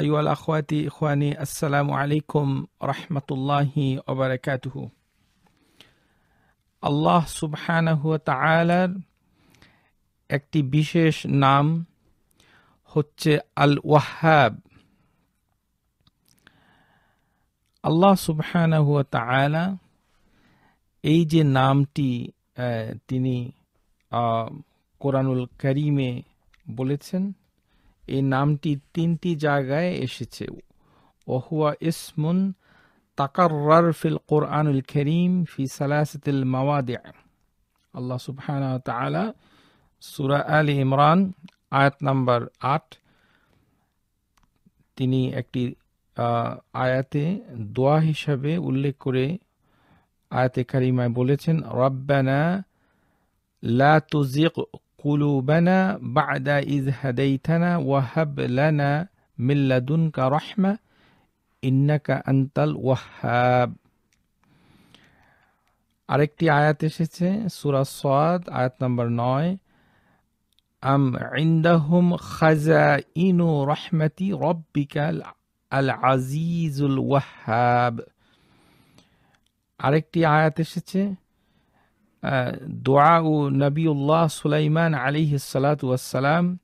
আইওয়াল আখওয়াতি ইখওয়ানি আসসালামু আলাইকুম রহমতুল্লাহি ওবরাকাতুহু আল্লাহ সুবহানাহুয়া তালার একটি বিশেষ নাম হচ্ছে আল ওয়াহাব আল্লাহ সুবহানাহুয়া তালা এই যে নামটি তিনি কোরআনুল করিমে বলেছেন এই নামটি তিনটি জায়গায় এসেছে ওহুয়া ইসমুন তাকার ফিল কোরআনুল খেরিম ফি সালাসিল মাওয়াদ আল্লাহ সুবহান সুরা আল ইমরান আয়াত নাম্বার আট তিনি একটি আয়াতে দোয়া হিসাবে উল্লেখ করে আয়াতে কারিমায় বলেছেন রব্বানা লা তুজিক قلوبنا بعد إذ هديتنا وهب لنا আরেকটি আয়াত এসেছে সুরা সাদ আয়াত নম্বর নয় আম খাজা ইনু রহমতি রব্বিকা আল আজিজুল ওয়াহাব আরেকটি আয়াত এসেছে آه، دعاء نبي الله سليمان عليه الصلاة والسلام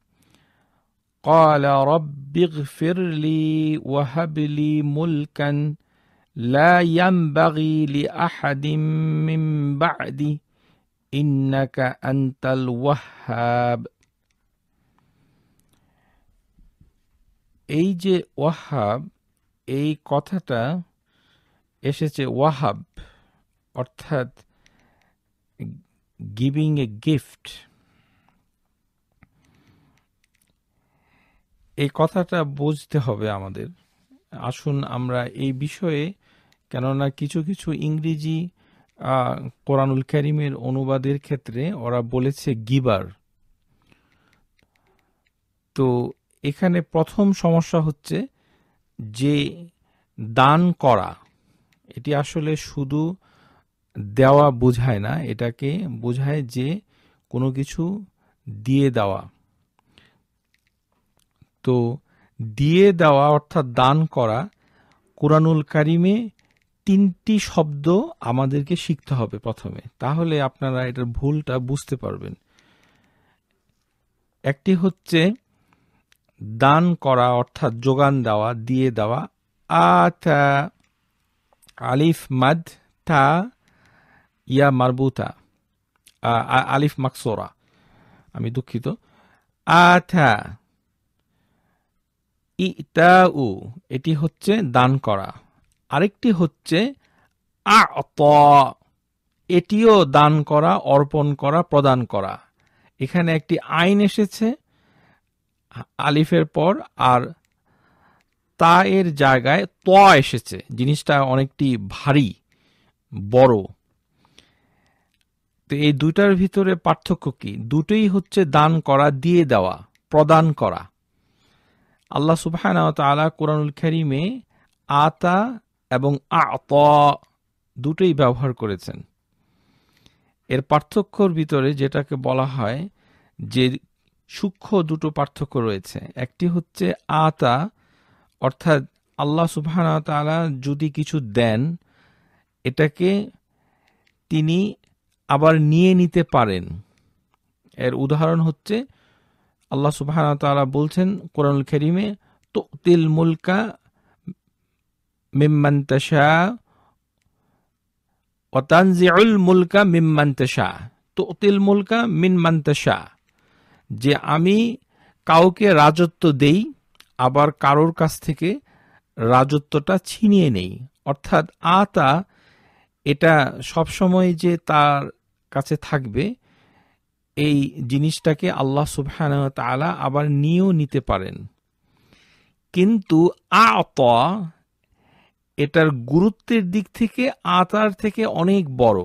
قال رب اغفر لي وهب لي ملكا لا ينبغي لأحد من بعدي إنك أنت الوهاب أي جي وهاب أي এই কথাটা এসেছে وهاب অর্থাৎ giving a gift এই কথাটা বুঝতে হবে আমাদের আসুন আমরা এই বিষয়ে কেননা কিছু কিছু ইংরেজি কোরআনুল করিমের অনুবাদের ক্ষেত্রে ওরা বলেছে গিবার তো এখানে প্রথম সমস্যা হচ্ছে যে দান করা এটি আসলে শুধু দেওয়া বোঝায় না এটাকে বোঝায় যে কোনো কিছু দিয়ে দেওয়া তো দিয়ে দেওয়া অর্থাৎ দান করা কোরআনুল কারিমে তিনটি শব্দ আমাদেরকে শিখতে হবে প্রথমে তাহলে আপনারা এটার ভুলটা বুঝতে পারবেন একটি হচ্ছে দান করা অর্থাৎ যোগান দেওয়া দিয়ে দেওয়া আ তা আলিফ মাদ তা ইয়া মারবুতা আলিফ মাকসোরা আমি দুঃখিত আথা উ এটি হচ্ছে দান করা আরেকটি হচ্ছে আত এটিও দান করা অর্পণ করা প্রদান করা এখানে একটি আইন এসেছে আলিফের পর আর তা এর জায়গায় ত এসেছে জিনিসটা অনেকটি ভারী বড় তো এই দুইটার ভিতরে পার্থক্য কি দুটোই হচ্ছে দান করা দিয়ে দেওয়া প্রদান করা আল্লাহ সুবাহান আলা কোরআনুল খেরিমে আতা এবং আত দুটোই ব্যবহার করেছেন এর পার্থক্যর ভিতরে যেটাকে বলা হয় যে সূক্ষ্ম দুটো পার্থক্য রয়েছে একটি হচ্ছে আতা অর্থাৎ আল্লাহ সুবাহান তালা যদি কিছু দেন এটাকে তিনি আবার নিয়ে নিতে পারেন এর উদাহরণ হচ্ছে আল্লাহ সুবহান তালা বলছেন কোরআন খেরিমে তো তিল মুলকা মিম্মান্তাশা অতানজিউল মুলকা মিম্মান্তাশা তো তিল মুলকা মিনমান্তাশা যে আমি কাউকে রাজত্ব দেই আবার কারোর কাছ থেকে রাজত্বটা ছিনিয়ে নেই অর্থাৎ আতা এটা সবসময় যে তার কাছে থাকবে এই জিনিসটাকে আল্লাহ সুবহান তালা আবার নিয়েও নিতে পারেন কিন্তু আত এটার গুরুত্বের দিক থেকে আতার থেকে অনেক বড়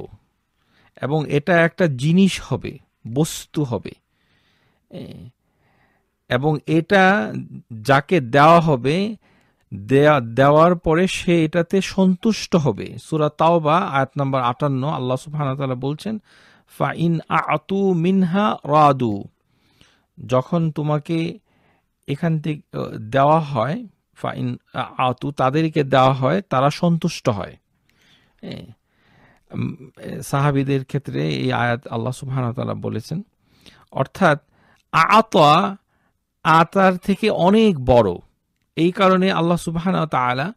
এবং এটা একটা জিনিস হবে বস্তু হবে এবং এটা যাকে দেওয়া হবে দেওয়ার পরে সে এটাতে সন্তুষ্ট হবে সুরা তাওবা আয়াত নাম্বার আটান্ন আল্লাহ সুবহান বলছেন ফা ইন আতু মিনহা রাদু যখন তোমাকে এখান থেকে দেওয়া হয় ফা ইন আতু তাদেরকে দেওয়া হয় তারা সন্তুষ্ট হয় সাহাবিদের ক্ষেত্রে এই আয়াত আল্লাহ সুবহান বলেছেন অর্থাৎ আতা আতার থেকে অনেক বড় এই কারণে আল্লাহ সুবাহান তালা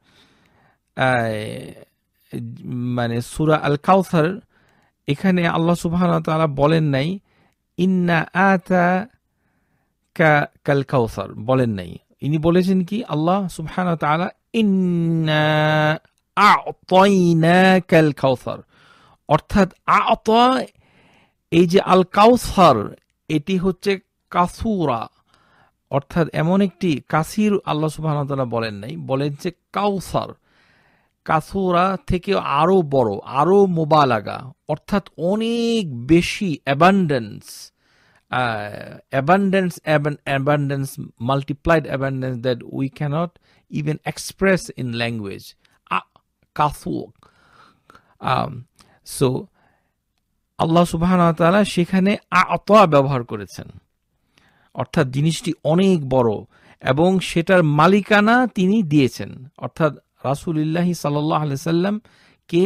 মানে সুরা আল কাউসার এখানে আল্লাহ সুবাহান তালা বলেন নাই ইন্না আতা কাল কাউসার বলেন নাই ইনি বলেছেন কি আল্লাহ সুবহান তালা ইন্না কাল কাউসার অর্থাৎ আত এই যে আল কাউসার এটি হচ্ছে কাসুরা অর্থাৎ এমন একটি কাসির আল্লাহ সুবাহতালা বলেন নাই বলেন যে কাউসার কাসুরা থেকে আরও বড় আরও মোবালাগা অর্থাৎ অনেক বেশি abundance abundance abundance multiplied abundance that we cannot even express in language কাসু সো আল্লাহ সুবাহ সেখানে আতোয়া ব্যবহার করেছেন অর্থাৎ জিনিসটি অনেক বড় এবং সেটার মালিকানা তিনি দিয়েছেন অর্থাৎ রাসুলিল্লাহি সাল্লাহ কে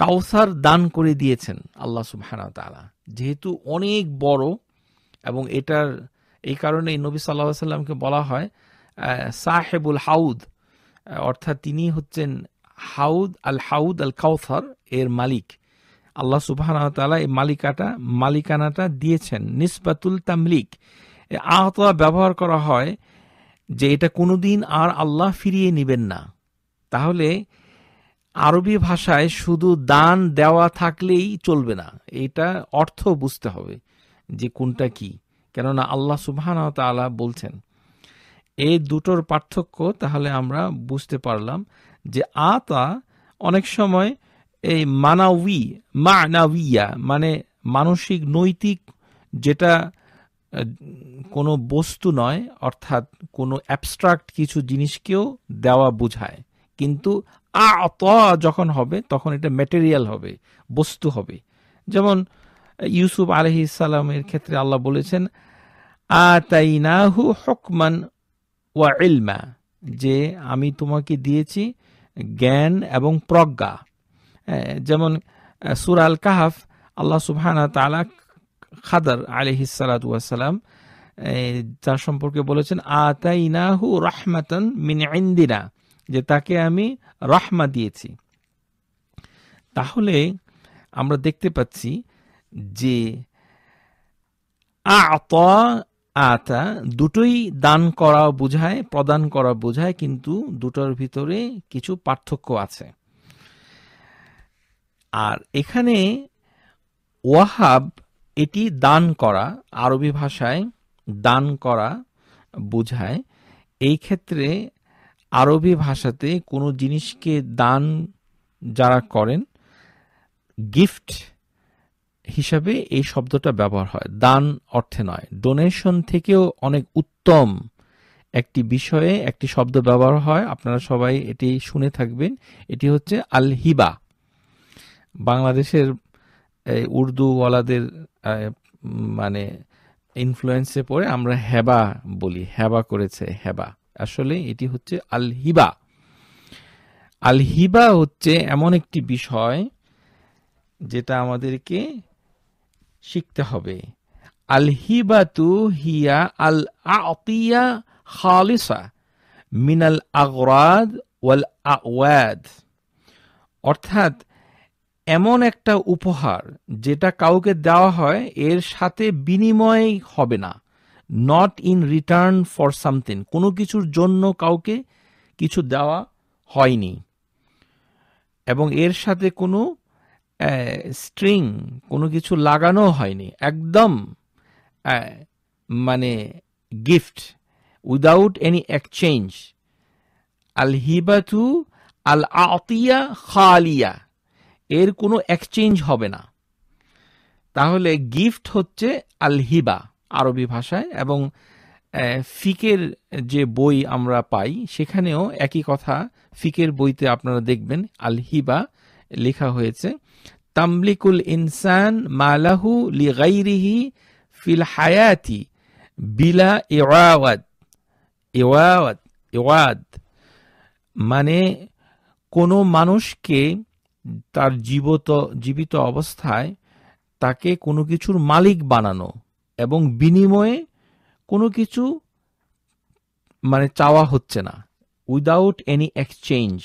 কাউসার দান করে দিয়েছেন আল্লাহ সুবাহানা যেহেতু অনেক বড় এবং এটার এই কারণে নবী সাল্লাহ সাল্লামকে বলা হয় সাহেবুল হাউদ অর্থাৎ তিনি হচ্ছেন হাউদ আল হাউদ আল কাউসার এর মালিক আল্লাহ সুবাহ এই মালিকাটা মালিকানাটা দিয়েছেন নিসবাতুল তামলিক আহতলা ব্যবহার করা হয় যে এটা কোনোদিন আর আল্লাহ ফিরিয়ে নেবেন না তাহলে আরবি ভাষায় শুধু দান দেওয়া থাকলেই চলবে না এটা অর্থ বুঝতে হবে যে কোনটা কি কেননা আল্লাহ সুবাহান তালা বলছেন এই দুটোর পার্থক্য তাহলে আমরা বুঝতে পারলাম যে আতা অনেক সময় এই মানাউই মানাউইয়া মানে মানসিক নৈতিক যেটা কোনো বস্তু নয় অর্থাৎ কোনো অ্যাবস্ট্রাক্ট কিছু জিনিসকেও দেওয়া বোঝায় কিন্তু আ অত যখন হবে তখন এটা ম্যাটেরিয়াল হবে বস্তু হবে যেমন ইউসুফ আলহ ইসালামের ক্ষেত্রে আল্লাহ বলেছেন তাই নাহু হকমান ওয়া ইলমা যে আমি তোমাকে দিয়েছি জ্ঞান এবং প্রজ্ঞা যেমন সুরাল কাহাফ আল্লাহ সুবহানা তালা খাদার আলহি সালাতাম যার সম্পর্কে বলেছেন আতাইনাহু রাহমাতন মিন ইন্দিরা যে তাকে আমি রহমা দিয়েছি তাহলে আমরা দেখতে পাচ্ছি যে আতা আতা দুটোই দান করা বোঝায় প্রদান করা বোঝায় কিন্তু দুটোর ভিতরে কিছু পার্থক্য আছে আর এখানে ওয়াহাব এটি দান করা আরবি ভাষায় দান করা বোঝায় এই ক্ষেত্রে আরবি ভাষাতে কোনো জিনিসকে দান যারা করেন গিফট হিসাবে এই শব্দটা ব্যবহার হয় দান অর্থে নয় ডোনেশন থেকেও অনেক উত্তম একটি বিষয়ে একটি শব্দ ব্যবহার হয় আপনারা সবাই এটি শুনে থাকবেন এটি হচ্ছে আলহিবা বাংলাদেশের উর্দুওয়ালাদের মানে ইনফ্লুয়েন্সে পড়ে আমরা হেবা বলি হেবা করেছে হেবা আসলে এটি হচ্ছে আলহিবা আলহিবা হচ্ছে এমন একটি বিষয় যেটা আমাদেরকে শিখতে হবে আলহিবা তু হিয়া আল আতিয়া খালিসা মিনাল আগরাদ ওয়াল আওয়াদ অর্থাৎ এমন একটা উপহার যেটা কাউকে দেওয়া হয় এর সাথে বিনিময় হবে না not in return for something কোনো কিছুর জন্য কাউকে কিছু দেওয়া হয়নি এবং এর সাথে কোনো স্ট্রিং কোনো কিছু লাগানো হয়নি একদম মানে গিফট উইদাউট এনি এক্সচেঞ্জ আল হিবাতু আল আতিয়া খালিয়া এর কোনো এক্সচেঞ্জ হবে না তাহলে গিফট হচ্ছে আল হিবা আরবি ভাষায় এবং ফিকের যে বই আমরা পাই সেখানেও একই কথা ফিকের বইতে আপনারা দেখবেন আল হিবা লেখা হয়েছে তামলিকুল ইনসান মালাহু লিগাইরিহি ফিল হায়াতি বিলা এওয়াওয়াত এওয়াওয়াত এওয়াদ মানে কোনো মানুষকে তার জীবত জীবিত অবস্থায় তাকে কোনো কিছুর মালিক বানানো এবং বিনিময়ে কোনো কিছু মানে চাওয়া হচ্ছে না without any exchange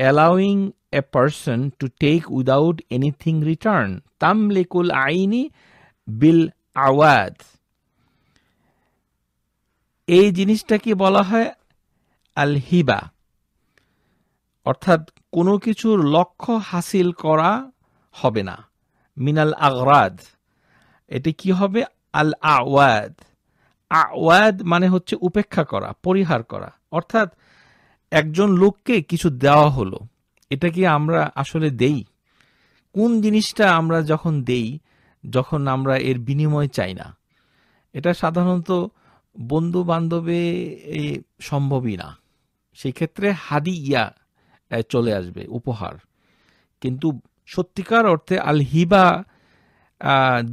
allowing a person to take without anything return তামলিকুল আইনি বিল আওয়াদ এই জিনিসটাকে বলা হয় আল হিবা অর্থাৎ কোনো কিছুর লক্ষ্য হাসিল করা হবে না মিনাল আগরাদ এটি কি হবে আল আওয়াদ আওয়াদ মানে হচ্ছে উপেক্ষা করা পরিহার করা অর্থাৎ একজন লোককে কিছু দেওয়া হলো এটা কি আমরা আসলে দেই কোন জিনিসটা আমরা যখন দেই যখন আমরা এর বিনিময় চাই না এটা সাধারণত বন্ধু বান্ধবে সম্ভবই না সেই ক্ষেত্রে হাদিয়া চলে আসবে উপহার কিন্তু সত্যিকার অর্থে আল হিবা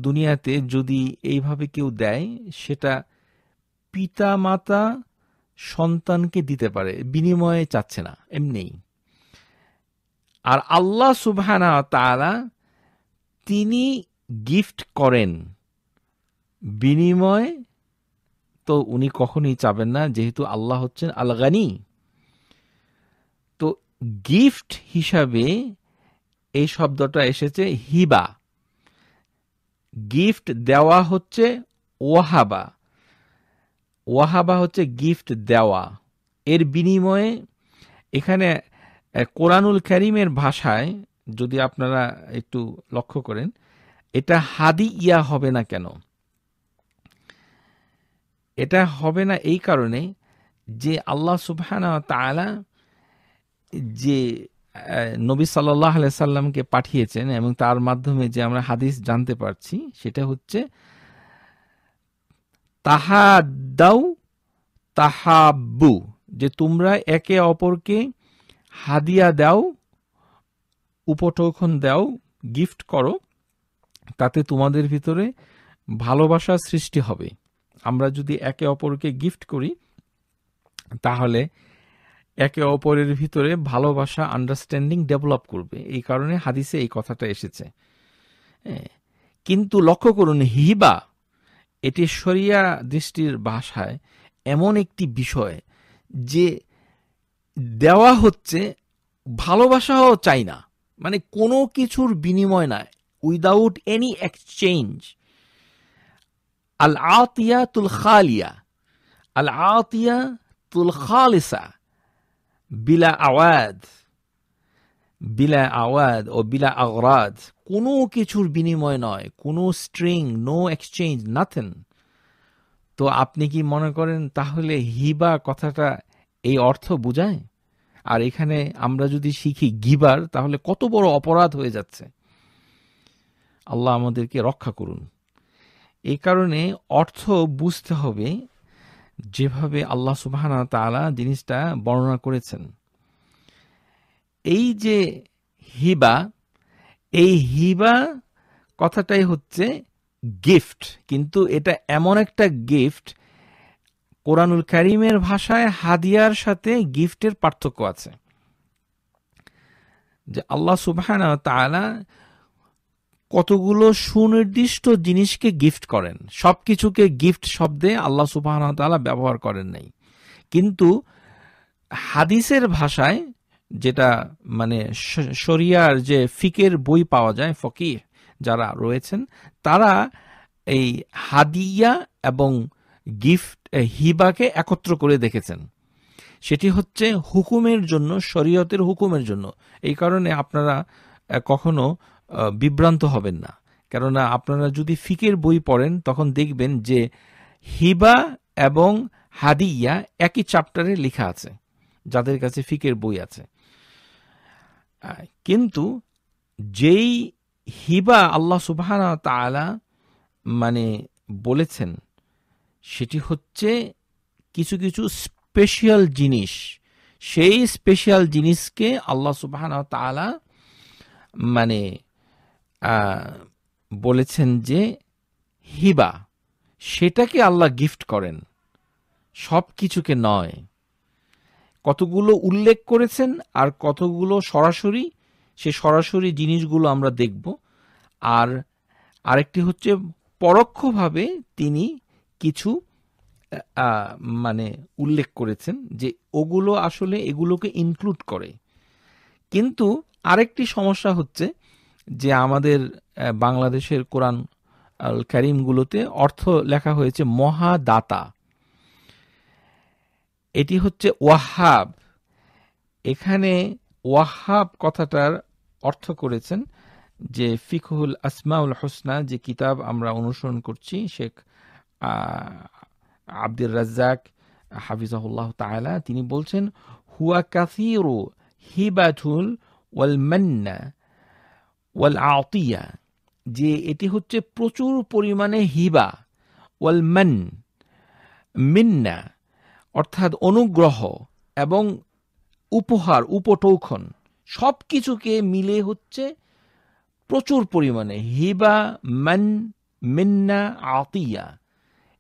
দুনিয়াতে যদি এইভাবে কেউ দেয় সেটা পিতা মাতা সন্তানকে দিতে পারে বিনিময়ে চাচ্ছে না এমনিই আর আল্লাহ সুবহানা তারা তিনি গিফট করেন বিনিময় তো উনি কখনই চাবেন না যেহেতু আল্লাহ হচ্ছেন আলগানি গিফট হিসাবে এই শব্দটা এসেছে হিবা গিফট দেওয়া হচ্ছে ওয়াহাবা ওয়াহাবা হচ্ছে গিফট দেওয়া এর বিনিময়ে এখানে কোরআনুল করিমের ভাষায় যদি আপনারা একটু লক্ষ্য করেন এটা হাদি ইয়া হবে না কেন এটা হবে না এই কারণে যে আল্লাহ সুফহানা তালা যে নবী সাল্লাহ সাল্লামকে পাঠিয়েছেন এবং তার মাধ্যমে যে আমরা হাদিস জানতে পারছি সেটা হচ্ছে দাও তাহাব্বু যে তোমরা একে অপরকে হাদিয়া দাও উপটোখন দাও গিফট করো তাতে তোমাদের ভিতরে ভালোবাসার সৃষ্টি হবে আমরা যদি একে অপরকে গিফট করি তাহলে একে অপরের ভিতরে ভালোবাসা আন্ডারস্ট্যান্ডিং ডেভেলপ করবে এই কারণে হাদিসে এই কথাটা এসেছে কিন্তু লক্ষ্য করুন হিবা এটি সরিয়া দৃষ্টির ভাষায় এমন একটি বিষয় যে দেওয়া হচ্ছে ভালোবাসাও চাই না মানে কোনো কিছুর বিনিময় না উইদাউট এনি এক্সচেঞ্জ আল আতিয়া তুল খালিয়া আল আতিয়া তুল খালিসা বিলা আওয়াদ বিলা আওয়াদ ও বিলা আগরাদ কোনো কিছুর বিনিময় নয় কোনো স্ট্রিং নো এক্সচেঞ্জ নাথেন তো আপনি কি মনে করেন তাহলে হিবা কথাটা এই অর্থ বোঝায় আর এখানে আমরা যদি শিখি গিবার তাহলে কত বড় অপরাধ হয়ে যাচ্ছে আল্লাহ আমাদেরকে রক্ষা করুন এই কারণে অর্থ বুঝতে হবে যেভাবে আল্লাহ সুবাহানা তালা জিনিসটা বর্ণনা করেছেন এই যে হিবা এই হিবা কথাটাই হচ্ছে গিফট কিন্তু এটা এমন একটা গিফট কোরআনুল করিমের ভাষায় হাদিয়ার সাথে গিফটের পার্থক্য আছে যে আল্লাহ সুবাহ কতগুলো সুনির্দিষ্ট জিনিসকে গিফট করেন সব কিছুকে গিফট শব্দে আল্লাহ সুবাহতালা ব্যবহার করেন নাই কিন্তু হাদিসের ভাষায় যেটা মানে শরিয়ার যে ফিকের বই পাওয়া যায় ফকির যারা রয়েছেন তারা এই হাদিয়া এবং গিফট হিবাকে একত্র করে দেখেছেন সেটি হচ্ছে হুকুমের জন্য শরীয়তের হুকুমের জন্য এই কারণে আপনারা কখনো বিভ্রান্ত হবেন না কেননা আপনারা যদি ফিকের বই পড়েন তখন দেখবেন যে হিবা এবং হাদিয়া একই চ্যাপ্টারে লেখা আছে যাদের কাছে ফিকের বই আছে কিন্তু যেই হিবা আল্লাহ সুবাহ তালা মানে বলেছেন সেটি হচ্ছে কিছু কিছু স্পেশাল জিনিস সেই স্পেশাল জিনিসকে আল্লাহ সুবাহ তালা মানে বলেছেন যে হিবা সেটাকে আল্লাহ গিফট করেন সব কিছুকে নয় কতগুলো উল্লেখ করেছেন আর কতগুলো সরাসরি সে সরাসরি জিনিসগুলো আমরা দেখব আর আরেকটি হচ্ছে পরোক্ষভাবে তিনি কিছু মানে উল্লেখ করেছেন যে ওগুলো আসলে এগুলোকে ইনক্লুড করে কিন্তু আরেকটি সমস্যা হচ্ছে যে আমাদের বাংলাদেশের কোরআন আল ক্যারিমগুলোতে অর্থ লেখা হয়েছে মহাদাতা এটি হচ্ছে ওয়াহাব এখানে ওয়াহাব কথাটার অর্থ করেছেন যে ফিকহুল আসমাউল হোসনা যে কিতাব আমরা অনুসরণ করছি শেখ আব্দুর রাজ্জাক হাফিজাহুল্লাহ তালা তিনি বলছেন হুয়া কাসিরু হিবাথুল ওয়াল মান্না ওয়াল আতিয়া যে এটি হচ্ছে প্রচুর পরিমাণে হিবা ওয়াল মেন মিন্না অর্থাৎ অনুগ্রহ এবং উপহার উপটৌখন সব কিছুকে মিলে হচ্ছে প্রচুর পরিমাণে হিবা মান মিন্না আতিয়া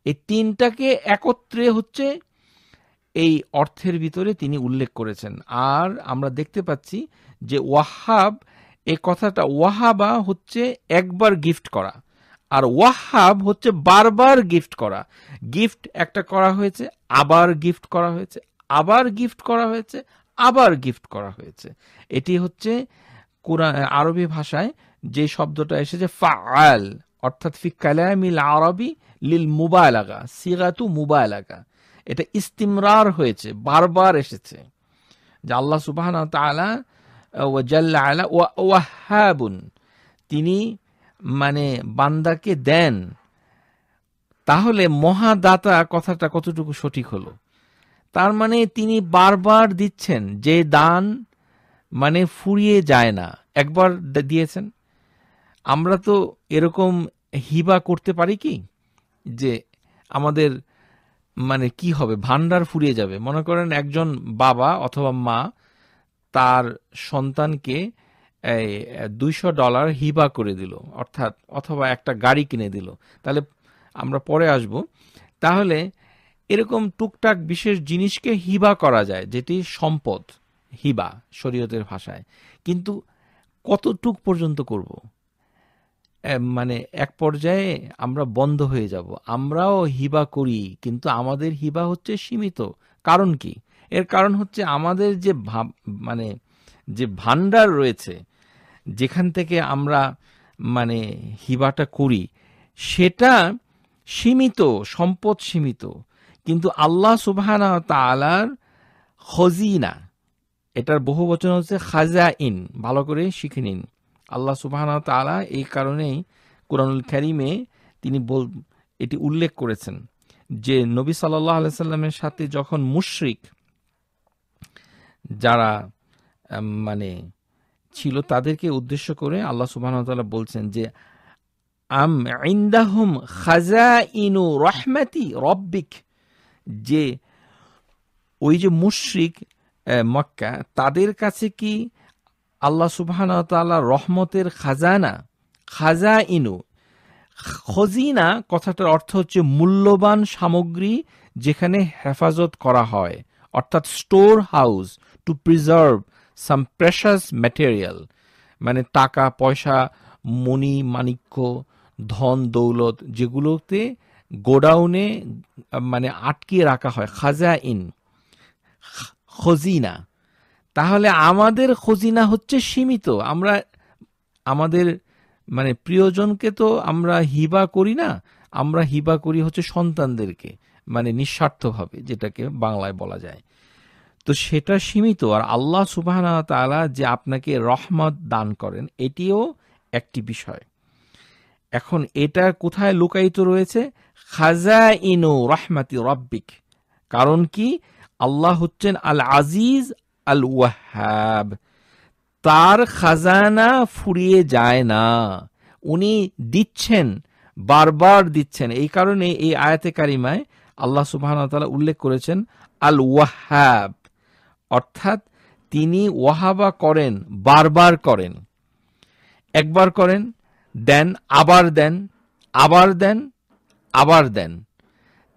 এই তিনটাকে একত্রে হচ্ছে এই অর্থের ভিতরে তিনি উল্লেখ করেছেন আর আমরা দেখতে পাচ্ছি যে ওয়াহাব এই কথাটা ওয়াহাবা হচ্ছে একবার গিফট করা আর ওয়াহাব হচ্ছে বারবার গিফট করা গিফট একটা করা হয়েছে আবার গিফট করা হয়েছে আবার গিফট করা হয়েছে আবার গিফট করা হয়েছে এটি হচ্ছে কোরআন আরবি ভাষায় যে শব্দটা এসেছে ফাআল অর্থাৎ ফি কালামিল আরবি লিল মুবালাগা সিগাতু মুবালাগা এটা ইস্তিমরার হয়েছে বারবার এসেছে যে আল্লাহ সুবাহ ওয়াজাল্লা ওয়াহাবুন তিনি মানে বান্দাকে দেন তাহলে মহাদাতা কথাটা কতটুকু সঠিক হলো তার মানে তিনি বারবার দিচ্ছেন যে দান মানে ফুরিয়ে যায় না একবার দিয়েছেন আমরা তো এরকম হিবা করতে পারি কি যে আমাদের মানে কি হবে ভান্ডার ফুরিয়ে যাবে মনে করেন একজন বাবা অথবা মা তার সন্তানকে দুইশো ডলার হিবা করে দিল অর্থাৎ অথবা একটা গাড়ি কিনে দিল তাহলে আমরা পরে আসব তাহলে এরকম টুকটাক বিশেষ জিনিসকে হিবা করা যায় যেটি সম্পদ হিবা শরীয়তের ভাষায় কিন্তু কতটুক পর্যন্ত করব মানে এক পর্যায়ে আমরা বন্ধ হয়ে যাব আমরাও হিবা করি কিন্তু আমাদের হিবা হচ্ছে সীমিত কারণ কি এর কারণ হচ্ছে আমাদের যে ভাব মানে যে ভান্ডার রয়েছে যেখান থেকে আমরা মানে হিবাটা করি সেটা সীমিত সম্পদ সীমিত কিন্তু আল্লাহ সুবাহানা তালার খজিনা এটার বহু বচন হচ্ছে খাজা ইন ভালো করে শিখে নিন আল্লাহ সুবাহানা তালা এই কারণেই কোরআনুল খ্যারিমে তিনি বল এটি উল্লেখ করেছেন যে নবী সাল্লাহ আলাইসাল্লামের সাথে যখন মুশরিক যারা মানে ছিল তাদেরকে উদ্দেশ্য করে আল্লাহ সুবাহতাল্লাহ বলছেন যে আম ইন্দাহুম খাজা ইনু রহমাতি রব্বিক যে ওই যে মুশ্রিক মক্কা তাদের কাছে কি আল্লাহ সুবাহতাল্লাহ রহমতের খাজানা খাজা ইনু খজিনা কথাটার অর্থ হচ্ছে মূল্যবান সামগ্রী যেখানে হেফাজত করা হয় অর্থাৎ store house to preserve some precious material মানে টাকা পয়সা মণি মাণিক্য ধন দৌলত যেগুলোতে গোডাউনে মানে আটকিয়ে রাখা হয় খাজা ইন খজিনা তাহলে আমাদের খজিনা হচ্ছে সীমিত আমরা আমাদের মানে প্রিয়জনকে তো আমরা হিবা করি না আমরা হিবা করি হচ্ছে সন্তানদেরকে মানে নিঃস্বার্থভাবে যেটাকে বাংলায় বলা যায় তো সেটা সীমিত আর আল্লাহ সুবাহ তালা যে আপনাকে রহমত দান করেন এটিও একটি বিষয় এখন এটা কোথায় লুকায়িত রয়েছে খাজা ইনো রহমাতি রব্বিক কারণ কি আল্লাহ হচ্ছেন আল আজিজ আল ওয়াহাব তার খাজানা ফুরিয়ে যায় না উনি দিচ্ছেন বারবার দিচ্ছেন এই কারণে এই আয়াতে কারিমায় আল্লাহ সুবাহ উল্লেখ করেছেন আল ওয়াহাব অর্থাৎ তিনি ওয়াহাবা করেন বারবার করেন একবার করেন দেন আবার দেন আবার দেন আবার দেন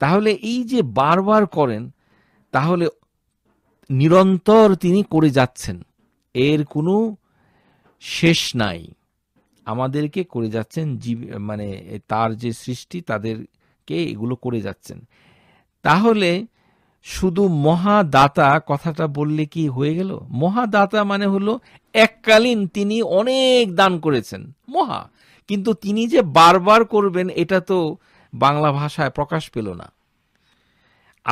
তাহলে এই যে বারবার করেন তাহলে নিরন্তর তিনি করে যাচ্ছেন এর কোনো শেষ নাই আমাদেরকে করে যাচ্ছেন জীব মানে তার যে সৃষ্টি তাদেরকে এগুলো করে যাচ্ছেন তাহলে শুধু মহাদাতা কথাটা বললে কি হয়ে গেল মহাদাতা মানে হলো এককালীন তিনি অনেক দান করেছেন মহা কিন্তু তিনি যে বারবার করবেন এটা তো বাংলা ভাষায় প্রকাশ পেল না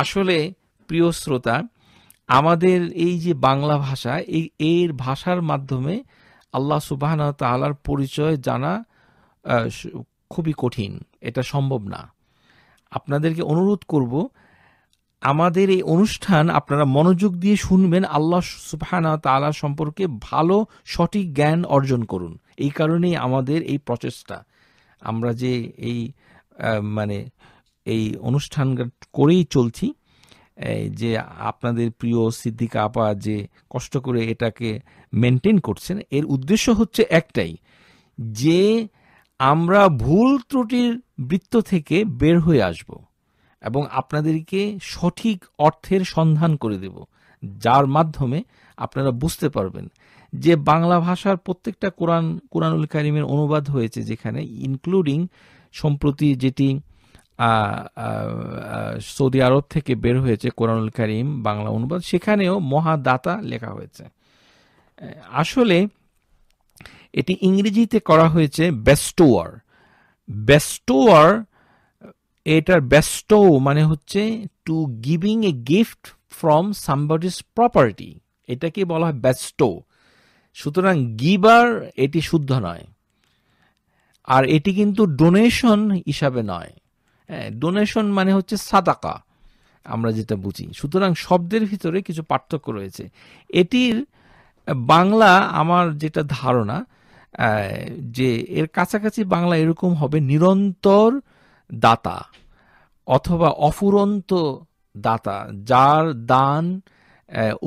আসলে প্রিয় শ্রোতা আমাদের এই যে বাংলা ভাষা এই এর ভাষার মাধ্যমে আল্লাহ সুবাহ তালার পরিচয় জানা খুবই কঠিন এটা সম্ভব না আপনাদেরকে অনুরোধ করব আমাদের এই অনুষ্ঠান আপনারা মনোযোগ দিয়ে শুনবেন আল্লাহ সুফহানা তালা সম্পর্কে ভালো সঠিক জ্ঞান অর্জন করুন এই কারণেই আমাদের এই প্রচেষ্টা আমরা যে এই মানে এই অনুষ্ঠান করেই চলছি যে আপনাদের প্রিয় সিদ্দিকা আপা যে কষ্ট করে এটাকে মেনটেন করছেন এর উদ্দেশ্য হচ্ছে একটাই যে আমরা ভুল ত্রুটির বৃত্ত থেকে বের হয়ে আসবো এবং আপনাদেরকে সঠিক অর্থের সন্ধান করে দেব যার মাধ্যমে আপনারা বুঝতে পারবেন যে বাংলা ভাষার প্রত্যেকটা কোরআন কোরআনুল কারিমের অনুবাদ হয়েছে যেখানে ইনক্লুডিং সম্প্রতি যেটি সৌদি আরব থেকে বের হয়েছে কোরআনুল কারিম বাংলা অনুবাদ সেখানেও মহাদাতা লেখা হয়েছে আসলে এটি ইংরেজিতে করা হয়েছে বেস্টোয়ার বেস্টোয়ার এটার ব্যস্ত মানে হচ্ছে to giving a gift from somebody's property এটাকে বলা হয় ব্যস্ত সুতরাং গিবার এটি শুদ্ধ নয় আর এটি কিন্তু ডোনেশন হিসাবে নয় ডোনেশন হ্যাঁ, মানে হচ্ছে সাদাকা আমরা যেটা বুঝি সুতরাং শব্দের ভিতরে কিছু পার্থক্য রয়েছে এটির বাংলা আমার যেটা ধারণা যে এর কাছাকাছি বাংলা এরকম হবে নিরন্তর দাতা অথবা অফুরন্ত দাতা যার দান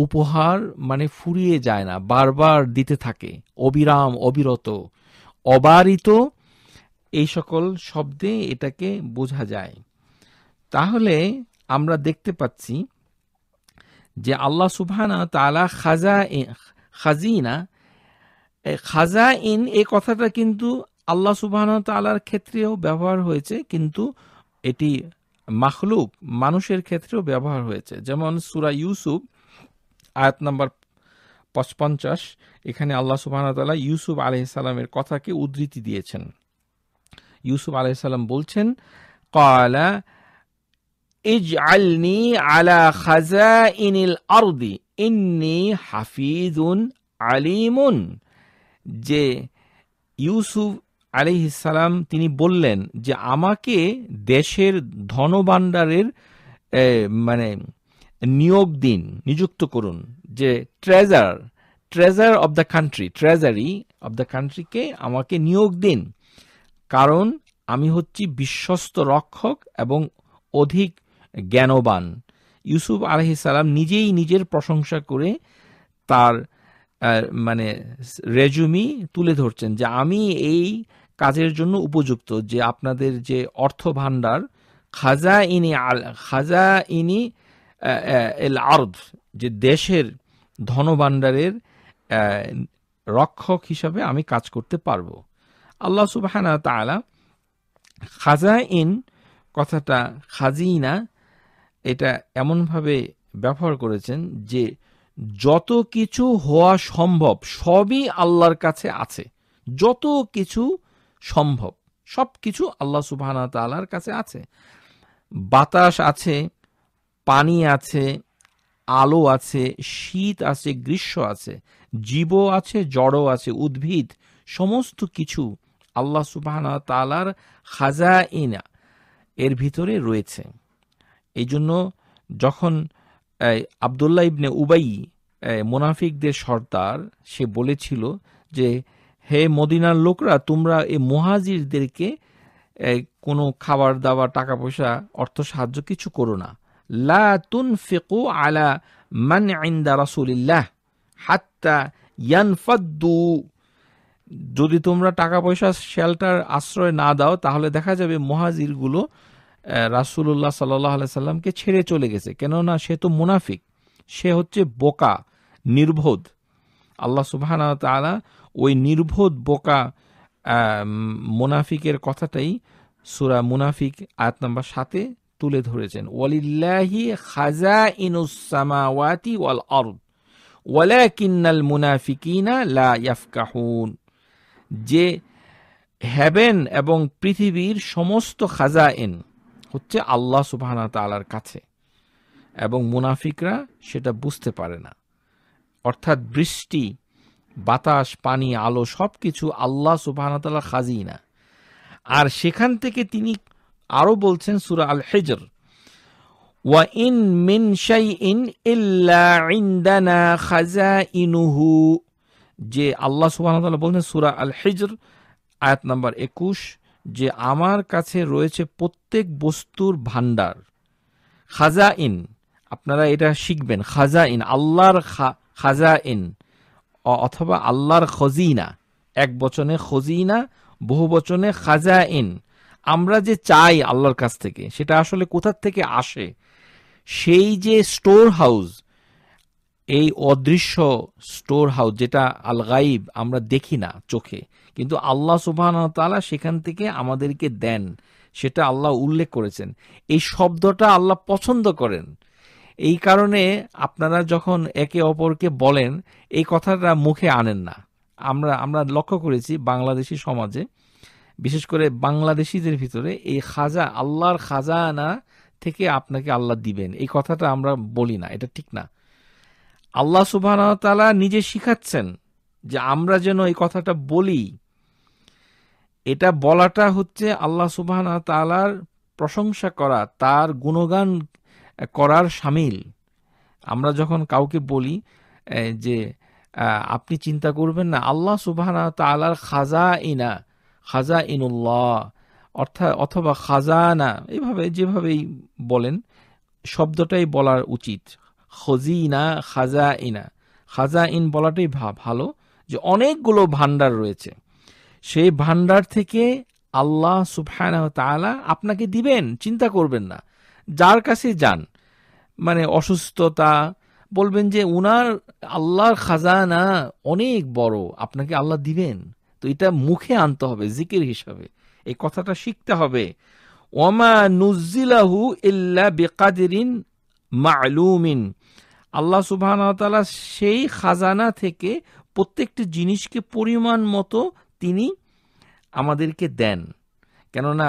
উপহার মানে ফুরিয়ে যায় না বারবার দিতে থাকে অবিরাম অবিরত অবারিত এই সকল শব্দে এটাকে বোঝা যায় তাহলে আমরা দেখতে পাচ্ছি যে আল্লাহ সুবহানা তালা খাজা খাজিনা খাজা ইন এ কথাটা কিন্তু আল্লাহ সুবাহন তালার ক্ষেত্রেও ব্যবহার হয়েছে কিন্তু এটি মাখলুক মানুষের ক্ষেত্রেও ব্যবহার হয়েছে যেমন সুরা ইউসুফ আয়াত নাম্বার পঞ্চাশ এখানে আল্লাহ সুবাহতালা ইউসুফ আলহিসাল্লামের কথাকে উদ্ধৃতি দিয়েছেন ইউসুফ আলহিসাল্লাম বলছেন কলা ইজ আলনি আলা খাজা ইনিল আরদি ইন্নি হাফিজুন আলিমুন যে ইউসুফ আলি ইসালাম তিনি বললেন যে আমাকে দেশের ধনভাণ্ডারের মানে নিয়োগ দিন নিযুক্ত করুন যে treasure treasure of the country treasury of the কান্ট্রিকে আমাকে নিয়োগ দিন কারণ আমি হচ্ছি বিশ্বস্ত রক্ষক এবং অধিক জ্ঞানবান ইউসুফ সালাম নিজেই নিজের প্রশংসা করে তার মানে রেজুমি তুলে ধরছেন যে আমি এই কাজের জন্য উপযুক্ত যে আপনাদের যে অর্থ ভাণ্ডার খাজা ইনি আল খাজা ইনি এল আর্ধ যে দেশের ধনভাণ্ডারের রক্ষক হিসাবে আমি কাজ করতে পারবো আল্লাহ সুবাহানা তালা খাজা ইন কথাটা খাজিনা এটা এমনভাবে ব্যবহার করেছেন যে যত কিছু হওয়া সম্ভব সবই আল্লাহর কাছে আছে যত কিছু সম্ভব সব কিছু আল্লাহ সুবাহানা তালার কাছে আছে বাতাস আছে পানি আছে আলো আছে শীত আছে গ্রীষ্ম আছে জীব আছে জড় আছে উদ্ভিদ সমস্ত কিছু আল্লাহ সুবাহানা তালার খাজা ইনা এর ভিতরে রয়েছে এই জন্য যখন আবদুল্লাহ ইবনে উবাই মোনাফিকদের সর্দার সে বলেছিল যে হে মদিনার লোকরা তোমরা এই মহাজিরদেরকে কোনো খাবার দাবার টাকা পয়সা অর্থ সাহায্য কিছু করো না লা তুন ফেকু আলা মান আইন্দা রাসুলিল্লাহ হাত্তা ইয়ানফাদ্দু যদি তোমরা টাকা পয়সা শেল্টার আশ্রয় না দাও তাহলে দেখা যাবে মহাজিরগুলো রাসুল্লাহ সাল্লাহ সাল্লামকে ছেড়ে চলে গেছে কেননা সে তো মুনাফিক সে হচ্ছে বোকা নির্বোধ আল্লাহ সুবাহ ওই নির্বোধ বোকা মুনাফিকের কথাটাই সুরা মুনাফিক আয়াত নাম্বার সাথে তুলে ধরেছেন ওয়ালিল্লাহি খাজা ইনুসামাওয়াতি ওয়াল আরদ ওয়ালাকিন্নাল মুনাফিকিনা লা ইয়াফকাহুন যে হেভেন এবং পৃথিবীর সমস্ত খাজাইন হচ্ছে আল্লাহ সুবাহানা তালার কাছে এবং মুনাফিকরা সেটা বুঝতে পারে না অর্থাৎ বৃষ্টি বাতাস পানি আলো সব কিছু আল্লাহ সুবাহতাল্লাহ খাজিনা আর সেখান থেকে তিনি আরও বলছেন সুরা আল হেজর ওয়া ইন মিন শাই ইন ইন্দানা খাজা ইনুহু যে আল্লাহ সুবাহতাল্লাহ বলছেন সুরা আল হেজর আয়াত নাম্বার একুশ যে আমার কাছে রয়েছে প্রত্যেক বস্তুর ভাণ্ডার খাজা ইন আপনারা এটা শিখবেন খাজা ইন আল্লাহর খাজা ইন অথবা আল্লাহর খজিনা এক বচনে খজিনা বহু বচনে ইন আমরা যে চাই আল্লাহর কাছ থেকে সেটা আসলে কোথার থেকে আসে সেই যে স্টোর হাউস এই অদৃশ্য স্টোর হাউস যেটা আল গাইব আমরা দেখি না চোখে কিন্তু আল্লাহ তালা সেখান থেকে আমাদেরকে দেন সেটা আল্লাহ উল্লেখ করেছেন এই শব্দটা আল্লাহ পছন্দ করেন এই কারণে আপনারা যখন একে অপরকে বলেন এই কথাটা মুখে আনেন না আমরা আমরা লক্ষ্য করেছি বাংলাদেশি সমাজে বিশেষ করে বাংলাদেশিদের ভিতরে এই খাজা আল্লাহর খাজানা থেকে আপনাকে আল্লাহ দিবেন এই কথাটা আমরা বলি না এটা ঠিক না আল্লাহ সুবাহ নিজে শিখাচ্ছেন যে আমরা যেন এই কথাটা বলি এটা বলাটা হচ্ছে আল্লাহ সুবাহ তালার প্রশংসা করা তার গুণগান করার সামিল আমরা যখন কাউকে বলি যে আপনি চিন্তা করবেন না আল্লাহ সুবাহ তালার খাজা ইনা খাজা ইনুল্লাহ অর্থাৎ অথবা খাজানা এভাবে যেভাবেই বলেন শব্দটাই বলার উচিত খজিনা খাজা ইনা খাজা ইন বলাটাই ভালো যে অনেকগুলো ভান্ডার রয়েছে সেই ভান্ডার থেকে আল্লাহ সুফায়না তালা আপনাকে দিবেন চিন্তা করবেন না যার কাছে যান মানে অসুস্থতা বলবেন যে উনার আল্লাহর খাজানা অনেক বড় আপনাকে আল্লাহ দিবেন তো এটা মুখে আনতে হবে জিকির হিসাবে এই কথাটা শিখতে হবে ওমা নুজিলাহু ইল্লা বেকাদিন মালুমিন আল্লাহ সুবাহ সেই খাজানা থেকে প্রত্যেকটি জিনিসকে পরিমাণ মতো তিনি আমাদেরকে দেন কেননা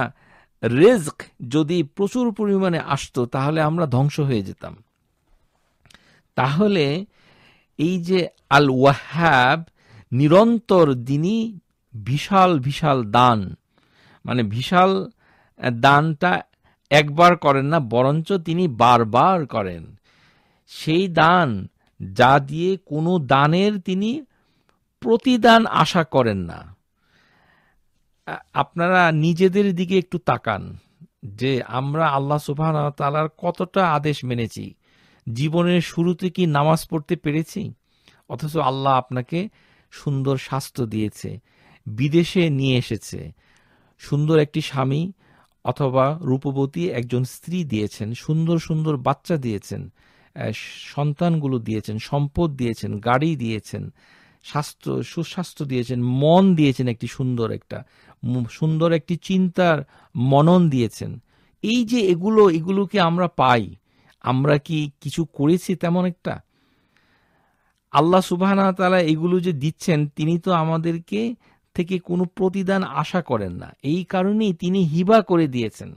রেজক যদি প্রচুর পরিমাণে আসতো তাহলে আমরা ধ্বংস হয়ে যেতাম তাহলে এই যে আল ওয়াহাব নিরন্তর দিনই বিশাল বিশাল দান মানে বিশাল দানটা একবার করেন না বরঞ্চ তিনি বারবার করেন সেই দান যা দিয়ে কোনো দানের তিনি প্রতিদান আশা করেন না আপনারা নিজেদের দিকে একটু তাকান যে আমরা আল্লাহ সুবাহ তালার কতটা আদেশ মেনেছি জীবনের শুরুতে কি নামাজ পড়তে পেরেছি অথচ আল্লাহ আপনাকে সুন্দর স্বাস্থ্য দিয়েছে বিদেশে নিয়ে এসেছে সুন্দর একটি স্বামী অথবা রূপবতী একজন স্ত্রী দিয়েছেন সুন্দর সুন্দর বাচ্চা দিয়েছেন সন্তানগুলো দিয়েছেন সম্পদ দিয়েছেন গাড়ি দিয়েছেন স্বাস্থ্য সুস্বাস্থ্য দিয়েছেন মন দিয়েছেন একটি সুন্দর একটা সুন্দর একটি চিন্তার মনন দিয়েছেন এই যে এগুলো এগুলোকে আমরা পাই আমরা কি কিছু করেছি তেমন একটা আল্লাহ সুবাহানা তালা এগুলো যে দিচ্ছেন তিনি তো আমাদেরকে থেকে কোনো প্রতিদান আশা করেন না এই কারণেই তিনি হিবা করে দিয়েছেন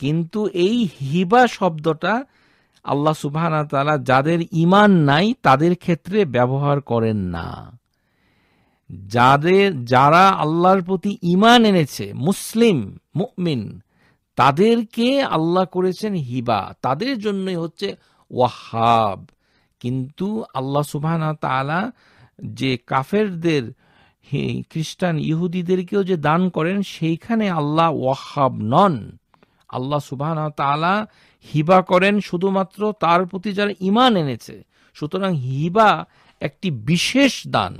কিন্তু এই হিবা শব্দটা আল্লাহ সুবাহানা তালা যাদের ইমান নাই তাদের ক্ষেত্রে ব্যবহার করেন না যাদের যারা আল্লাহর প্রতি ইমান এনেছে মুসলিম মুমিন তাদেরকে আল্লাহ করেছেন হিবা তাদের জন্যই হচ্ছে ওয়াহাব কিন্তু আল্লাহ সুবাহ তালা যে কাফেরদের খ্রিস্টান ইহুদিদেরকেও যে দান করেন সেইখানে আল্লাহ ওয়াহাব নন আল্লাহ সুবাহ তালা হিবা করেন শুধুমাত্র তার প্রতি যারা ইমান এনেছে সুতরাং হিবা একটি বিশেষ দান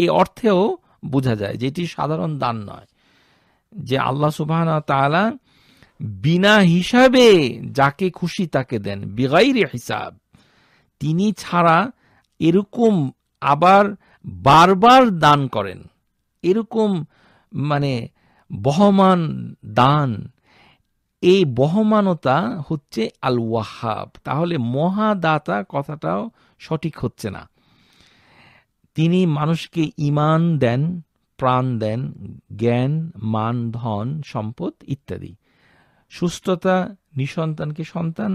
এই অর্থেও বোঝা যায় যেটি সাধারণ দান নয় যে আল্লাহ সুবাহ তালা বিনা হিসাবে যাকে খুশি তাকে দেন বেগাইরে হিসাব তিনি ছাড়া এরকম আবার বারবার দান করেন এরকম মানে বহমান দান এই বহমানতা হচ্ছে আল ওয়াহাব তাহলে মহাদাতা কথাটাও সঠিক হচ্ছে না তিনি মানুষকে ইমান দেন প্রাণ দেন জ্ঞান মান ধন সম্পদ ইত্যাদি সুস্থতা নিঃসন্তানকে সন্তান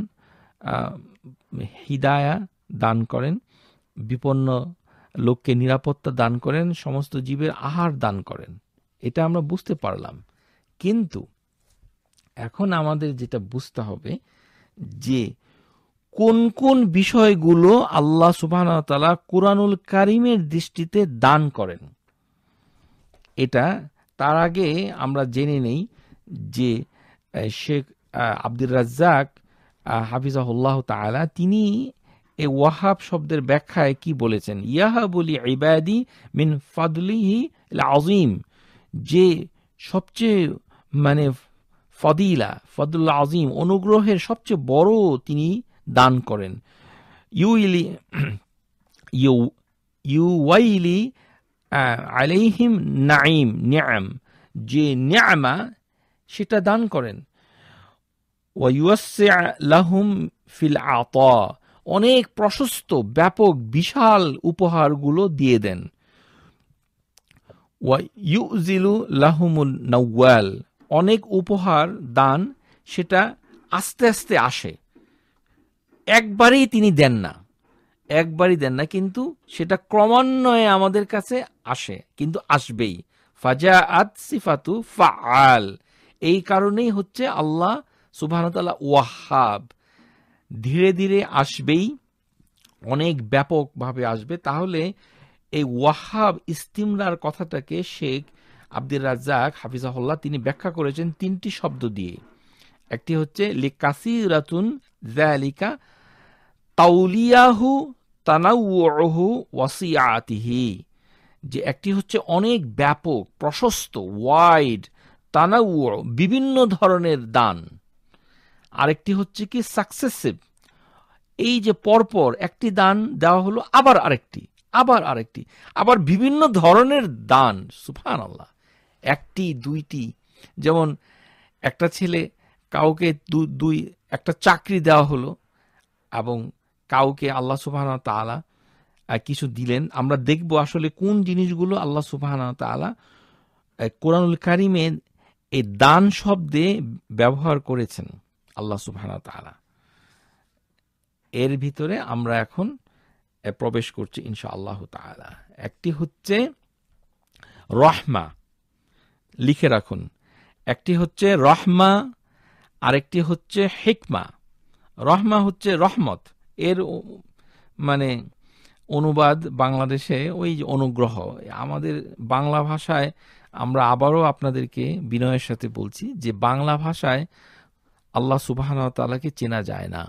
হৃদায়া দান করেন বিপন্ন লোককে নিরাপত্তা দান করেন সমস্ত জীবের আহার দান করেন এটা আমরা বুঝতে পারলাম কিন্তু এখন আমাদের যেটা বুঝতে হবে যে কোন কোন বিষয়গুলো আল্লাহ সুবাহতালা কোরআনুল কারিমের দৃষ্টিতে দান করেন এটা তার আগে আমরা জেনে নেই যে শেখ আব্দুর রাজ্জাক হাফিজাহুল্লাহ তালা তিনি এ ওয়াহাব শব্দের ব্যাখ্যায় কি বলেছেন ইয়াহাবুলি ইবাদি মিন ফাদলিহি আজিম যে সবচেয়ে মানে ফদিলা ফদুল্লা আজিম অনুগ্রহের সবচেয়ে বড় তিনি দান করেন ইউইলি ইউ ইউওয়াইলি আলাইহিম নাইম নিয়াম যে নিয়ামা সেটা দান করেন ওয়াইয়াসে লাহুম ফিল আত অনেক প্রশস্ত ব্যাপক বিশাল উপহারগুলো দিয়ে দেন ওয়াইউজিলু লাহুমুল নওয়াল অনেক উপহার দান সেটা আস্তে আস্তে আসে একবারেই তিনি দেন না একবারই দেন না কিন্তু সেটা ক্রমান্বয়ে আমাদের কাছে আসে কিন্তু আসবেই ফাজা আত সিফাতু ফাল এই কারণেই হচ্ছে আল্লাহ সুবাহতাল্লাহ ওয়াহাব ধীরে ধীরে আসবেই অনেক ব্যাপকভাবে আসবে তাহলে এই ওয়াহাব ইস্তিমরার কথাটাকে শেখ আব্দুর রাজ্জাক হাফিজাহুল্লাহ তিনি ব্যাখ্যা করেছেন তিনটি শব্দ দিয়ে একটি হচ্ছে লিকাসি রাতুন জালিকা তাউলিয়াহু তানাউহু ওয়াসিয়াতিহি যে একটি হচ্ছে অনেক ব্যাপক প্রশস্ত ওয়াইড তানাউ বিভিন্ন ধরনের দান আরেকটি হচ্ছে কি সাকসেসিভ এই যে পরপর একটি দান দেওয়া হলো আবার আরেকটি আবার আরেকটি আবার বিভিন্ন ধরনের দান সুফান আল্লাহ একটি দুইটি যেমন একটা ছেলে কাউকে দুই একটা চাকরি দেওয়া হলো এবং কাউকে আল্লাহ সুবাহানা তালা কিছু দিলেন আমরা দেখব আসলে কোন জিনিসগুলো আল্লাহ সুবাহানা তালা কোরআনুল কারিমে এই দান শব্দে ব্যবহার করেছেন আল্লাহ সুবাহানা তালা এর ভিতরে আমরা এখন প্রবেশ করছি ইনশা আল্লাহ তালা একটি হচ্ছে রহমা লিখে রাখুন একটি হচ্ছে রহমা আরেকটি হচ্ছে হেকমা রহমা হচ্ছে রহমত এর মানে অনুবাদ বাংলাদেশে ওই যে অনুগ্রহ আমাদের বাংলা ভাষায় আমরা আবারও আপনাদেরকে বিনয়ের সাথে বলছি যে বাংলা ভাষায় আল্লাহ সুবাহতালাকে চেনা যায় না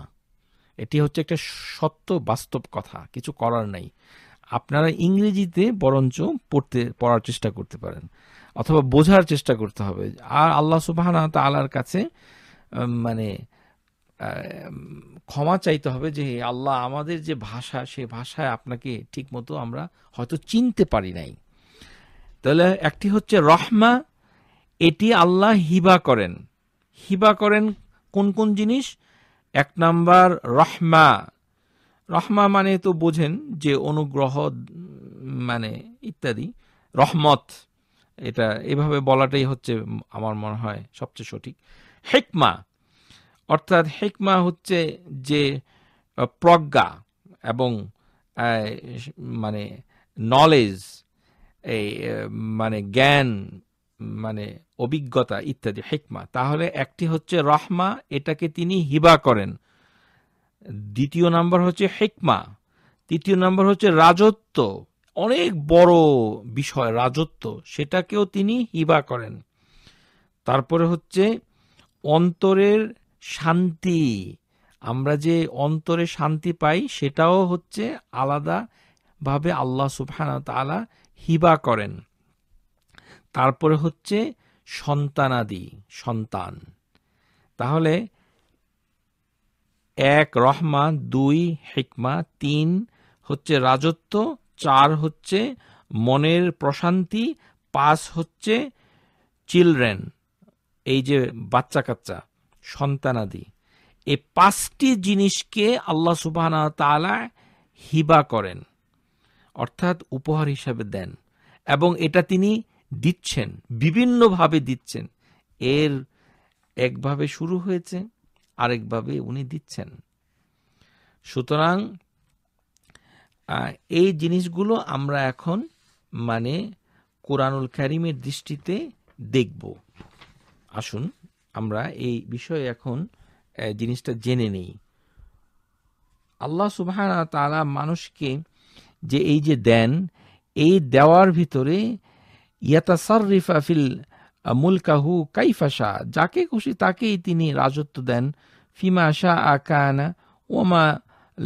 এটি হচ্ছে একটা সত্য বাস্তব কথা কিছু করার নাই আপনারা ইংরেজিতে বরঞ্চ পড়তে পড়ার চেষ্টা করতে পারেন অথবা বোঝার চেষ্টা করতে হবে আর আল্লাহ সুবাহ তালার কাছে মানে ক্ষমা চাইতে হবে যে আল্লাহ আমাদের যে ভাষা সে ভাষায় আপনাকে ঠিক মতো আমরা হয়তো চিনতে পারি নাই তাহলে একটি হচ্ছে রহমা এটি আল্লাহ হিবা করেন হিবা করেন কোন কোন জিনিস এক নাম্বার রহমা রহমা মানে তো বোঝেন যে অনুগ্রহ মানে ইত্যাদি রহমত এটা এভাবে বলাটাই হচ্ছে আমার মনে হয় সবচেয়ে সঠিক হেকমা অর্থাৎ হেকমা হচ্ছে যে প্রজ্ঞা এবং মানে নলেজ এই মানে জ্ঞান মানে অভিজ্ঞতা ইত্যাদি হেকমা তাহলে একটি হচ্ছে রহমা এটাকে তিনি হিবা করেন দ্বিতীয় নাম্বার হচ্ছে হেকমা তৃতীয় নাম্বার হচ্ছে রাজত্ব অনেক বড় বিষয় রাজত্ব সেটাকেও তিনি হিবা করেন তারপরে হচ্ছে অন্তরের শান্তি আমরা যে অন্তরে শান্তি পাই সেটাও হচ্ছে আলাদাভাবে আল্লাহ সুফান তালা হিবা করেন তারপরে হচ্ছে সন্তানাদি সন্তান তাহলে এক রহমা দুই হেকমা তিন হচ্ছে রাজত্ব চার হচ্ছে মনের প্রশান্তি পাঁচ হচ্ছে চিলড্রেন এই যে বাচ্চা কাচ্চা সন্তানাদি এ পাঁচটি জিনিসকে আল্লাহ সুবাহ তালা হিবা করেন অর্থাৎ উপহার হিসাবে দেন এবং এটা তিনি দিচ্ছেন বিভিন্নভাবে দিচ্ছেন এর একভাবে শুরু হয়েছে আরেকভাবে উনি দিচ্ছেন সুতরাং এই জিনিসগুলো আমরা এখন মানে কোরআনুল কারিমের দৃষ্টিতে দেখব আসুন আমরা এই বিষয়ে এখন জিনিসটা জেনে নেই আল্লাহ সুবাহ তারা মানুষকে যে এই যে দেন এই দেওয়ার ভিতরে ইয়াতাসারিফা ফিল মুলকাহু কাইফাশা যাকে খুশি তাকেই তিনি রাজত্ব দেন ফিমা শাহ আকানা ওমা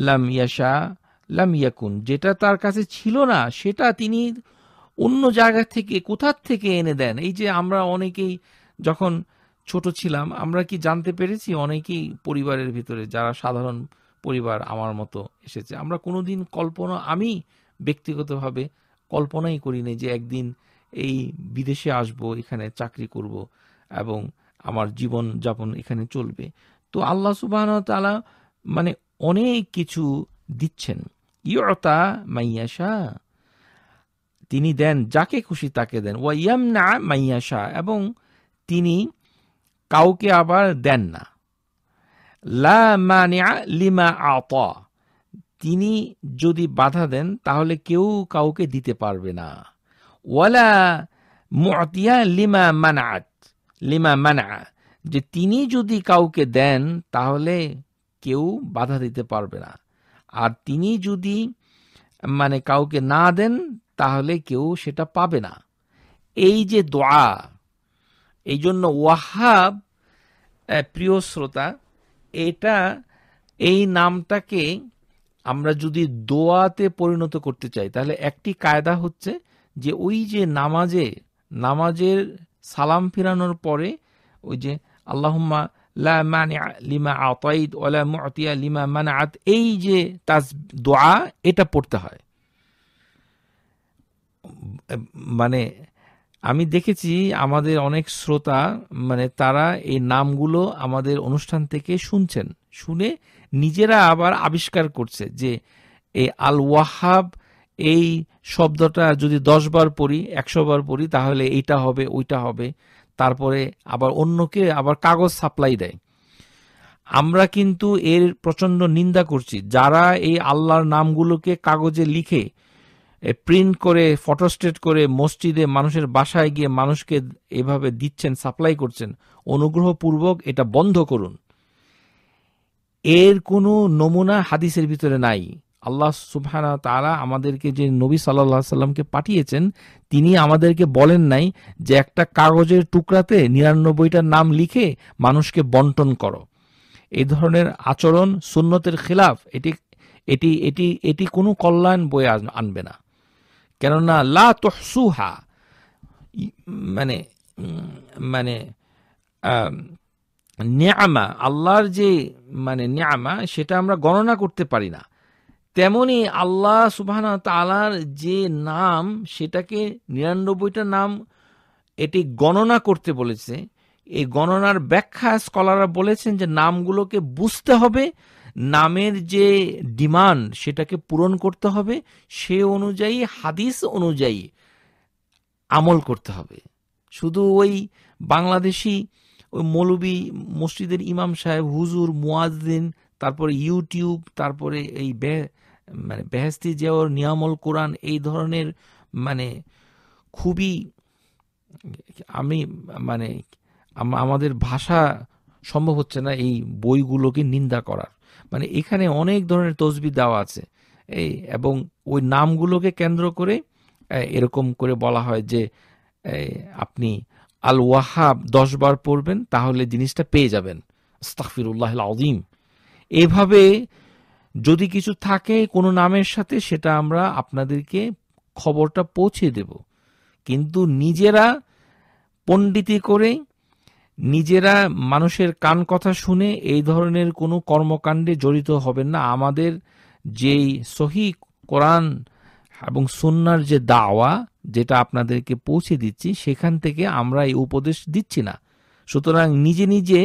লাম ইয়াশা লাম ইয়াকুন যেটা তার কাছে ছিল না সেটা তিনি অন্য জায়গা থেকে কোথার থেকে এনে দেন এই যে আমরা অনেকেই যখন ছোট ছিলাম আমরা কি জানতে পেরেছি অনেকেই পরিবারের ভিতরে যারা সাধারণ পরিবার আমার মতো এসেছে আমরা কোনোদিন কল্পনা আমি ব্যক্তিগতভাবে কল্পনাই করিনি যে একদিন এই বিদেশে আসব এখানে চাকরি করব এবং আমার জীবন যাপন এখানে চলবে তো আল্লাহ সুবাহ তালা মানে অনেক কিছু দিচ্ছেন ইয়তা মাইয়াশা তিনি দেন যাকে খুশি তাকে দেন ওয়া না মাইয়াশা এবং তিনি কাউকে আবার দেন না লা মানিয়া লিমা আত তিনি যদি বাধা দেন তাহলে কেউ কাউকে দিতে পারবে না ওয়ালা মতিয়া লিমা মানাত লিমা মানা যে তিনি যদি কাউকে দেন তাহলে কেউ বাধা দিতে পারবে না আর তিনি যদি মানে কাউকে না দেন তাহলে কেউ সেটা পাবে না এই যে দোয়া এই জন্য ওয়াহাব প্রিয় শ্রোতা এটা এই নামটাকে আমরা যদি দোয়াতে পরিণত করতে চাই তাহলে একটি কায়দা হচ্ছে যে ওই যে নামাজে নামাজের সালাম ফিরানোর পরে ওই যে আল্লাহম্মা লা মানে লিমা আতাইদ ওলা লিমা মানে আত এই যে তাজ দোয়া এটা পড়তে হয় মানে আমি দেখেছি আমাদের অনেক শ্রোতা মানে তারা এই নামগুলো আমাদের অনুষ্ঠান থেকে শুনছেন শুনে নিজেরা আবার আবিষ্কার করছে যে এই আল ওয়াহাব এই শব্দটা যদি দশ বার পড়ি একশো বার পড়ি তাহলে এইটা হবে ওইটা হবে তারপরে আবার অন্যকে আবার কাগজ সাপ্লাই দেয় আমরা কিন্তু এর প্রচণ্ড নিন্দা করছি যারা এই আল্লাহর নামগুলোকে কাগজে লিখে প্রিন্ট করে ফটোস্টেট করে মসজিদে মানুষের বাসায় গিয়ে মানুষকে এভাবে দিচ্ছেন সাপ্লাই করছেন অনুগ্রহপূর্বক এটা বন্ধ করুন এর কোনো নমুনা হাদিসের ভিতরে নাই আল্লাহ সুবহানা তারা আমাদেরকে যে নবী সাল্লা সাল্লামকে পাঠিয়েছেন তিনি আমাদেরকে বলেন নাই যে একটা কাগজের টুকরাতে নিরানব্বইটার নাম লিখে মানুষকে বন্টন করো এই ধরনের আচরণ সুন্নতের খিলাফ এটি এটি এটি এটি কোনো কল্যাণ বয়ে আনবে না কেননা লা তহসুহা মানে মানে নিয়ামা আল্লাহর যে মানে নিয়ামা সেটা আমরা গণনা করতে পারি না তেমনি আল্লাহ সুবাহ তালার যে নাম সেটাকে নিরানব্বইটা নাম এটি গণনা করতে বলেছে এই গণনার ব্যাখ্যা স্কলাররা বলেছেন যে নামগুলোকে বুঝতে হবে নামের যে ডিমান্ড সেটাকে পূরণ করতে হবে সে অনুযায়ী হাদিস অনুযায়ী আমল করতে হবে শুধু ওই বাংলাদেশি ওই মৌলবী মসজিদের ইমাম সাহেব হুজুর মুয়াজদিন তারপরে ইউটিউব তারপরে এই মানে বেহেস্তি যাওয়ার নিয়ামল কোরআন এই ধরনের মানে খুবই আমি মানে আমাদের ভাষা সম্ভব হচ্ছে না এই বইগুলোকে নিন্দা করার মানে এখানে অনেক ধরনের তসবি দেওয়া আছে এই এবং ওই নামগুলোকে কেন্দ্র করে এরকম করে বলা হয় যে আপনি আল ওয়াহাব দশবার পড়বেন তাহলে জিনিসটা পেয়ে যাবেন আস্তাকফিরুল্লাহ আজিম এভাবে যদি কিছু থাকে কোনো নামের সাথে সেটা আমরা আপনাদেরকে খবরটা পৌঁছে দেব কিন্তু নিজেরা পণ্ডিতি করে নিজেরা মানুষের কান কথা শুনে এই ধরনের কোনো কর্মকাণ্ডে জড়িত হবেন না আমাদের যেই সহি কোরআন এবং সুন্নার যে দাওয়া যেটা আপনাদেরকে পৌঁছে দিচ্ছি সেখান থেকে আমরা এই উপদেশ দিচ্ছি না সুতরাং নিজে নিজে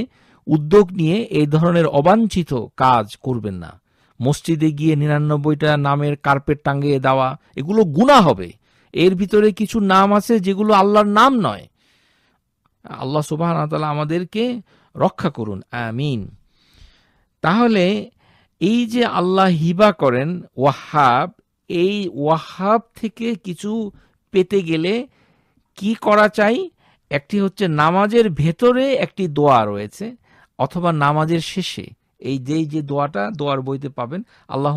উদ্যোগ নিয়ে এই ধরনের অবাঞ্ছিত কাজ করবেন না মসজিদে গিয়ে নিরানব্বইটা নামের কার্পেট টাঙ্গিয়ে দেওয়া এগুলো গুণা হবে এর ভিতরে কিছু নাম আছে যেগুলো আল্লাহর নাম নয় আল্লাহ সুবাহ তালা আমাদেরকে রক্ষা করুন আমিন তাহলে এই যে আল্লাহ হিবা করেন ওয়াহাব এই ওয়াহাব থেকে কিছু পেতে গেলে কি করা চাই একটি হচ্ছে নামাজের ভেতরে একটি দোয়া রয়েছে অথবা নামাজের শেষে এই যেই যে দোয়াটা দোয়ার বইতে পাবেন আল্লাহ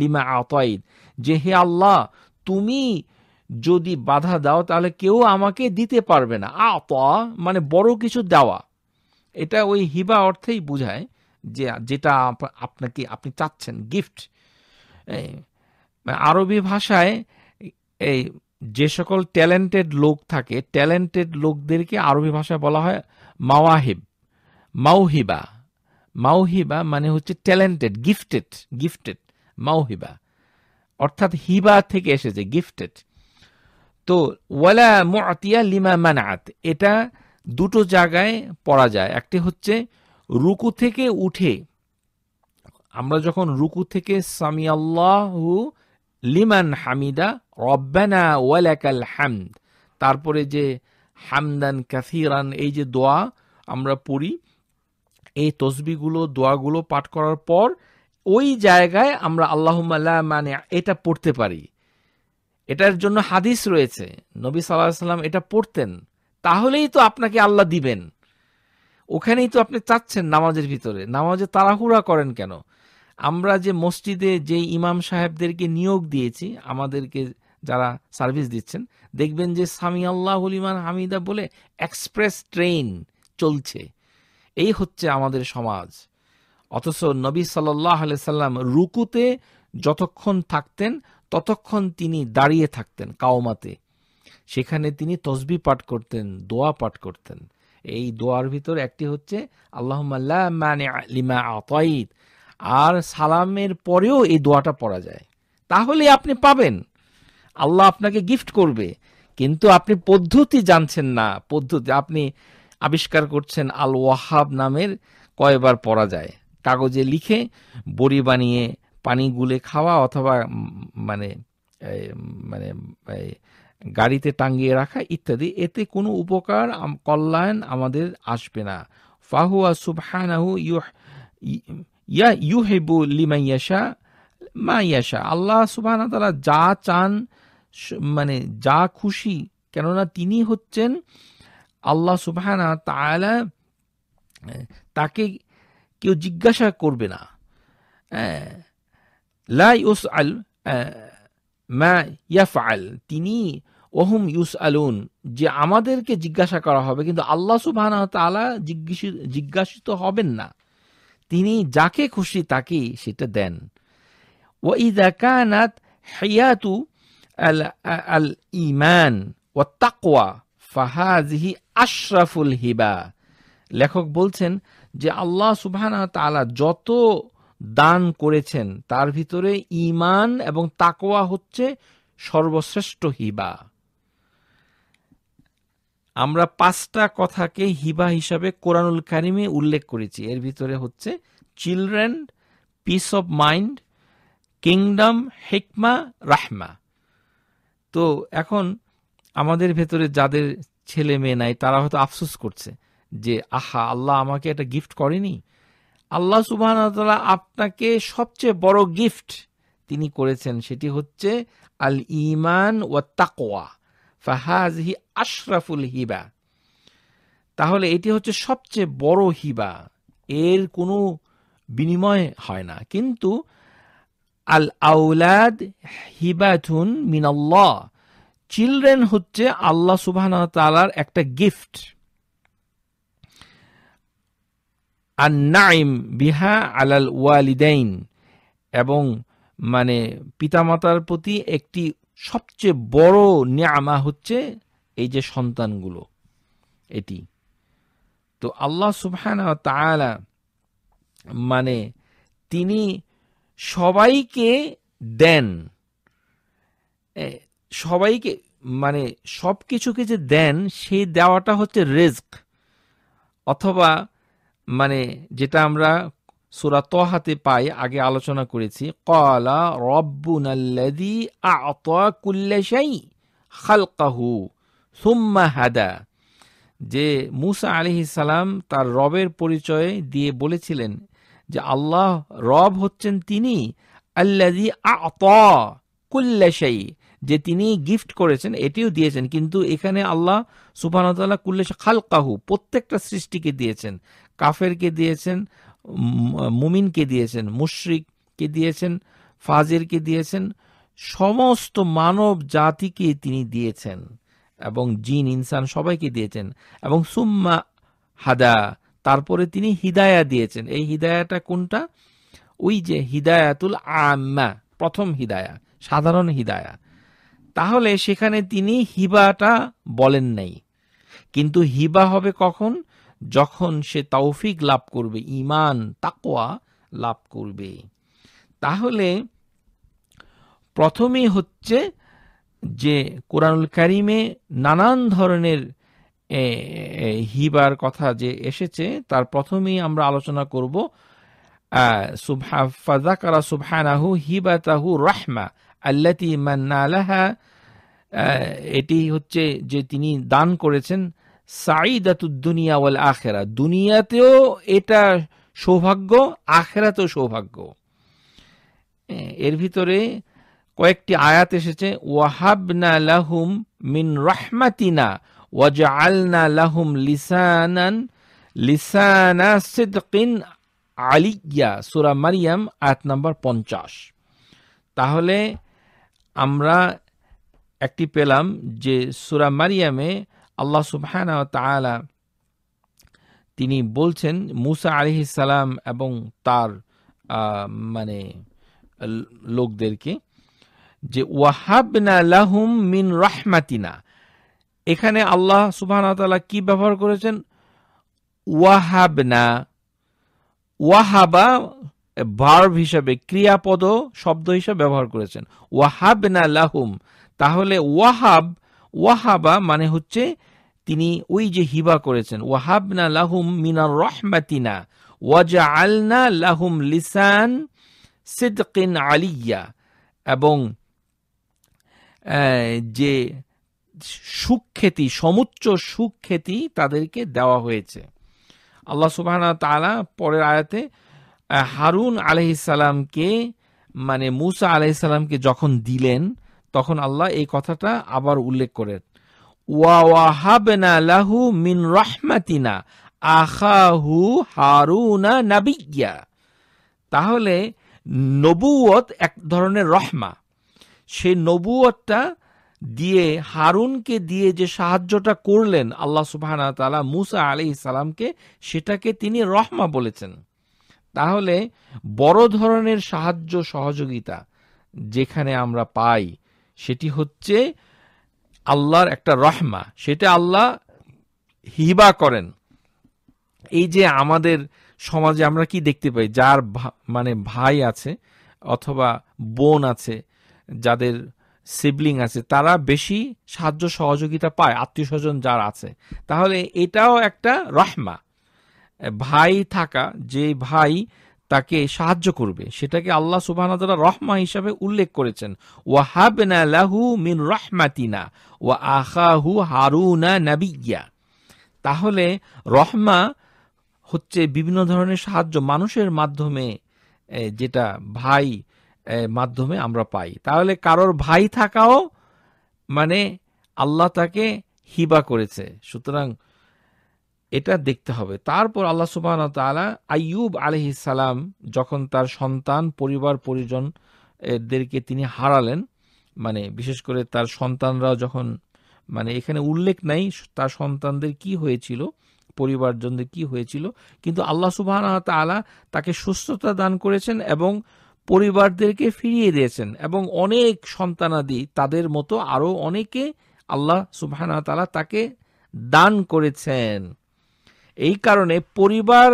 লিমা আতয়েদ যে হে আল্লাহ তুমি যদি বাধা দাও তাহলে কেউ আমাকে দিতে পারবে না আতা মানে বড় কিছু দেওয়া এটা ওই হিবা অর্থেই বোঝায় যে যেটা আপনাকে আপনি চাচ্ছেন গিফট মানে আরবি ভাষায় এই যে সকল ট্যালেন্টেড লোক থাকে ট্যালেন্টেড লোকদেরকে আরবি ভাষায় বলা হয় মাওয়াহিব মাউহিবা মাউহিবা মানে হচ্ছে ট্যালেন্টেড গিফটেড গিফটেড মাউহিবা অর্থাৎ হিবা থেকে এসেছে গিফটেড তো ওয়ালা মুআতিয়া লিমা মানাত এটা দুটো জায়গায় পড়া যায় একটি হচ্ছে রুকু থেকে উঠে আমরা যখন রুকু থেকে সামি আল্লাহু লিমান হামিদা রব্বানা ওয়ালাকাল হামদ তারপরে যে হামদান কাসিরান এই যে দোয়া আমরা পড়ি এই তসবিগুলো দোয়াগুলো পাঠ করার পর ওই জায়গায় আমরা আল্লাহ মানে এটা পড়তে পারি এটার জন্য হাদিস রয়েছে নবী সাল্লাহ সাল্লাম এটা পড়তেন তাহলেই তো আপনাকে আল্লাহ দিবেন ওখানেই তো আপনি চাচ্ছেন নামাজের ভিতরে নামাজে তাড়াহুড়া করেন কেন আমরা যে মসজিদে যে ইমাম সাহেবদেরকে নিয়োগ দিয়েছি আমাদেরকে যারা সার্ভিস দিচ্ছেন দেখবেন যে সামি আল্লাহ হলিমান হামিদা বলে এক্সপ্রেস ট্রেন চলছে এই হচ্ছে আমাদের সমাজ অথচ নবী সাল্লাহ সাল্লাম রুকুতে যতক্ষণ থাকতেন ততক্ষণ তিনি দাঁড়িয়ে থাকতেন কাওমাতে সেখানে তিনি তসবি পাঠ করতেন দোয়া পাঠ করতেন এই দোয়ার ভিতর একটি হচ্ছে আল্লাহ মানে লিমা আতাইদ আর সালামের পরেও এই দোয়াটা পড়া যায় তাহলে আপনি পাবেন আল্লাহ আপনাকে গিফট করবে কিন্তু আপনি পদ্ধতি জানছেন না পদ্ধতি আপনি আবিষ্কার করছেন আল ওয়াহাব নামের কয়বার পড়া যায় কাগজে লিখে বড়ি বানিয়ে পানি গুলে খাওয়া অথবা মানে মানে গাড়িতে টাঙ্গিয়ে রাখা ইত্যাদি এতে কোনো উপকার কল্যাণ আমাদের আসবে না ফাহু সুবহানাহু ইউহ ইয়া ইউহেবু লিমাইয়াশা মা ইয়াশা আল্লাহ সুবাহ তারা যা চান মানে যা খুশি কেননা তিনি হচ্ছেন আল্লাহ সুবাহানা তালা তাকে কেউ জিজ্ঞাসা করবে না হ্যাঁ লা ইউস আল মা ইয়াফআল তিনি ওহুম ইউস আলুন যে আমাদেরকে জিজ্ঞাসা করা হবে কিন্তু আল্লাহ সুবাহ তালা জিজ্ঞাসিত জিজ্ঞাসিত হবেন না তিনি যাকে খুশি তাকে সেটা দেন ও ইদা কানাত হাইয়াতু আল আল ইমান ও তাকওয়া ফাহাজিহি আশরাফুল হিবা লেখক বলছেন যে আল্লাহ সুবাহ তালা যত দান করেছেন তার ভিতরে ইমান এবং তাকোয়া হচ্ছে সর্বশ্রেষ্ঠ হিবা আমরা পাঁচটা কথাকে হিবা হিসাবে কোরআনুল কারিমে উল্লেখ করেছি এর ভিতরে হচ্ছে children peace of mind kingdom হেকমা রাহমা তো এখন আমাদের ভেতরে যাদের ছেলে মেয়ে নাই তারা হয়তো আফসোস করছে যে আহা আল্লাহ আমাকে একটা গিফট করেনি আল্লাহ সুবাহ আপনাকে সবচেয়ে বড় গিফট তিনি করেছেন সেটি হচ্ছে আল ইমান ও তাকোয়া ফাহাজহি আশরাফুল হিবা তাহলে এটি হচ্ছে সবচেয়ে বড় হিবা এর কোনো বিনিময় হয় না কিন্তু আল আউলাদ হিবাথুন মিনাল্লা চিলড্রেন হচ্ছে আল্লাহ সুবাহ তালার একটা গিফট আর নাইম বিহা আলাল ওয়ালিদাইন এবং মানে পিতামাতার প্রতি একটি সবচেয়ে বড় নিয়ামা হচ্ছে এই যে সন্তানগুলো এটি তো আল্লাহ সুবহান তালা মানে তিনি সবাইকে দেন সবাইকে মানে সব কিছুকে যে দেন সেই দেওয়াটা হচ্ছে রেস্ক অথবা মানে যেটা আমরা সুরা তহাতে পাই আগে আলোচনা করেছি কলা রব্বুনাল্লাদি আতকুল্লাশাই খালকাহু সুম্মা হাদা যে মুসা আলিহি সালাম তার রবের পরিচয় দিয়ে বলেছিলেন যে আল্লাহ রব হচ্ছেন তিনি আল্লাদি আতকুল্লাশাই যে তিনি গিফট করেছেন এটিও দিয়েছেন কিন্তু এখানে আল্লাহ সুবাহতাল্লাহ কুল্লেশ খালকাহু প্রত্যেকটা সৃষ্টিকে দিয়েছেন কাফেরকে দিয়েছেন মুমিনকে দিয়েছেন মুশ্রিককে দিয়েছেন ফাজেরকে দিয়েছেন সমস্ত মানব জাতিকে তিনি দিয়েছেন এবং জিন ইনসান সবাইকে দিয়েছেন এবং সুম্মা হাদা তারপরে তিনি হিদায়া দিয়েছেন এই হিদায়াটা কোনটা ওই যে হিদায়াতুল আম্মা প্রথম হিদায়া সাধারণ হিদায়া তাহলে সেখানে তিনি হিবাটা বলেন নাই কিন্তু হিবা হবে কখন যখন সে তৌফিক লাভ করবে ইমান তাকোয়া লাভ করবে তাহলে প্রথমেই হচ্ছে যে কোরআনুল কারিমে নানান ধরনের হিবার কথা যে এসেছে তার প্রথমেই আমরা আলোচনা করব ফাজাকারা সুবহানাহু হিবাতাহু রহমা আল্লাতি মান্নালাহা এটি হচ্ছে যে তিনি দান করেছেন দুনিয়া ওয়াল আখেরা দুনিয়াতেও এটা সৌভাগ্য আখেরাতেও সৌভাগ্য হ্যাঁ, এর ভিতরে কয়েকটি আয়াত এসেছে ওয়াহাবনা লাহুম মিন রহমাতিনা ওয়াজা আলনা লাহুম লিসানান লিসানা সিদ্দিন আলিয়া সুরা মারিয়াম আয়াত নাম্বার পঞ্চাশ তাহলে আমরা একটি পেলাম যে সুরা মারিয়ামে আল্লাহ সুবহানা তিনি বলছেন মুসা সালাম এবং তার মানে লোকদেরকে যে ওয়াহাবনা লাহুম মিন রাহমাতিনা এখানে আল্লাহ সুবাহতালা কি ব্যবহার করেছেন ওয়াহাবনা ওয়াহাবা ভার্ভ হিসাবে ক্রিয়াপদ শব্দ হিসাবে ব্যবহার করেছেন ওয়াহাবনা লাহুম তাহলে ওয়াহাব ওয়াহাবা মানে হচ্ছে তিনি ওই যে হিবা করেছেন ওয়াহাবনা লাহুম মিনার রহমাতিনা ওয়াজা আলনা লাহুম লিসান সিদ্দিন আলিয়া এবং যে সুখ্যাতি সমুচ্চ সুখ্যাতি তাদেরকে দেওয়া হয়েছে আল্লাহ সুবাহ তালা পরের আয়াতে হারুন আলহিসাল্লামকে মানে মুসা আলাইসাল্লামকে যখন দিলেন তখন আল্লাহ এই কথাটা আবার উল্লেখ করেন ওয়াহাবনা লাহু মিন রহমাতিনা আহাহু হারুনা নাবিয়া তাহলে নবুয়ত এক ধরনের রহমা সে নবুয়তটা দিয়ে হারুনকে দিয়ে যে সাহায্যটা করলেন আল্লাহ সুবাহ তালা মুসা আলি ইসালামকে সেটাকে তিনি রহমা বলেছেন তাহলে বড় ধরনের সাহায্য সহযোগিতা যেখানে আমরা পাই সেটি হচ্ছে আল্লাহর একটা রহমা সেটা আল্লাহ হিবা করেন এই যে আমাদের সমাজে আমরা কি দেখতে পাই যার মানে ভাই আছে অথবা বোন আছে যাদের সিবলিং আছে তারা বেশি সাহায্য সহযোগিতা পায় আত্মীয় স্বজন যার আছে তাহলে এটাও একটা রহমা ভাই থাকা যে ভাই তাকে সাহায্য করবে সেটাকে আল্লাহ সুবাহ রহমা হিসাবে উল্লেখ করেছেন ওয়াহাবনা লাহু মিন রহমাতিনা ওয়া আহাহু হারুনা নাবিগিয়া তাহলে রহমা হচ্ছে বিভিন্ন ধরনের সাহায্য মানুষের মাধ্যমে যেটা ভাই মাধ্যমে আমরা পাই তাহলে কারোর ভাই থাকাও মানে আল্লাহ তাকে হিবা করেছে সুতরাং এটা দেখতে হবে তারপর আল্লাহ সুবাহ তালা আইয়ুব সালাম যখন তার সন্তান পরিবার পরিজন এদেরকে তিনি হারালেন মানে বিশেষ করে তার সন্তানরা যখন মানে এখানে উল্লেখ নাই তার সন্তানদের কি হয়েছিল পরিবারজনদের কি হয়েছিল কিন্তু আল্লাহ সুবাহ তালা তাকে সুস্থতা দান করেছেন এবং পরিবারদেরকে ফিরিয়ে দিয়েছেন এবং অনেক সন্তানাদি তাদের মতো আরও অনেকে আল্লাহ সুবাহ তালা তাকে দান করেছেন এই কারণে পরিবার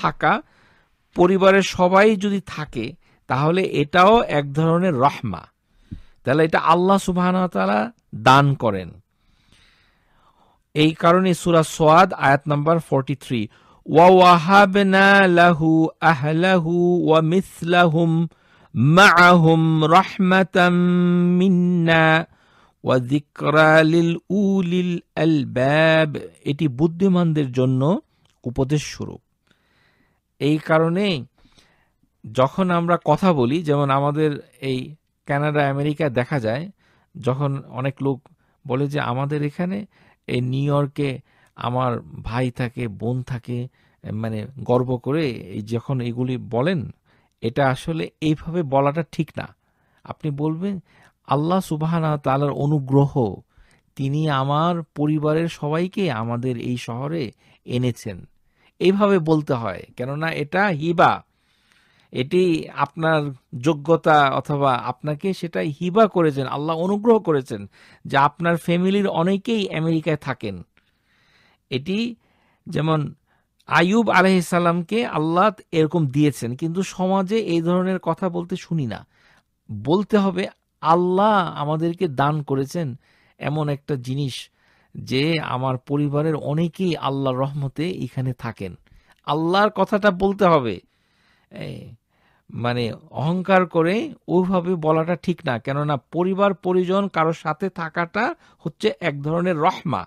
থাকা পরিবারের সবাই যদি থাকে তাহলে এটাও এক ধরনের রহমা তাহলে এটা আল্লাহ সুবাহতালা দান করেন এই কারণে সুরা সোয়াদ আয়াত নাম্বার ফর্টি থ্রি লাহু ওয়া মিসলাহুম ওয়া এটি বুদ্ধিমানদের জন্য উপদেশ স্বরূপ এই কারণেই যখন আমরা কথা বলি যেমন আমাদের এই কানাডা আমেরিকা দেখা যায় যখন অনেক লোক বলে যে আমাদের এখানে এই নিউ ইয়র্কে আমার ভাই থাকে বোন থাকে মানে গর্ব করে এই যখন এগুলি বলেন এটা আসলে এইভাবে বলাটা ঠিক না আপনি বলবেন আল্লাহ সুবাহানা তালার অনুগ্রহ তিনি আমার পরিবারের সবাইকে আমাদের এই শহরে এনেছেন এইভাবে বলতে হয় কেননা এটা হিবা এটি আপনার যোগ্যতা অথবা আপনাকে সেটা হিবা করেছেন আল্লাহ অনুগ্রহ করেছেন যে আপনার ফ্যামিলির অনেকেই আমেরিকায় থাকেন এটি যেমন আয়ুব আলহিসাল্লামকে আল্লাহ এরকম দিয়েছেন কিন্তু সমাজে এই ধরনের কথা বলতে শুনি না বলতে হবে আল্লাহ আমাদেরকে দান করেছেন এমন একটা জিনিস যে আমার পরিবারের অনেকেই আল্লাহর রহমতে এখানে থাকেন আল্লাহর কথাটা বলতে হবে মানে অহংকার করে ওইভাবে বলাটা ঠিক না কেননা পরিবার পরিজন কারোর সাথে থাকাটা হচ্ছে এক ধরনের রহমা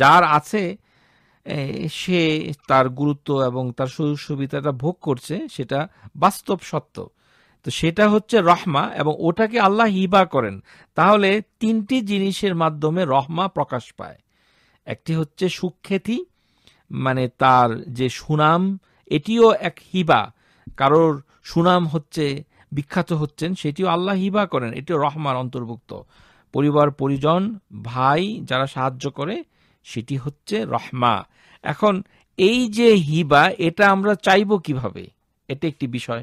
যার আছে সে তার গুরুত্ব এবং তার সুযোগ সুবিধাটা ভোগ করছে সেটা বাস্তব সত্য তো সেটা হচ্ছে রহমা এবং ওটাকে আল্লাহ হিবা করেন তাহলে তিনটি জিনিসের মাধ্যমে রহমা প্রকাশ পায় একটি হচ্ছে সুখ্যাতি মানে তার যে সুনাম এটিও এক হিবা কারোর সুনাম হচ্ছে বিখ্যাত হচ্ছেন সেটিও আল্লাহ হিবা করেন এটিও রহমার অন্তর্ভুক্ত পরিবার পরিজন ভাই যারা সাহায্য করে সেটি হচ্ছে রহমা এখন এই যে হিবা এটা আমরা চাইব কিভাবে এটা একটি বিষয়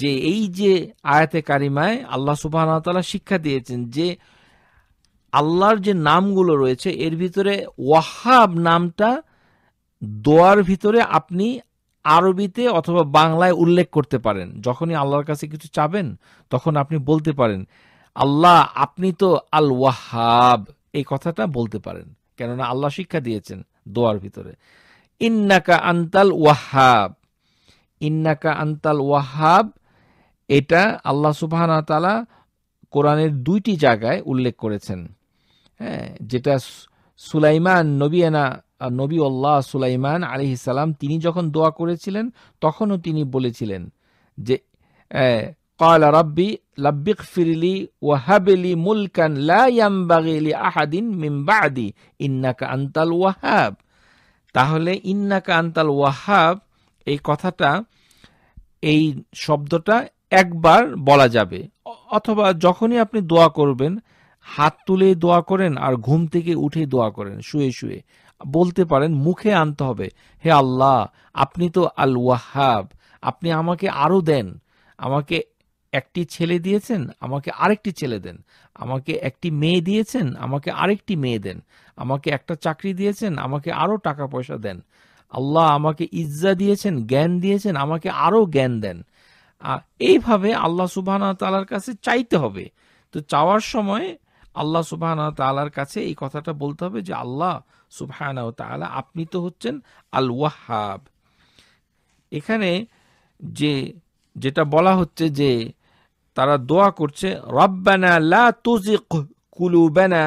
যে এই যে আয়াতে কারিমায় আল্লাহ সুবাহ শিক্ষা দিয়েছেন যে আল্লাহর যে নামগুলো রয়েছে এর ভিতরে ওয়াহাব নামটা দোয়ার ভিতরে আপনি আরবিতে অথবা বাংলায় উল্লেখ করতে পারেন যখনই আল্লাহর কাছে কিছু চাবেন তখন আপনি বলতে পারেন আল্লাহ আপনি তো আল ওয়াহাব এই কথাটা বলতে পারেন কেননা আল্লাহ শিক্ষা দিয়েছেন দোয়ার ভিতরে ইন্নাকা আন্তাল ওয়াহাব ইন্নাকা আন্তাল ওয়াহাব এটা আল্লাহ সুবাহানা তালা কোরআনের দুইটি জায়গায় উল্লেখ করেছেন হ্যাঁ যেটা সুলাইমান নবীনা নবী আল্লাহ সুলাইমান আলি ইসালাম তিনি যখন দোয়া করেছিলেন তখনও তিনি বলেছিলেন যে কয়লা রব্বি লাব্বিক ফিরলি ওয়াহাবেলি মুলকান লাগাগেলি আহাদিন মিম্বাদি ইন্নাকা আন্তাল ওয়াহাব তাহলে ইন্নাকা আন্তাল ওয়াহাব এই কথাটা এই শব্দটা একবার বলা যাবে অথবা যখনই আপনি দোয়া করবেন হাত তুলে দোয়া করেন আর ঘুম থেকে উঠে দোয়া করেন শুয়ে শুয়ে বলতে পারেন মুখে আনতে হবে হে আল্লাহ আপনি তো আল ওয়াহাব আপনি আমাকে আরও দেন আমাকে একটি ছেলে দিয়েছেন আমাকে আরেকটি ছেলে দেন আমাকে একটি মেয়ে দিয়েছেন আমাকে আরেকটি মেয়ে দেন আমাকে একটা চাকরি দিয়েছেন আমাকে আরও টাকা পয়সা দেন আল্লাহ আমাকে ইজ্জা দিয়েছেন জ্ঞান দিয়েছেন আমাকে আরও জ্ঞান দেন এইভাবে আল্লাহ সুবাহ তালার কাছে চাইতে হবে তো চাওয়ার সময় আল্লাহ সুবাহ তালার কাছে এই কথাটা বলতে হবে যে আল্লাহ সুবাহ তালা আপনি তো হচ্ছেন আল ওয়াহাব এখানে যে যেটা বলা হচ্ছে যে তারা দোয়া করছে রব্বানা লা তুজিক কুলুবানা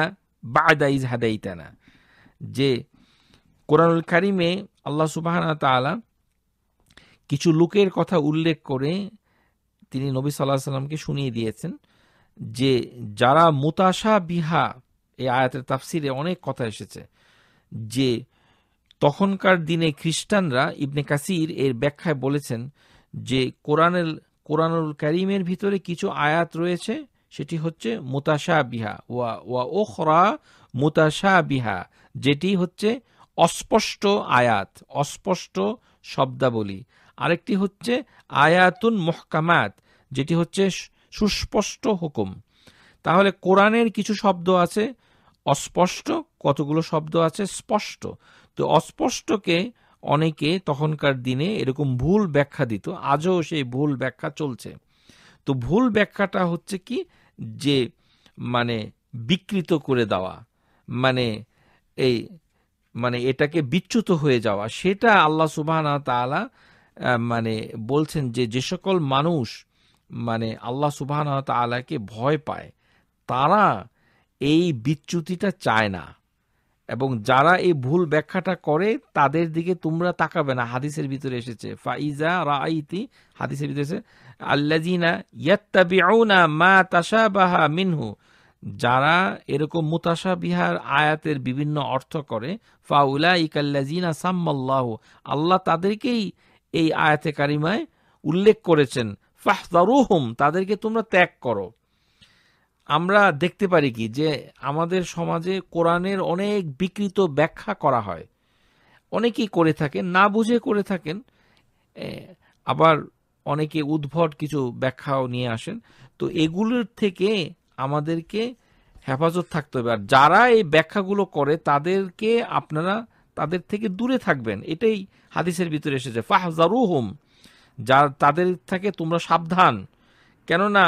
বাদা হাদাইতানা যে কোরআনুল কারিমে আল্লাহ সুবাহানা তালা কিছু লোকের কথা উল্লেখ করে তিনি নবী সাল্লাহ সাল্লামকে শুনিয়ে দিয়েছেন যে যারা মুতাশা বিহা এই আয়াতের তাফসিরে অনেক কথা এসেছে যে তখনকার দিনে খ্রিস্টানরা ইবনে কাসির এর ব্যাখ্যায় বলেছেন যে কোরআনের কোরআনুল করিমের ভিতরে কিছু আয়াত রয়েছে সেটি হচ্ছে মোতাশা বিহা ওয়া ওয়া খরা মোতাশা বিহা যেটি হচ্ছে অস্পষ্ট আয়াত অস্পষ্ট শব্দাবলী আরেকটি হচ্ছে আয়াতুন মহকামাত যেটি হচ্ছে সুস্পষ্ট হুকুম তাহলে কোরআনের কিছু শব্দ আছে অস্পষ্ট কতগুলো শব্দ আছে স্পষ্ট তো অস্পষ্টকে অনেকে তখনকার দিনে এরকম ভুল ব্যাখ্যা দিত আজও সেই ভুল ব্যাখ্যা চলছে তো ভুল ব্যাখ্যাটা হচ্ছে কি যে মানে বিকৃত করে দেওয়া মানে এই মানে এটাকে বিচ্যুত হয়ে যাওয়া সেটা আল্লাহ সুবাহ তালা মানে বলছেন যে যে সকল মানুষ মানে আল্লাহ সুবাহ তালাকে ভয় পায় তারা এই বিচ্যুতিটা চায় না এবং যারা এই ভুল ব্যাখ্যাটা করে তাদের দিকে তোমরা তাকাবে না হাদিসের ভিতরে এসেছে ফাইজা রাইতি হাদিসের ভিতরে এসেছে আল্লাজিনা ইয়াত্তাবিউনা মা তাশাবাহা মিনহু যারা এরকম মুতাসা বিহার আয়াতের বিভিন্ন অর্থ করে ফাউলা ইকাল্লাজিনা সাম্মাল্লাহ আল্লাহ তাদেরকেই এই আয়াতে কারিমায় উল্লেখ করেছেন ফাহদারুহম তাদেরকে তোমরা ত্যাগ করো আমরা দেখতে পারি কি যে আমাদের সমাজে কোরআনের অনেক বিকৃত ব্যাখ্যা করা হয় অনেকেই করে থাকেন না বুঝে করে থাকেন আবার অনেকে উদ্ভট কিছু ব্যাখ্যাও নিয়ে আসেন তো এগুলোর থেকে আমাদেরকে হেফাজত থাকতে হবে আর যারা এই ব্যাখ্যাগুলো করে তাদেরকে আপনারা তাদের থেকে দূরে থাকবেন এটাই হাদিসের ভিতরে এসেছে ফাহজারু হোম যা তাদের থেকে তোমরা সাবধান কেননা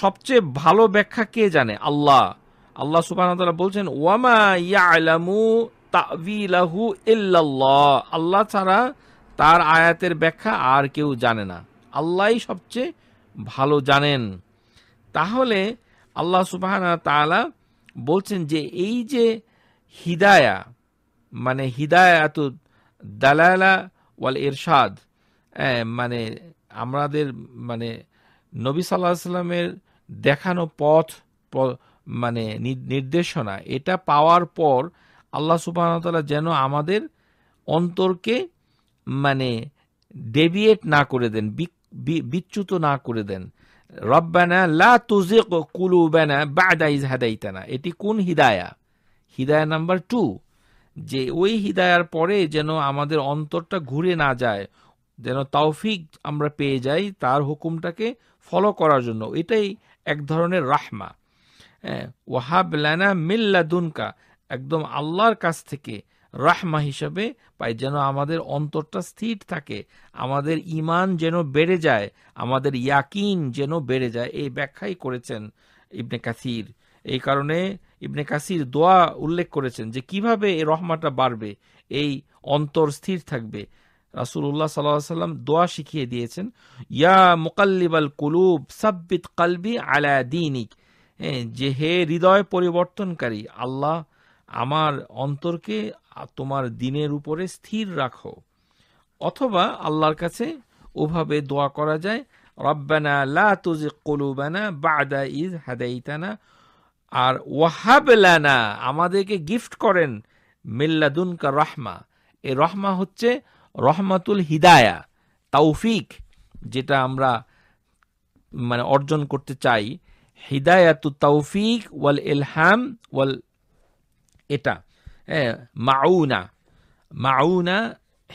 সবচেয়ে ভালো ব্যাখ্যা কে জানে আল্লাহ আল্লাহ সুবাহ বলছেন ওয়ামা ইয়ালামু তাভিলাহু ইল্লাল্লাহ আল্লাহ ছাড়া তার আয়াতের ব্যাখ্যা আর কেউ জানে না আল্লাহই সবচেয়ে ভালো জানেন তাহলে আল্লাহ সুবাহানা তালা বলছেন যে এই যে হিদায়া মানে হিদায়াত দালালা ওয়াল ইরশাদ মানে আমাদের মানে নবী সাল্লাহ সাল্লামের দেখানো পথ মানে নির্দেশনা এটা পাওয়ার পর আল্লাহ তালা যেন আমাদের অন্তরকে মানে ডেভিয়েট না করে দেন বিচ্যুত না করে দেন রব্বানা লা তুজিক কুলুবানা বাদা ইজ হাদাইতানা এটি কোন হিদায়া হিদায়া নাম্বার টু যে ওই হিদায়ার পরে যেন আমাদের অন্তরটা ঘুরে না যায় যেন তাওফিক আমরা পেয়ে যাই তার হুকুমটাকে ফলো করার জন্য এটাই এক ধরনের রাহমা হ্যাঁ ওয়াহাব লানা মিল্লা দুনকা একদম আল্লাহর কাছ থেকে রাহমা হিসাবে পাই যেন আমাদের অন্তরটা স্থির থাকে আমাদের ইমান যেন বেড়ে যায় আমাদের ইয়াকিন যেন বেড়ে যায় এই ব্যাখ্যাই করেছেন ইবনে কাসির এই কারণে ইবনে কাসির দোয়া উল্লেখ করেছেন যে কিভাবে এই রহমাটা বাড়বে এই অন্তর স্থির থাকবে রাসুল্লাহ সাল্লাহ সাল্লাম দোয়া শিখিয়ে দিয়েছেন ইয়া মোকাল্লিবাল কুলুব সাব্বিত কালবি আলা দিনিক হ্যাঁ যে হে হৃদয় পরিবর্তনকারী আল্লাহ আমার অন্তরকে তোমার দিনের উপরে স্থির রাখো অথবা আল্লাহর কাছে ওভাবে দোয়া করা যায় রব্বানা লা তুজি কুলুবানা বাদা ইজ হাদাইতানা আর ওয়াহাবলানা আমাদেরকে গিফট করেন মিল্লাদুন কা রহমা এই রহমা হচ্ছে রহমাতুল হিদায়া তৌফিক যেটা আমরা মানে অর্জন করতে চাই হিদায়াতু তৌফিক ওয়াল ইলহাম ওয়াল এটা মাউনা মাউনা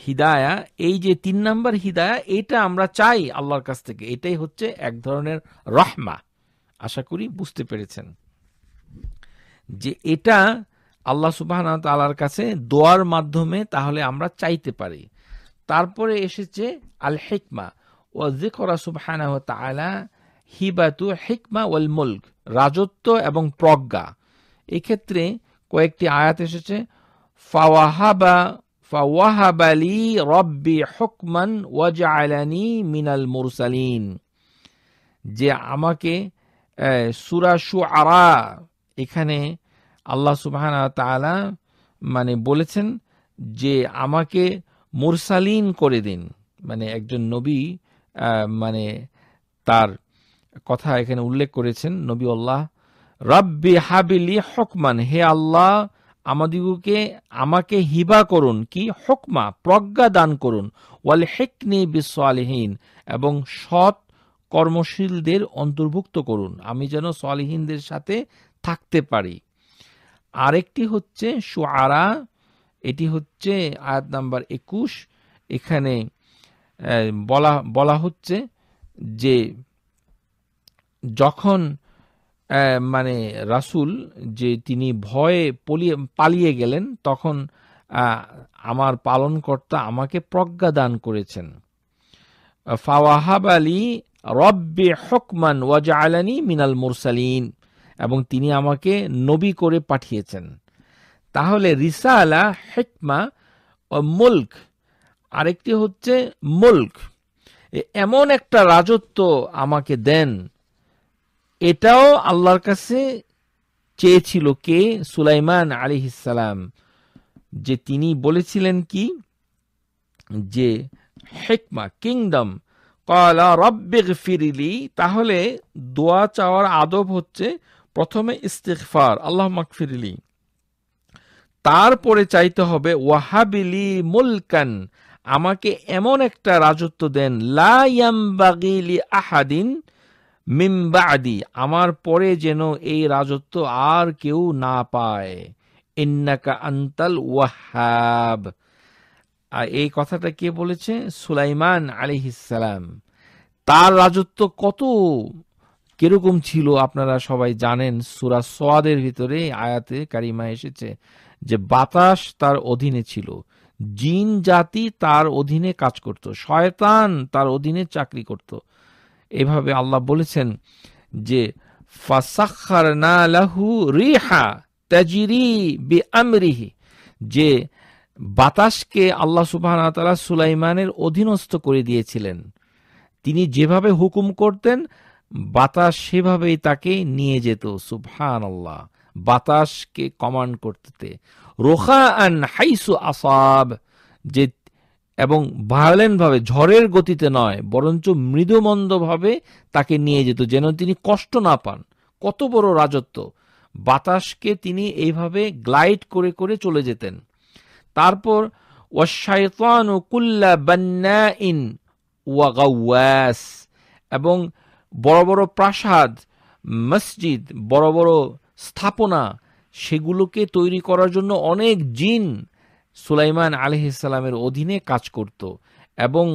হিদায়া এই যে তিন নম্বর হিদায়া এটা আমরা চাই আল্লাহর কাছ থেকে এটাই হচ্ছে এক ধরনের রহমা আশা করি বুঝতে পেরেছেন যে এটা আল্লাহ সুবাহ আল্লাহর কাছে দোয়ার মাধ্যমে তাহলে আমরা চাইতে পারি তারপরে এসেছে আল হেকমা ও জিকরা সুবাহ হিবাতু হেকমা ওয়াল মুল্ক রাজত্ব এবং প্রজ্ঞা এক্ষেত্রে কয়েকটি আয়াত এসেছে ফাওয়াহাবা ফাওয়াহাবালি রব্বি হকমান ওয়াজা আলানি মিনাল মুরসালিন যে আমাকে সুরাসু আরা এখানে আল্লাহ সুবাহানা তালা মানে বলেছেন যে আমাকে মুরসালিন করে দিন মানে একজন নবী মানে তার কথা এখানে উল্লেখ করেছেন নবী আল্লাহ রাব্বি হাবিলি হকমান হে আল্লাহ আমাদিগকে আমাকে হিবা করুন কি হকমা প্রজ্ঞা দান করুন ওয়াল হেকনি আলহীন এবং সৎ কর্মশীলদের অন্তর্ভুক্ত করুন আমি যেন সলিহীনদের সাথে থাকতে পারি আরেকটি হচ্ছে সুয়ারা এটি হচ্ছে আয়াত নাম্বার একুশ এখানে বলা বলা হচ্ছে যে যখন মানে রাসুল যে তিনি ভয়ে পলিয়ে পালিয়ে গেলেন তখন আমার পালনকর্তা আমাকে প্রজ্ঞা দান করেছেন ফাওয়াহাব আলী রব্বে হকমান ওয়াজা আলানি মিনাল মুরসালিন এবং তিনি আমাকে নবী করে পাঠিয়েছেন তাহলে রিসা আলা হেকমা ও মুল্ক আরেকটি হচ্ছে মুল্ক এমন একটা রাজত্ব আমাকে দেন এটাও আল্লাহর কাছে চেয়েছিল কে সুলাইমান ইসালাম যে তিনি বলেছিলেন কি যে হেকমা কিংডম কয়লা রব্বে ফিরিলি তাহলে দোয়া চাওয়ার আদব হচ্ছে প্রথমে ইস্তেকফার আল্লাহ মাকফিরিলি তারপরে চাইতে হবে ওয়াহাবিলি মুলকান আমাকে এমন একটা রাজত্ব দেন লাইয়াম্বাগিলি আহাদিন আহাদিন মিমবাদি আমার পরে যেন এই রাজত্ব আর কেউ না পায় ইন্নাকা আন্তাল ওয়াহাব আর এই কথাটা কে বলেছে সুলাইমান আলিহিসাল্লাম তার রাজত্ব কত কিরকম ছিল আপনারা সবাই জানেন সুরা সোয়াদের ভিতরে আয়াতে কারিমা এসেছে যে বাতাস তার অধীনে ছিল জিন জাতি তার অধীনে কাজ করত শয়তান তার অধীনে চাকরি করত এভাবে আল্লাহ বলেছেন যে লাহু রিহা তাজিরি বি আমরিহি যে বাতাসকে আল্লাহ সুবাহ তালা সুলাইমানের অধীনস্থ করে দিয়েছিলেন তিনি যেভাবে হুকুম করতেন বাতাস সেভাবেই তাকে নিয়ে যেত সুবহান আল্লাহ বাতাসকে কমান্ড করতে রোখা আন হাইসু আসাব যে এবং ভায়োলেন্টভাবে ঝড়ের গতিতে নয় বরঞ্চ মৃদুমন্দভাবে তাকে নিয়ে যেত যেন তিনি কষ্ট না পান কত বড় রাজত্ব বাতাসকে তিনি এইভাবে গ্লাইড করে করে চলে যেতেন তারপর এবং বড় বড় প্রাসাদ মসজিদ বড় বড় স্থাপনা সেগুলোকে তৈরি করার জন্য অনেক জিন সুলাইমান আলহ ইসলামের অধীনে কাজ করত এবং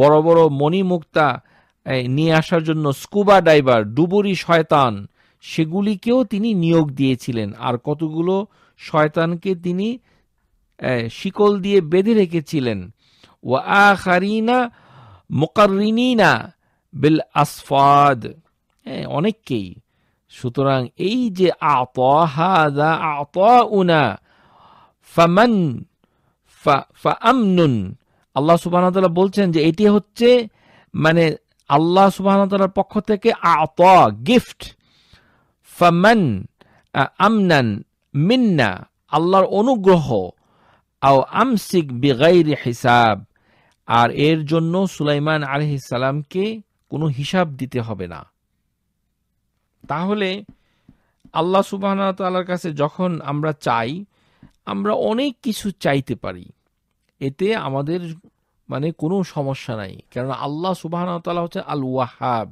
বড় বড় মণিমুক্তা নিয়ে আসার জন্য স্কুবা ডাইভার ডুবুরি শয়তান সেগুলিকেও তিনি নিয়োগ দিয়েছিলেন আর কতগুলো শয়তানকে তিনি শিকল দিয়ে বেঁধে রেখেছিলেন ওয়া আিনা মোকারিনা বিল আসফাদ হ্যাঁ অনেককেই সুতরাং এই যে আত হাদা উনা ফামান আমনুন আল্লাহ সুবাহতাল্লাহ বলছেন যে এটি হচ্ছে মানে আল্লাহ সুবাহতাল্লার পক্ষ থেকে আত গিফট ফামান আমনান মিন্না আল্লাহর অনুগ্রহ আও আমসিক বেগাইর হিসাব আর এর জন্য সুলাইমান আলহিসাল্লামকে কোনো হিসাব দিতে হবে না তাহলে আল্লাহ সুবাহ তাল্লার কাছে যখন আমরা চাই আমরা অনেক কিছু চাইতে পারি এতে আমাদের মানে কোনো সমস্যা নাই কেননা আল্লাহ সুবাহতাল্লাহ হচ্ছে আল ওয়াহাব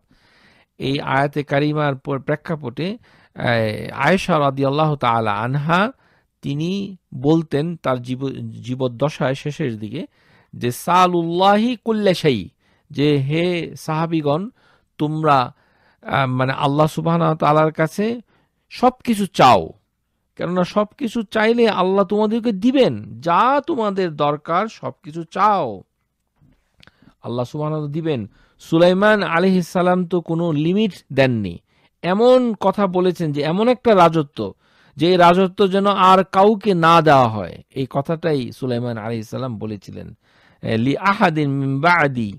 এই আয়াতে কারিমার প্রেক্ষাপটে আয়েশা রাদি আল্লাহ তালা আনহা তিনি বলতেন তার জীব জীবদ্দশায় শেষের দিকে যে উল্লাহি কুল্লেশাই যে হে সাহাবিগণ তোমরা মানে আল্লাহ সুবাহ তালার কাছে সব কিছু চাও কেননা সব কিছু চাইলে আল্লাহ তোমাদেরকে দিবেন যা তোমাদের দরকার সব কিছু চাও আল্লাহ সুবাহ দিবেন সুলাইমান আলী সালাম তো কোনো লিমিট দেননি এমন কথা বলেছেন যে এমন একটা রাজত্ব যে রাজত্ব যেন আর কাউকে না দেওয়া হয় এই কথাটাই সুলাইমান আলী সাল্লাম বলেছিলেন লি আহাদিন বাদি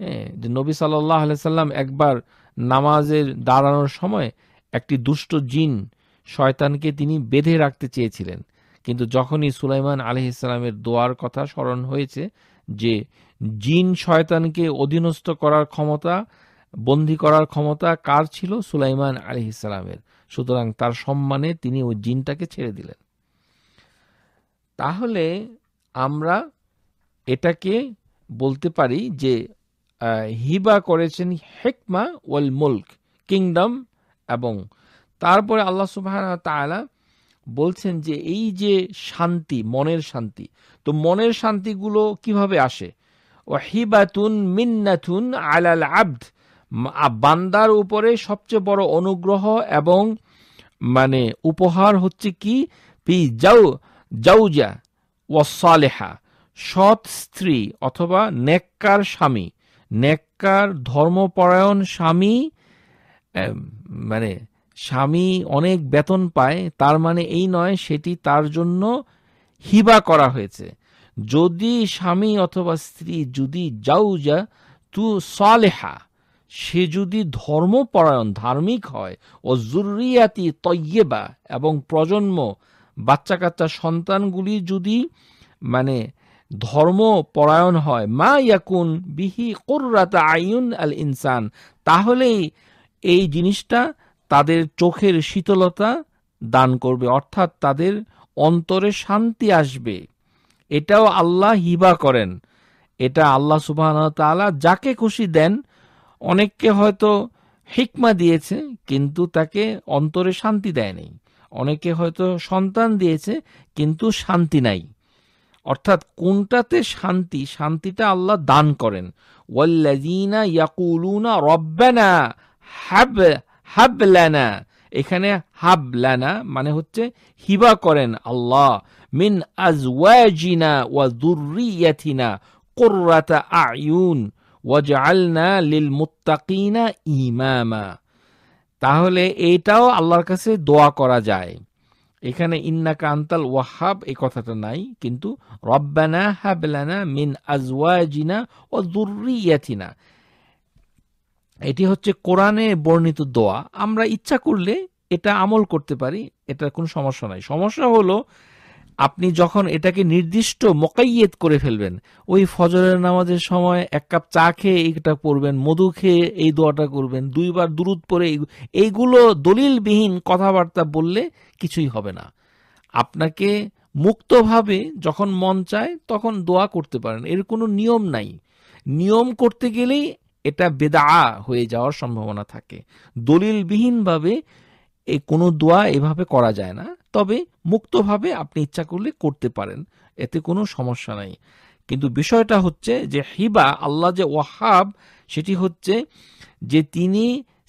হ্যাঁ যে নবী সাল্লাহ সাল্লাম একবার নামাজের দাঁড়ানোর সময় একটি দুষ্ট জিন শয়তানকে তিনি বেঁধে রাখতে চেয়েছিলেন কিন্তু যখনই সুলাইমান আলহ ইসলামের দোয়ার কথা স্মরণ হয়েছে যে জিন শয়তানকে অধীনস্থ করার ক্ষমতা বন্দী করার ক্ষমতা কার ছিল সুলাইমান আলহ ইসলামের সুতরাং তার সম্মানে তিনি ওই জিনটাকে ছেড়ে দিলেন তাহলে আমরা এটাকে বলতে পারি যে হিবা করেছেন হেকমা ওয়াল মুল্ক কিংডম এবং তারপরে আল্লাহ সুবাহ তালা বলছেন যে এই যে শান্তি মনের শান্তি তো মনের শান্তিগুলো কিভাবে আসে ওয়াহিবাতুন মিন্নাথুন আলাল আব্দ বান্দার উপরে সবচেয়ে বড় অনুগ্রহ এবং মানে উপহার হচ্ছে কি পি যাও যাউজা ওয়াসালেহা সৎ স্ত্রী অথবা নেককার স্বামী নেককার ধর্মপরায়ণ স্বামী মানে স্বামী অনেক বেতন পায় তার মানে এই নয় সেটি তার জন্য হিবা করা হয়েছে যদি স্বামী অথবা স্ত্রী যদি যাও যা তু সালেহা সে যদি ধর্মপরায়ণ ধার্মিক হয় ও জরুরিয়াতি তৈয়েবা এবং প্রজন্ম বাচ্চা কাচ্চা সন্তানগুলি যদি মানে ধর্মপরায়ণ হয় মা ইয়াকুন বিহি কোর্রাতা আইন আল ইনসান তাহলেই এই জিনিসটা তাদের চোখের শীতলতা দান করবে অর্থাৎ তাদের অন্তরে শান্তি আসবে এটাও আল্লাহ হিবা করেন এটা আল্লাহ সুবাহ তালা যাকে খুশি দেন অনেককে হয়তো হিকমা দিয়েছে কিন্তু তাকে অন্তরে শান্তি দেয়নি অনেকে হয়তো সন্তান দিয়েছে কিন্তু শান্তি নাই অর্থাৎ কোনটাতে শান্তি শান্তিটা আল্লাহ দান করেন ওয়াল্লাজিনা ইয়াকুলুনা রব্বানা হ্যাব হাবলানা এখানে হাবলানা মানে হচ্ছে হিবা করেন আল্লাহ মিন আজওয়াজিনা ওয়া যুররিয়াতিনা কুররাতা আয়ুন ওয়াজআলনা লিল মুত্তাকিনা ইমামা তাহলে এটাও আল্লাহর কাছে দোয়া করা যায় এখানে ইন্না কান্তাল ওয়াহাব এই কথাটা নাই কিন্তু রব্বানা হাবলানা মিন আজওয়াজিনা ও দুররিয়াতিনা এটি হচ্ছে কোরআনে বর্ণিত দোয়া আমরা ইচ্ছা করলে এটা আমল করতে পারি এটার কোনো সমস্যা নাই সমস্যা হলো আপনি যখন এটাকে নির্দিষ্ট মোকাইয়েত করে ফেলবেন ওই ফজরের নামাজের সময় এক কাপ চা খেয়ে এইটা করবেন মধু খেয়ে এই দোয়াটা করবেন দুইবার দূরত পরে এইগুলো দলিলবিহীন কথাবার্তা বললে কিছুই হবে না আপনাকে মুক্তভাবে যখন মন চায় তখন দোয়া করতে পারেন এর কোনো নিয়ম নাই নিয়ম করতে গেলেই এটা বেদা হয়ে যাওয়ার সম্ভাবনা থাকে দলিলবিহীনভাবে এ কোনো দোয়া এভাবে করা যায় না তবে মুক্তভাবে আপনি ইচ্ছা করলে করতে পারেন এতে কোনো সমস্যা নাই কিন্তু বিষয়টা হচ্ছে যে হিবা আল্লাহ যে ওয়াহাব সেটি হচ্ছে যে তিনি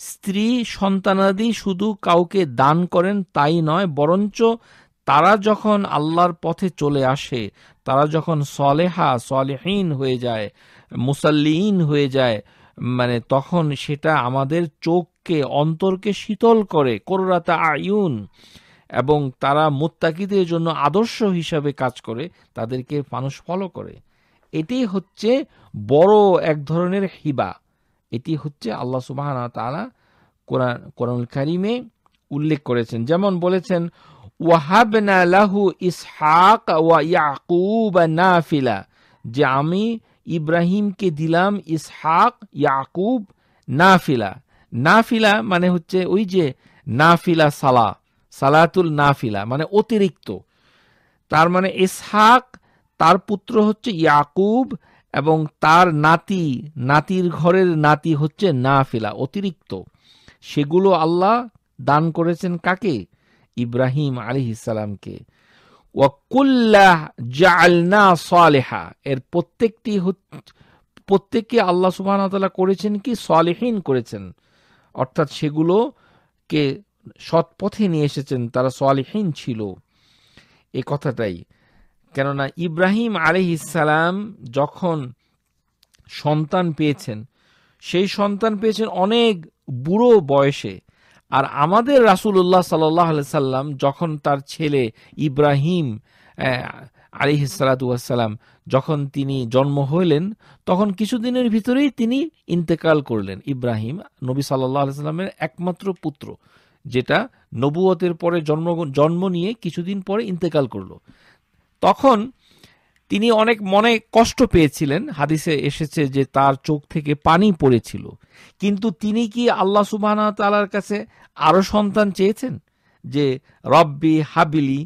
স্ত্রী সন্তানাদি শুধু কাউকে দান করেন তাই নয় বরঞ্চ তারা যখন আল্লাহর পথে চলে আসে তারা যখন সলেহা সলেহীন হয়ে যায় মুসাল্লিহীন হয়ে যায় মানে তখন সেটা আমাদের চোখকে অন্তরকে শীতল করে করোরাতা আয়ুন এবং তারা মোত্তাকিদের জন্য আদর্শ হিসাবে কাজ করে তাদেরকে মানুষ ফলো করে এটি হচ্ছে বড় এক ধরনের হিবা এটি হচ্ছে আল্লাহ সুবাহ তালা কোরআন কোরআন কারিমে উল্লেখ করেছেন যেমন বলেছেন ওয়াহাবনা লাহু ইসহাক ওয়া ইয়াকুব নাফিলা যে আমি ইব্রাহিমকে দিলাম ইসহাক ইয়াকুব নাফিলা নাফিলা মানে হচ্ছে ওই যে নাফিলা সালা সালাতুল নাফিলা মানে অতিরিক্ত তার মানে ইসহাক তার পুত্র হচ্ছে ইয়াকুব এবং তার নাতি নাতির ঘরের নাতি হচ্ছে নাফিলা অতিরিক্ত সেগুলো আল্লাহ দান করেছেন কাকে ইব্রাহিম আলি ইসালামকে ওয়াকুল্লাহ জালনা সালেহা এর প্রত্যেকটি প্রত্যেককে আল্লাহ সুবাহ করেছেন কি সলেহীন করেছেন অর্থাৎ সেগুলোকে সৎপথে নিয়ে এসেছেন তারা সলেহীন ছিল এ কথাটাই কেননা ইব্রাহিম আলিহিসাল্লাম যখন সন্তান পেয়েছেন সেই সন্তান পেয়েছেন অনেক বুড়ো বয়সে আর আমাদের রাসুল্লাহ সাল্লাহ সাল্লাম যখন তার ছেলে ইব্রাহিম আলি হিসালাতুয়াসাল্লাম যখন তিনি জন্ম হইলেন তখন কিছুদিনের ভিতরেই তিনি ইন্তেকাল করলেন ইব্রাহিম নবী সাল্লাহ সাল্লামের একমাত্র পুত্র যেটা নবুয়তের পরে জন্ম জন্ম নিয়ে কিছুদিন পরে ইন্তেকাল করলো তখন তিনি অনেক মনে কষ্ট পেয়েছিলেন হাদিসে এসেছে যে তার চোখ থেকে পানি পড়েছিল কিন্তু তিনি কি আল্লাহ সুবাহ তালার কাছে আরও সন্তান চেয়েছেন যে রব্বি হাবিলি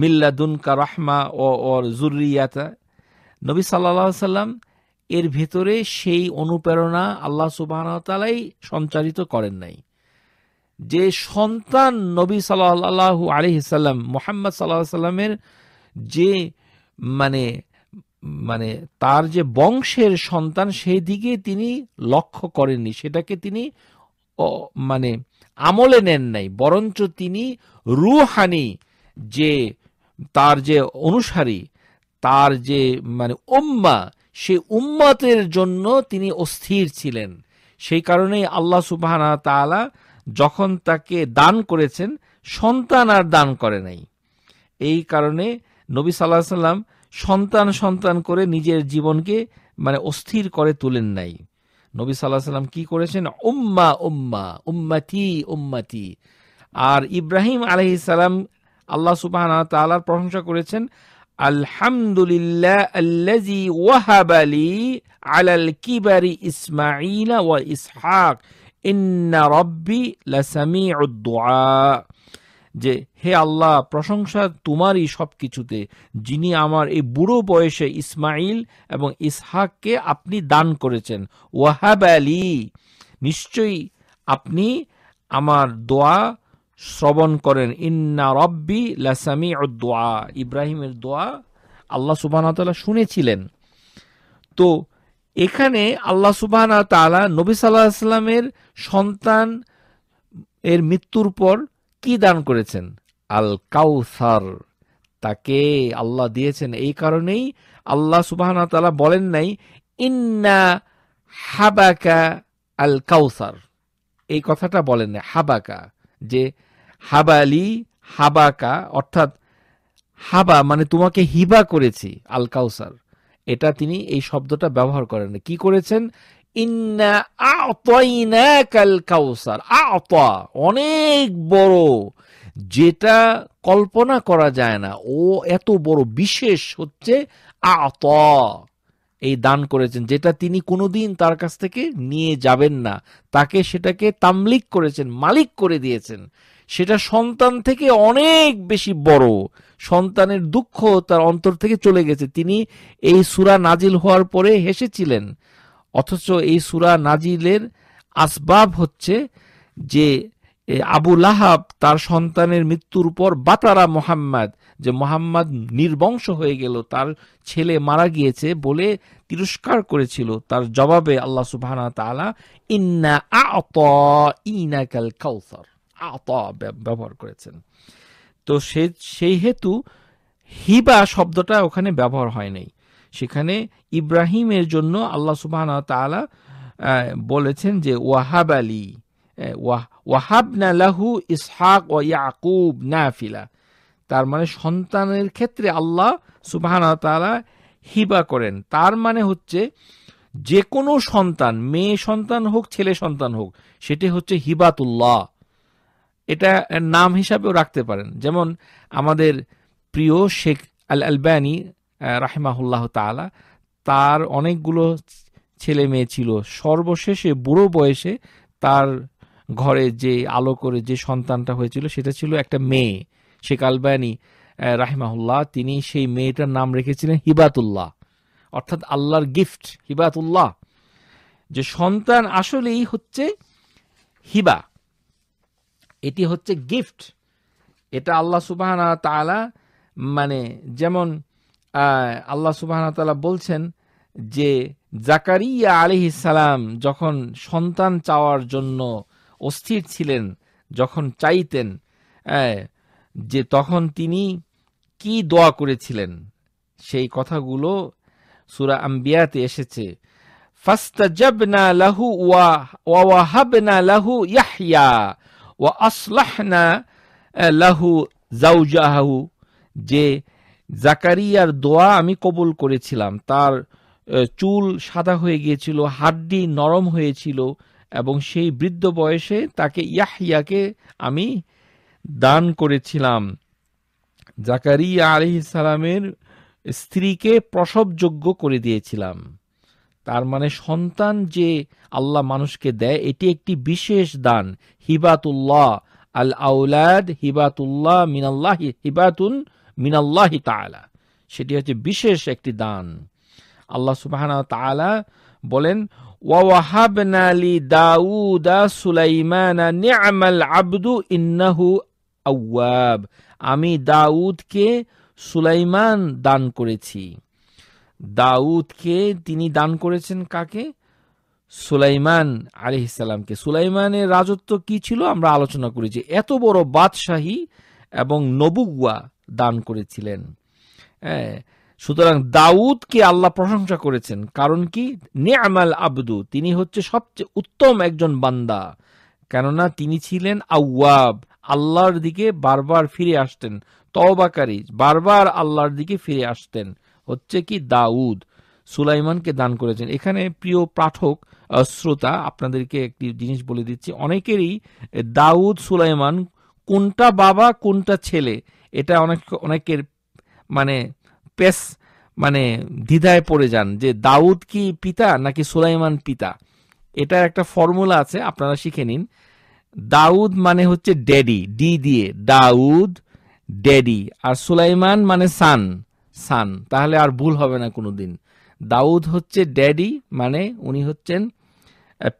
মিল্লাদুনকা রহমা ও ওর জুরিয়াতা নবী সাল্লা সাল্লাম এর ভেতরে সেই অনুপ্রেরণা আল্লাহ সুবাহতালাই সঞ্চারিত করেন নাই যে সন্তান নবী সাল্লাহ আলহিসাল্লাম মোহাম্মদ সাল্লাহ সাল্লামের যে মানে মানে তার যে বংশের সন্তান সেই দিকে তিনি লক্ষ্য করেননি সেটাকে তিনি মানে আমলে নেন নাই বরঞ্চ তিনি রুহানি যে তার যে অনুসারী তার যে মানে উম্মা সে উম্মাতের জন্য তিনি অস্থির ছিলেন সেই কারণেই আল্লাহ সুবাহ তালা যখন তাকে দান করেছেন সন্তান আর দান করে নাই এই কারণে নবী সাল্লাহ সাল্লাম সন্তান সন্তান করে নিজের জীবনকে মানে অস্থির করে তুলেন নাই নবী সাল্লাহ সাল্লাম কি করেছেন উম্মা উম্মা উম্মাতি উম্মাতি আর ইব্রাহিম আলহ সালাম আল্লাহ সুবাহ তালার প্রশংসা করেছেন আলহামদুলিল্লাহ আলাল কিবারি ইসমাইলা ওয়া ইসহাক ইন্না রব্বি লাসামি উদ্দোয়া যে হে আল্লাহ প্রশংসা তোমারই সব কিছুতে যিনি আমার এই বুড়ো বয়সে ইসমাইল এবং ইসহাককে আপনি দান করেছেন ওয়াহাব আলী নিশ্চয়ই আপনি আমার দোয়া শ্রবণ করেন ইন্না রব্বি লাসামি ও দোয়া ইব্রাহিমের দোয়া আল্লাহ সুবাহতাল্লাহ শুনেছিলেন তো এখানে আল্লাহ সুবাহ তালা নবী সাল্লাহ আসলামের সন্তান এর মৃত্যুর পর কি দান করেছেন আল কাউসার তাকে আল্লাহ দিয়েছেন এই কারণেই আল্লাহ সুবাহ তালা বলেন নাই ইন্না হাবাকা আল কাউসার এই কথাটা বলেন না হাবাকা যে হাবালি হাবাকা অর্থাৎ হাবা মানে তোমাকে হিবা করেছি আল কাউসার এটা তিনি এই শব্দটা ব্যবহার করেন কি করেছেন ইন্না কাউসার আতা অনেক বড় যেটা কল্পনা করা যায় না ও এত বড় বিশেষ হচ্ছে আত এই দান করেছেন যেটা তিনি কোনোদিন তার কাছ থেকে নিয়ে যাবেন না তাকে সেটাকে তামলিক করেছেন মালিক করে দিয়েছেন সেটা সন্তান থেকে অনেক বেশি বড় সন্তানের দুঃখ তার অন্তর থেকে চলে গেছে তিনি এই সুরা নাজিল হওয়ার পরে হেসেছিলেন অথচ এই সুরা নাজিলের আসবাব হচ্ছে যে আবু লাহাব তার সন্তানের মৃত্যুর পর বাতারা মোহাম্মদ যে মোহাম্মদ নির্বংশ হয়ে গেল তার ছেলে মারা গিয়েছে বলে তিরস্কার করেছিল তার জবাবে আল্লাহ সুবাহ ইন্না আত কাউসার আত ব্যবহার করেছেন তো সে সেই হেতু হিবা শব্দটা ওখানে ব্যবহার হয় নাই সেখানে ইব্রাহিমের জন্য আল্লাহ সুবাহ তালা বলেছেন যে ওয়াহাব আলী ওয়াহাবনা লাহু ইসহাক ও ইয়াকুব ফিলা তার মানে সন্তানের ক্ষেত্রে আল্লাহ সুবাহানা তালা হিবা করেন তার মানে হচ্ছে যে কোনো সন্তান মেয়ে সন্তান হোক ছেলে সন্তান হোক সেটি হচ্ছে হিবাতুল্লাহ এটা নাম হিসাবেও রাখতে পারেন যেমন আমাদের প্রিয় শেখ আল আলবানি রাহিমাহুল্লাহ তালা তার অনেকগুলো ছেলে মেয়ে ছিল সর্বশেষে বুড়ো বয়সে তার ঘরে যে আলো করে যে সন্তানটা হয়েছিল সেটা ছিল একটা মেয়ে সে আলবানি রাহিমাহুল্লাহ তিনি সেই মেয়েটার নাম রেখেছিলেন হিবাতুল্লাহ অর্থাৎ আল্লাহর গিফট হিবাতুল্লাহ যে সন্তান আসলেই হচ্ছে হিবা এটি হচ্ছে গিফট এটা আল্লাহ সুবাহ মানে যেমন আল্লাহ সুবাহতালা বলছেন যে জাকারিয়া আলিহিসালাম যখন সন্তান চাওয়ার জন্য অস্থির ছিলেন যখন চাইতেন যে তখন তিনি কি দোয়া করেছিলেন সেই কথাগুলো সুরা আম্বিয়াতে এসেছে না লাহু ওয়া ওয়া হাব না লাহু ইয়াহইয়া ওয়া না লাহু জাউজাহু যে জাকারিয়ার দোয়া আমি কবুল করেছিলাম তার চুল সাদা হয়ে গিয়েছিল হাড্ডি নরম হয়েছিল এবং সেই বৃদ্ধ বয়সে তাকে ইয়াহিয়াকে আমি দান করেছিলাম জাকারিয়া আলি স্ত্রীকে প্রসবযোগ্য করে দিয়েছিলাম তার মানে সন্তান যে আল্লাহ মানুষকে দেয় এটি একটি বিশেষ দান হিবাতুল্লাহ আল আউলাদ হিবাতুল্লাহ মিনাল্লাহ হিবাতুন মিনাল্লাহি তালা সেটি হচ্ছে বিশেষ একটি দান আল্লাহ সুবাহানা তালা বলেন ওয়াহাবনা দাউদা সুলাইমানা নিআমাল আব্দু ইন্নাহু আউয়াব আমি দাউদকে সুলাইমান দান করেছি দাউদকে তিনি দান করেছেন কাকে সুলাইমান সালামকে সুলাইমানের রাজত্ব কি ছিল আমরা আলোচনা করেছি এত বড় বাদশাহী এবং নবুয়া দান করেছিলেন হ্যাঁ সুতরাং দাউদকে আল্লাহ প্রশংসা করেছেন কারণ কি নেআমাল আবদু তিনি হচ্ছে সবচেয়ে উত্তম একজন বান্দা কেননা তিনি ছিলেন আউয়াব আল্লাহর দিকে বারবার ফিরে আসতেন তবাকারী বারবার আল্লাহর দিকে ফিরে আসতেন হচ্ছে কি দাউদ সুলাইমানকে দান করেছেন এখানে প্রিয় পাঠক শ্রোতা আপনাদেরকে একটি জিনিস বলে দিচ্ছি অনেকেরই দাউদ সুলাইমান কোনটা বাবা কোনটা ছেলে এটা অনেক অনেকের মানে পেস মানে দ্বিধায় পড়ে যান যে দাউদ কি পিতা নাকি সুলাইমান পিতা এটার একটা ফর্মুলা আছে আপনারা শিখে নিন দাউদ মানে হচ্ছে ড্যাডি ডি দিয়ে দাউদ ড্যাডি আর সুলাইমান মানে সান সান তাহলে আর ভুল হবে না কোনো দিন দাউদ হচ্ছে ড্যাডি মানে উনি হচ্ছেন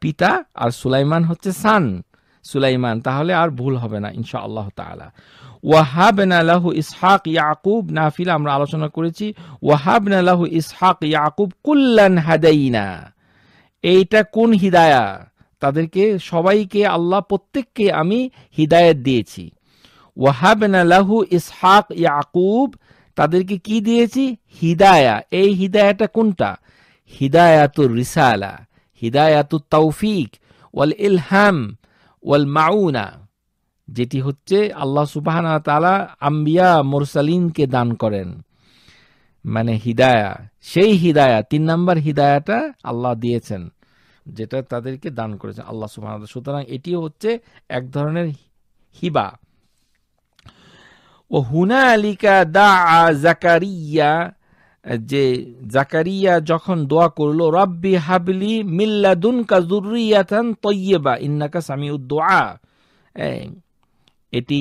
পিতা আর সুলাইমান হচ্ছে সান সুলাইমান তাহলে আর ভুল হবে না ইনশা আল্লাহ তালা ওয়াহাবনা লাহু ইসহাক ইয়াকুব নাফিলা আমরা আলোচনা করেছি ওয়াহাবনা লাহু ইসহাক ইয়াকুব কুল্লান হাদাইনা এইটা কোন হিদায়া তাদেরকে সবাইকে আল্লাহ প্রত্যেককে আমি হিদায়ত দিয়েছি ওয়াহাবনা লাহু ইসহাক ইয়াকুব তাদেরকে কি দিয়েছি হিদায়া এই হিদায়াটা কোনটা হিদায়াতুর রিসালা হিদায়াতুর তৌফিক ওয়াল ইলহাম ওয়াল মাউনা যেটি হচ্ছে আল্লাহ সুবাহানা তালা আম্বিয়া মোরসালিনকে দান করেন মানে হিদায়া সেই হিদায়া তিন নম্বর হিদায়াটা আল্লাহ দিয়েছেন যেটা তাদেরকে দান করেছেন আল্লাহ সুবাহ সুতরাং এটি হচ্ছে এক ধরনের হিবা ও হুনা আলিকা দা জাকারিয়া যে জাকারিয়া যখন দোয়া করলো রব্বি হাবলি মিল্লাদুন কাজুরিয়াতান তৈয়বা ইন্নাকা সামিউদ দোয়া এটি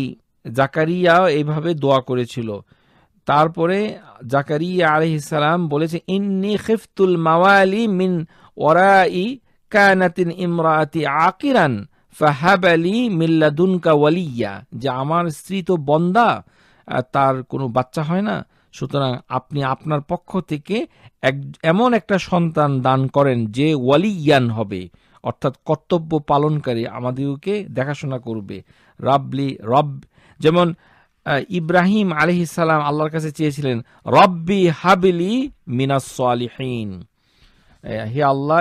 জাকারিয়া এইভাবে দোয়া করেছিল তারপরে জাকারিয়া আলহিসাল্লাম বলেছে ইন্নি খিফতুল মাওয়ালি মিন ওরাই কানাতিন ইমরাতি আকিরান ফাহাবালি কা ওয়ালিয়া যে আমার স্ত্রী তো বন্দা তার কোনো বাচ্চা হয় না সুতরাং আপনি আপনার পক্ষ থেকে এক এমন একটা সন্তান দান করেন যে ওয়ালিয়ান হবে অর্থাৎ কর্তব্য পালনকারী আমাদেরকে দেখাশোনা করবে রাবলি রব যেমন ইব্রাহিম সালাম আল্লাহর কাছে চেয়েছিলেন রব্বি হাবিলি মিনাসলিহীন হে আল্লাহ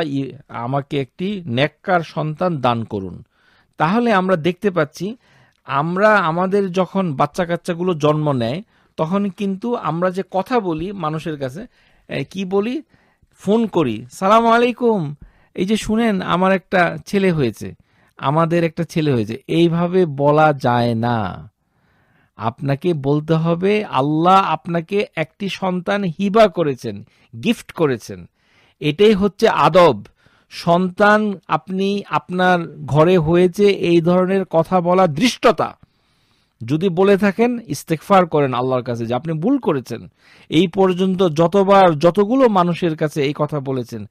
আমাকে একটি নেককার সন্তান দান করুন তাহলে আমরা দেখতে পাচ্ছি আমরা আমাদের যখন বাচ্চা কাচ্চাগুলো জন্ম নেয় তখন কিন্তু আমরা যে কথা বলি মানুষের কাছে কি বলি ফোন করি সালাম আলাইকুম এই যে শুনেন আমার একটা ছেলে হয়েছে আমাদের একটা ছেলে হয়েছে এইভাবে বলা যায় না আপনাকে বলতে হবে আল্লাহ আপনাকে একটি সন্তান হিবা করেছেন গিফট করেছেন এটাই হচ্ছে আদব সন্তান আপনি আপনার ঘরে হয়েছে এই ধরনের কথা বলা দৃষ্টতা যদি বলে থাকেন ইস্তেকফার করেন আল্লাহর কাছে যে আপনি ভুল করেছেন এই পর্যন্ত যতবার যতগুলো মানুষের কাছে এই কথা বলেছেন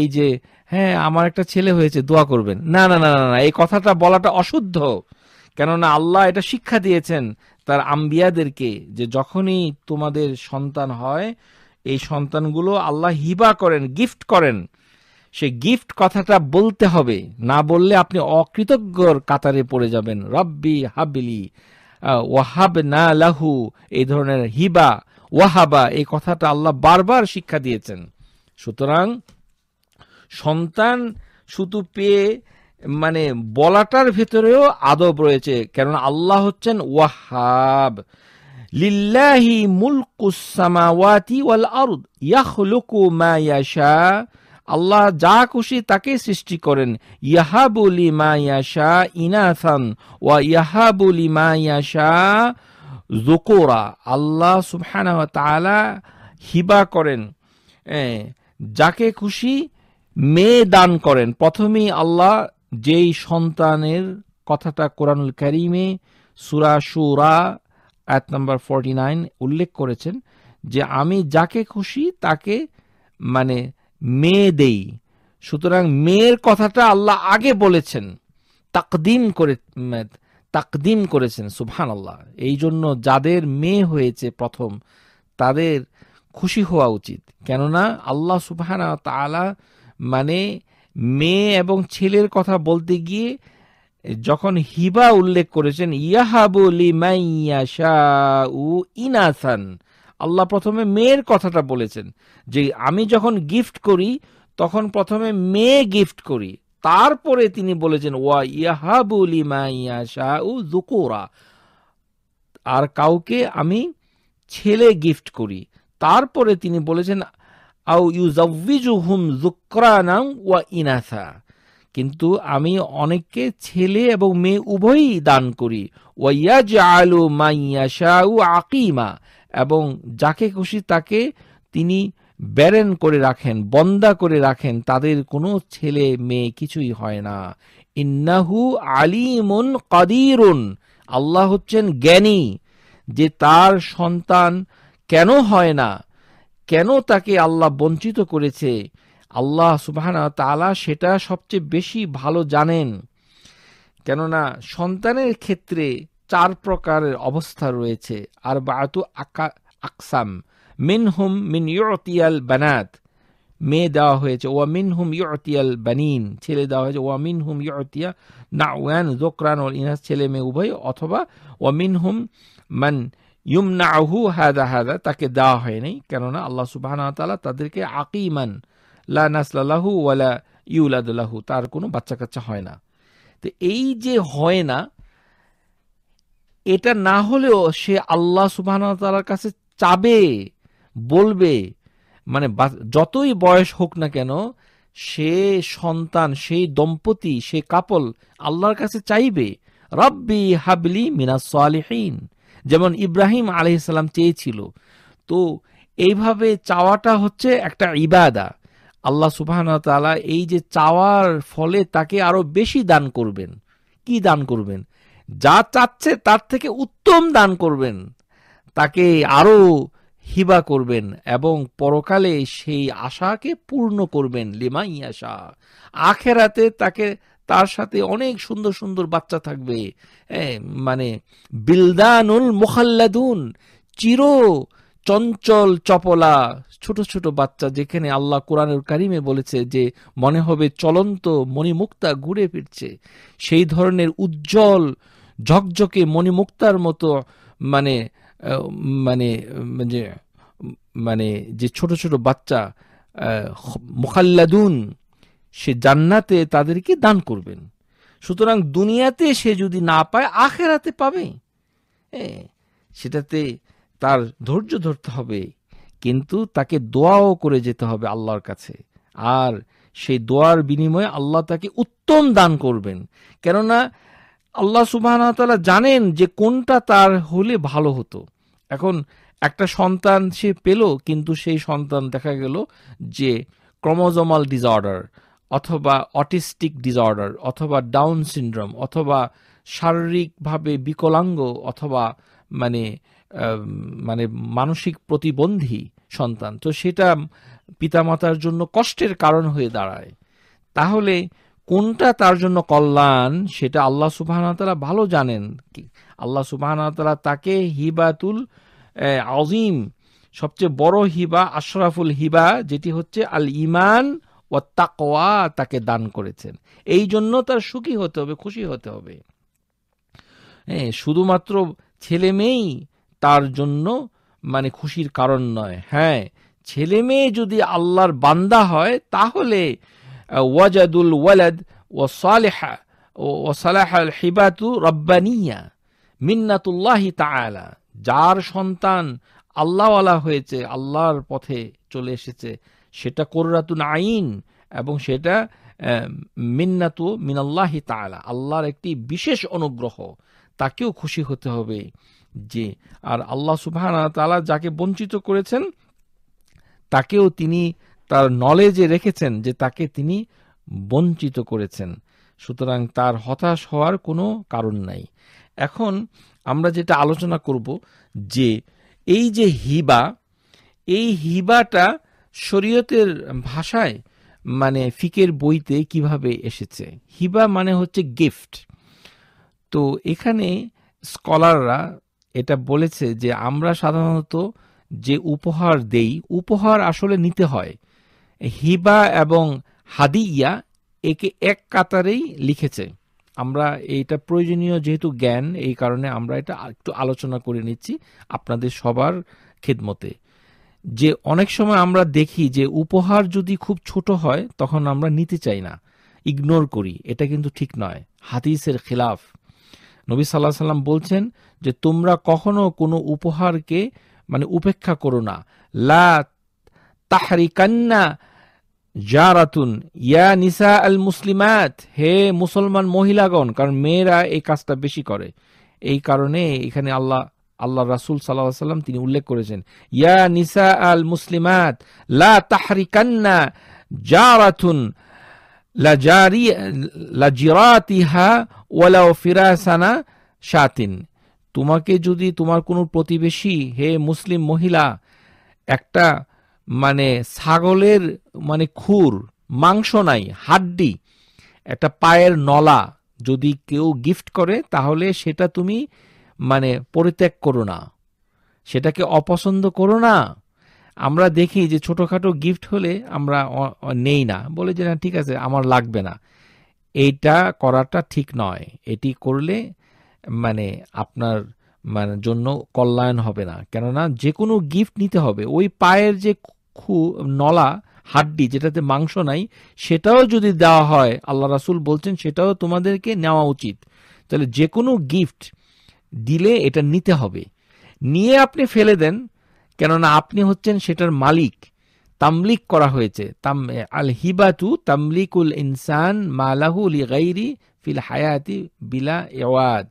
এই যে হ্যাঁ আমার একটা ছেলে হয়েছে দোয়া করবেন না না না না এই কথাটা বলাটা অশুদ্ধ কেননা আল্লাহ এটা শিক্ষা দিয়েছেন তার আম্বিয়াদেরকে যে যখনই তোমাদের সন্তান হয় এই সন্তানগুলো আল্লাহ হিবা করেন গিফট করেন সে গিফট কথাটা বলতে হবে না বললে আপনি অকৃতজ্ঞর কাতারে পড়ে যাবেন রব্বি হাবিলি ওয়াহাব না লাহু এই ধরনের হিবা ওয়াহাবা এই কথাটা আল্লাহ বারবার শিক্ষা দিয়েছেন সুতরাং সন্তান শুধু পেয়ে মানে বলাটার ভেতরেও আদব রয়েছে কেন আল্লাহ হচ্ছেন ওয়াহাব লিল্লাহি মুলকুস সামাওয়াতি ওয়াল আরদ ইয়াখলুকু মা ইয়াশা আল্লাহ যা খুশি তাকে সৃষ্টি করেন ইয়াহাবুলি মায়াশা ইনাথান ওয়া ইয়াহাবুলি মায়াশা জোকোরা আল্লাহ সুবহানা তালা হিবা করেন যাকে খুশি মেয়ে দান করেন প্রথমেই আল্লাহ যেই সন্তানের কথাটা কোরআনুল করিমে সুরা সুরা আয়াত নাম্বার ফর্টি নাইন উল্লেখ করেছেন যে আমি যাকে খুশি তাকে মানে মেয়ে দেই সুতরাং মেয়ের কথাটা আল্লাহ আগে বলেছেন তাকদিম করে তাকদিম করেছেন সুফহান আল্লাহ এই জন্য যাদের মেয়ে হয়েছে প্রথম তাদের খুশি হওয়া উচিত কেননা আল্লাহ সুবহান তালা মানে মেয়ে এবং ছেলের কথা বলতে গিয়ে যখন হিবা উল্লেখ করেছেন ইয়াহাবুলি মাইয়াশা উ ইনাসান আল্লাহ প্রথমে মেয়ের কথাটা বলেছেন যে আমি যখন গিফট করি তখন প্রথমে মেয়ে গিফট করি তারপরে তিনি বলেছেন ওয়া ইয়াহাবুলি মাইয়া শাহু জুকুরা আর কাউকে আমি ছেলে গিফট করি তারপরে তিনি বলেছেন আউ ইউজাউজু হুম জুকরানাম ওয়া ইনাসা কিন্তু আমি অনেককে ছেলে এবং মেয়ে উভয়ই দান করি ওয়াইয়া আলু মাইয়া শাহু আকিমা এবং যাকে খুশি তাকে তিনি ব্যারেন করে রাখেন বন্দা করে রাখেন তাদের কোনো ছেলে মেয়ে কিছুই হয় না ইন্নাহু আলিমুন কাদিরুন আল্লাহ হচ্ছেন জ্ঞানী যে তার সন্তান কেন হয় না কেন তাকে আল্লাহ বঞ্চিত করেছে আল্লাহ সুবাহানা তালা সেটা সবচেয়ে বেশি ভালো জানেন কেননা সন্তানের ক্ষেত্রে চার প্রকারের অবস্থা রয়েছে আর বাতু আকসাম মিন হুম মিন ইয়তিয়াল বানাত মেয়ে দেওয়া হয়েছে ওয়া হুম ইউরতিয়াল বানিন ছেলে দেওয়া হয়েছে ওয়া হুম ইয়তিয়া না ওয়ান জোকরান ওর ইনহাস ছেলে মেয়ে উভয় অথবা ওয়া হুম মান ইউমনা আহু হাদা হাদা তাকে দেওয়া হয়নি কেননা আল্লাহ সুবাহ তাদেরকে আকিমান লা নাসলাহু ওয়ালা ইউলাদুল্লাহু তার কোনো বাচ্চা কাচ্চা হয় না তো এই যে হয় না এটা না হলেও সে আল্লাহ সুবাহ তালার কাছে চাবে বলবে মানে যতই বয়স হোক না কেন সে সন্তান সেই দম্পতি সে কাপল আল্লাহর কাছে চাইবে রব্বি হাবলি মিনাস আলিহীন যেমন ইব্রাহিম আলহিসাল্লাম চেয়েছিল তো এইভাবে চাওয়াটা হচ্ছে একটা ইবাদা আল্লাহ সুবাহতালা এই যে চাওয়ার ফলে তাকে আরও বেশি দান করবেন কি দান করবেন যা চাচ্ছে তার থেকে উত্তম দান করবেন তাকে আরও হিবা করবেন এবং পরকালে সেই আশাকে পূর্ণ করবেন লিমাই আশা আখেরাতে তাকে তার সাথে অনেক সুন্দর সুন্দর বাচ্চা থাকবে মানে বিলদানুল মোহাল্লাদুন চির চঞ্চল চপলা ছোট ছোট বাচ্চা যেখানে আল্লাহ কোরআনুল কারিমে বলেছে যে মনে হবে চলন্ত মণিমুক্তা ঘুরে ফিরছে সেই ধরনের উজ্জ্বল ঝকঝকে মণিমুক্তার মতো মানে মানে যে মানে যে ছোট ছোট বাচ্চা মুখাল্লাদুন সে জান্নাতে তাদেরকে দান করবেন সুতরাং দুনিয়াতে সে যদি না পায় আখেরাতে পাবে সেটাতে তার ধৈর্য ধরতে হবে কিন্তু তাকে দোয়াও করে যেতে হবে আল্লাহর কাছে আর সেই দোয়ার বিনিময়ে আল্লাহ তাকে উত্তম দান করবেন কেননা আল্লাহ সুবাহতালা জানেন যে কোনটা তার হলে ভালো হতো এখন একটা সন্তান সে পেল কিন্তু সেই সন্তান দেখা গেল যে ক্রমোজমাল ডিসঅর্ডার অথবা অটিস্টিক ডিসঅর্ডার অথবা ডাউন সিন্ড্রোম অথবা শারীরিকভাবে বিকলাঙ্গ অথবা মানে মানে মানসিক প্রতিবন্ধী সন্তান তো সেটা পিতামাতার জন্য কষ্টের কারণ হয়ে দাঁড়ায় তাহলে কোনটা তার জন্য কল্যাণ সেটা আল্লাহ সুবাহতালা ভালো জানেন আল্লাহ সুবাহতালা তাকে হিবাতুল আজিম সবচেয়ে বড় হিবা আশরাফুল হিবা যেটি হচ্ছে আল ইমান ও তাকোয়া তাকে দান করেছেন এই জন্য তার সুখী হতে হবে খুশি হতে হবে হ্যাঁ শুধুমাত্র ছেলে মেয়েই তার জন্য মানে খুশির কারণ নয় হ্যাঁ ছেলে মেয়ে যদি আল্লাহর বান্দা হয় তাহলে ওয়াজাদুল ওয়ালাদ ও সালেহা ও সালাহ হিবাতু রব্বানিয়া মিন্নাতুল্লাহি যার সন্তান আল্লাহওয়ালা হয়েছে আল্লাহর পথে চলে এসেছে সেটা কোররাতুন আইন এবং সেটা মিন্নাতু মিনাল্লাহি তালা আল্লাহর একটি বিশেষ অনুগ্রহ তাকেও খুশি হতে হবে যে আর আল্লাহ সুবাহ তালা যাকে বঞ্চিত করেছেন তাকেও তিনি তার নলেজে রেখেছেন যে তাকে তিনি বঞ্চিত করেছেন সুতরাং তার হতাশ হওয়ার কোনো কারণ নাই এখন আমরা যেটা আলোচনা করব যে এই যে হিবা এই হিবাটা শরীয়তের ভাষায় মানে ফিকের বইতে কিভাবে এসেছে হিবা মানে হচ্ছে গিফট তো এখানে স্কলাররা এটা বলেছে যে আমরা সাধারণত যে উপহার দেই উপহার আসলে নিতে হয় হিবা এবং হাদিয়া একে এক কাতারেই লিখেছে আমরা এইটা প্রয়োজনীয় যেহেতু জ্ঞান এই কারণে আমরা এটা একটু আলোচনা করে নিচ্ছি আপনাদের সবার খেদমতে যে অনেক সময় আমরা দেখি যে উপহার যদি খুব ছোট হয় তখন আমরা নিতে চাই না ইগনোর করি এটা কিন্তু ঠিক নয় হাদিসের খিলাফ নবী সাল্লাহ সাল্লাম বলছেন যে তোমরা কখনো কোনো উপহারকে মানে উপেক্ষা করো না লা তাহারি কান্না জারাতুন ইয়া নিসা আল মুসলিমাত হে মুসলমান মহিলাগণ কারণ মেয়েরা এই কাজটা বেশি করে এই কারণে এখানে আল্লাহ আল্লাহ রাসুল সাল্লাহ সাল্লাম তিনি উল্লেখ করেছেন ইয়া নিসা আল মুসলিমাত লা তাহরিকান্না জারাতুন ওয়ালা ও ফিরাসানা সাতিন তোমাকে যদি তোমার কোনো প্রতিবেশী হে মুসলিম মহিলা একটা মানে ছাগলের মানে খুর মাংস নাই হাড্ডি একটা পায়ের নলা যদি কেউ গিফট করে তাহলে সেটা তুমি মানে পরিত্যাগ করো না সেটাকে অপছন্দ করো না আমরা দেখি যে ছোটোখাটো গিফট হলে আমরা নেই না বলে যে না ঠিক আছে আমার লাগবে না এইটা করাটা ঠিক নয় এটি করলে মানে আপনার মানে জন্য কল্যাণ হবে না কেননা যে কোনো গিফট নিতে হবে ওই পায়ের যে খু নলা হাড্ডি যেটাতে মাংস নাই সেটাও যদি দেওয়া হয় আল্লাহ রাসুল বলছেন সেটাও তোমাদেরকে নেওয়া উচিত তাহলে যে কোনো গিফট দিলে এটা নিতে হবে নিয়ে আপনি ফেলে দেন কেননা আপনি হচ্ছেন সেটার মালিক তামলিক করা হয়েছে তাম আল হিবাতু তামলিকুল ইনসান মালাহু লিগাইরি ফিল হায়াতি বিলা এওয়াদ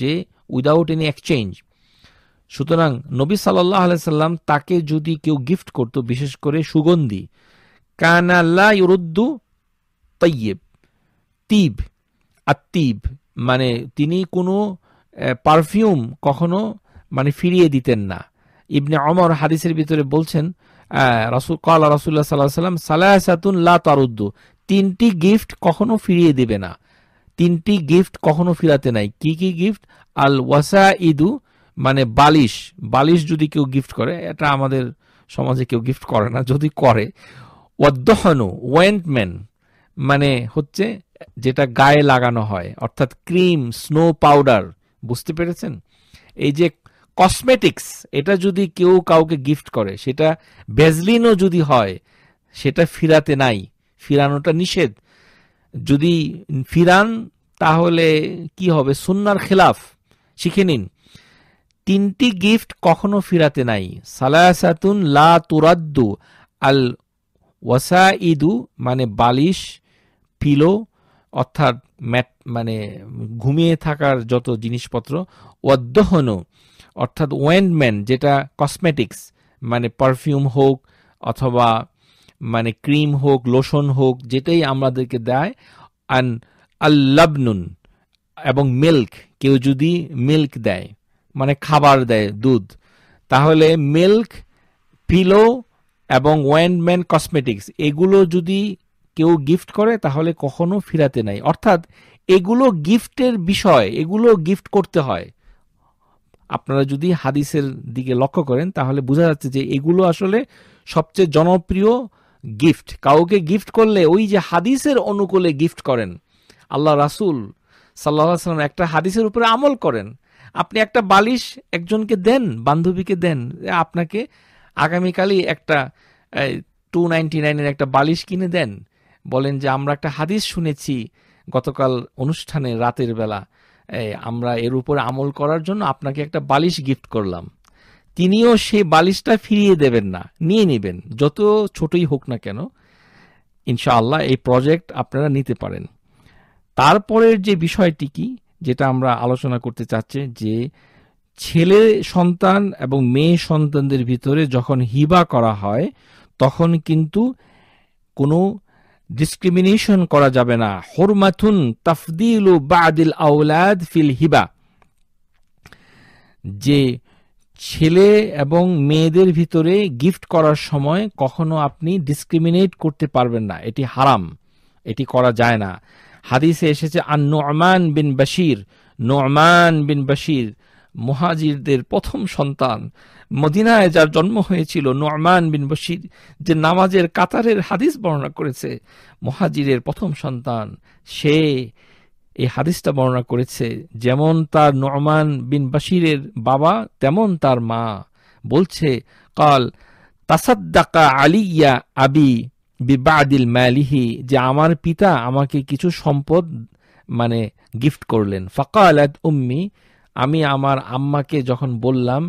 যে উইদাউট এনি এক্সচেঞ্জ সুতরাং নবী সাল্লাহ আলাইসাল্লাম তাকে যদি কেউ গিফট করত বিশেষ করে সুগন্ধি কানাল্লা ইউরুদ্দু তৈয়েব তিব আর তিব মানে তিনি কোনো পারফিউম কখনো মানে ফিরিয়ে দিতেন না ইবনে অমর হাদিসের ভিতরে বলছেন রাসুল কলা রাসুল্লাহ সাল্লাহ সাল্লাম সালাহাতুন লা তারুদ্দু তিনটি গিফট কখনো ফিরিয়ে দেবে না তিনটি গিফট কখনো ফিরাতে নাই কি কি গিফট আল ওয়াসা ইদু মানে বালিশ বালিশ যদি কেউ গিফট করে এটা আমাদের সমাজে কেউ গিফট করে না যদি করে অধ্যহন ওয়েন্টমেন মানে হচ্ছে যেটা গায়ে লাগানো হয় অর্থাৎ ক্রিম স্নো পাউডার বুঝতে পেরেছেন এই যে কসমেটিক্স এটা যদি কেউ কাউকে গিফট করে সেটা বেজলিনও যদি হয় সেটা ফিরাতে নাই ফিরানোটা নিষেধ যদি ফিরান তাহলে কি হবে সুন্নার খেলাফ শিখে নিন তিনটি গিফট কখনো ফিরাতে নাই সালায়াসাতুন লা তুরাদ্দু আল ওয়াসাইদু মানে বালিশ পিলো অর্থাৎ ম্যাট মানে ঘুমিয়ে থাকার যত জিনিসপত্র ওয়াদ্দহনু অর্থাৎ ওয়েন্ডম্যান যেটা কসমেটিক্স মানে পারফিউম হোক অথবা মানে ক্রিম হোক লোশন হোক যেটাই আমাদেরকে দেয় আন আল্লাবনুন এবং মিল্ক কেউ যদি মিল্ক দেয় মানে খাবার দেয় দুধ তাহলে মিল্ক পিলো এবং ওয়েন্ডম্যান কসমেটিক্স এগুলো যদি কেউ গিফট করে তাহলে কখনো ফিরাতে নাই অর্থাৎ এগুলো গিফটের বিষয় এগুলো গিফট করতে হয় আপনারা যদি হাদিসের দিকে লক্ষ্য করেন তাহলে বোঝা যাচ্ছে যে এগুলো আসলে সবচেয়ে জনপ্রিয় গিফট কাউকে গিফট করলে ওই যে হাদিসের অনুকূলে গিফট করেন আল্লাহ রাসুল সাল্লাহ সাল্লাম একটা হাদিসের উপরে আমল করেন আপনি একটা বালিশ একজনকে দেন বান্ধবীকে দেন আপনাকে আগামীকালই একটা টু নাইনটি নাইনের একটা বালিশ কিনে দেন বলেন যে আমরা একটা হাদিস শুনেছি গতকাল অনুষ্ঠানে রাতের বেলা আমরা এর উপরে আমল করার জন্য আপনাকে একটা বালিশ গিফট করলাম তিনিও সেই বালিশটা ফিরিয়ে দেবেন না নিয়ে নেবেন যত ছোটই হোক না কেন ইনশাআল্লাহ এই প্রজেক্ট আপনারা নিতে পারেন তারপরের যে বিষয়টি কি যেটা আমরা আলোচনা করতে চাচ্ছি যে ছেলে সন্তান এবং মেয়ে সন্তানদের ভিতরে যখন হিবা করা হয় তখন কিন্তু কোনো ডিসক্রিমিনেশন করা যাবে না হরমাথুন তাফদিল ও বাদিল আউলাদ ফিল হিবা যে ছেলে এবং মেয়েদের ভিতরে গিফট করার সময় কখনো আপনি ডিসক্রিমিনেট করতে পারবেন না এটি হারাম এটি করা যায় না হাদিসে এসেছে আর নোমান বিন বাশির নোমান বিন বাশির মহাজিরদের প্রথম সন্তান মদিনায় যার জন্ম হয়েছিল নোমান বিন বশির যে নামাজের কাতারের হাদিস বর্ণনা করেছে মহাজিরের প্রথম সন্তান সে এই হাদিসটা বর্ণনা করেছে যেমন তার নোমান বিন বাশিরের বাবা তেমন তার মা বলছে কাল তাসাদ্দাকা আলিয়া আবি বিবাদিল মালিহি যে আমার পিতা আমাকে কিছু সম্পদ মানে গিফট করলেন ফকালাত উম্মি আমি আমার আম্মাকে যখন বললাম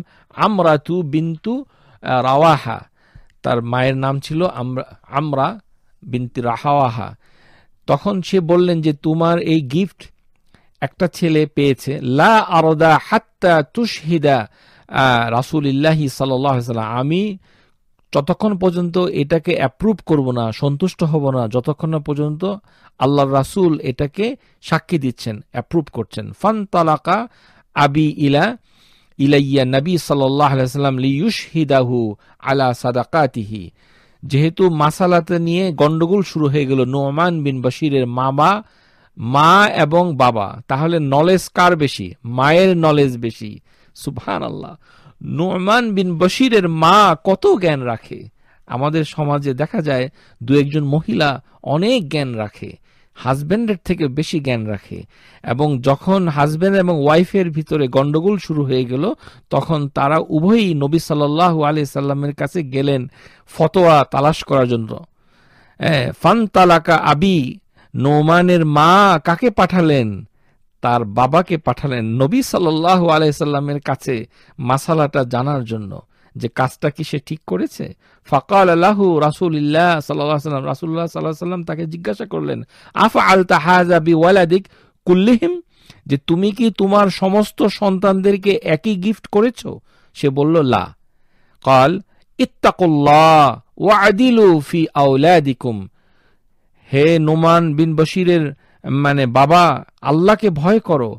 আমরা তু বিন্তু রাওয়াহা তার মায়ের নাম ছিল আমরা আমরা বিন্তু রাহাওয়াহা তখন সে বললেন যে তোমার এই গিফট একটা ছেলে পেয়েছে লা আরদা হাত্তা তুশহিদা রাসুলিল্লাহি সাল্লাম আমি যতক্ষণ পর্যন্ত এটাকে অ্যাপ্রুভ করব না সন্তুষ্ট হব না যতক্ষণ না পর্যন্ত আল্লাহ রাসুল এটাকে সাক্ষী দিচ্ছেন অ্যাপ্রুভ করছেন ফান তালাকা আবি ইলা ইলাইয়া নবী সাল্লাম হিদাহু আলা সাদাকাতিহি যেহেতু মাসালাতে নিয়ে গন্ডগোল শুরু হয়ে গেল নোমান বিন বাসিরের মামা মা এবং বাবা তাহলে নলেজ কার বেশি মায়ের নলেজ বেশি সুফহান আল্লাহ নোমান বিন বশিরের মা কত জ্ঞান রাখে আমাদের সমাজে দেখা যায় দু একজন মহিলা অনেক জ্ঞান রাখে হাজব্যান্ডের থেকে বেশি জ্ঞান রাখে এবং যখন হাজব্যান্ড এবং ওয়াইফের ভিতরে গন্ডগোল শুরু হয়ে গেল তখন তারা উভয়ই নবী সাল্লাহ আলি সাল্লামের কাছে গেলেন ফতোয়া তালাশ করার জন্য ফান তালাকা আবি নোমানের মা কাকে পাঠালেন তার বাবাকে পাঠালেন নবী সাল্লাহ আলাইসাল্লামের কাছে মাসালাটা জানার জন্য যে কাজটা কি সে ঠিক করেছে ফকাল আল্লাহ রাসুলিল্লাহ সাল্লাহ সাল্লাম রাসুল্লাহ সাল্লাহ সাল্লাম তাকে জিজ্ঞাসা করলেন আফা আল তাহাজা বি ওয়ালাদিক কুল্লিহিম যে তুমি কি তোমার সমস্ত সন্তানদেরকে একই গিফট করেছ সে বলল লা কল ইত্তাকুল্লাহ ওয়া আদিলু ফি আউলাদিকুম হে নোমান বিন বশিরের মানে বাবা আল্লাহকে ভয় করো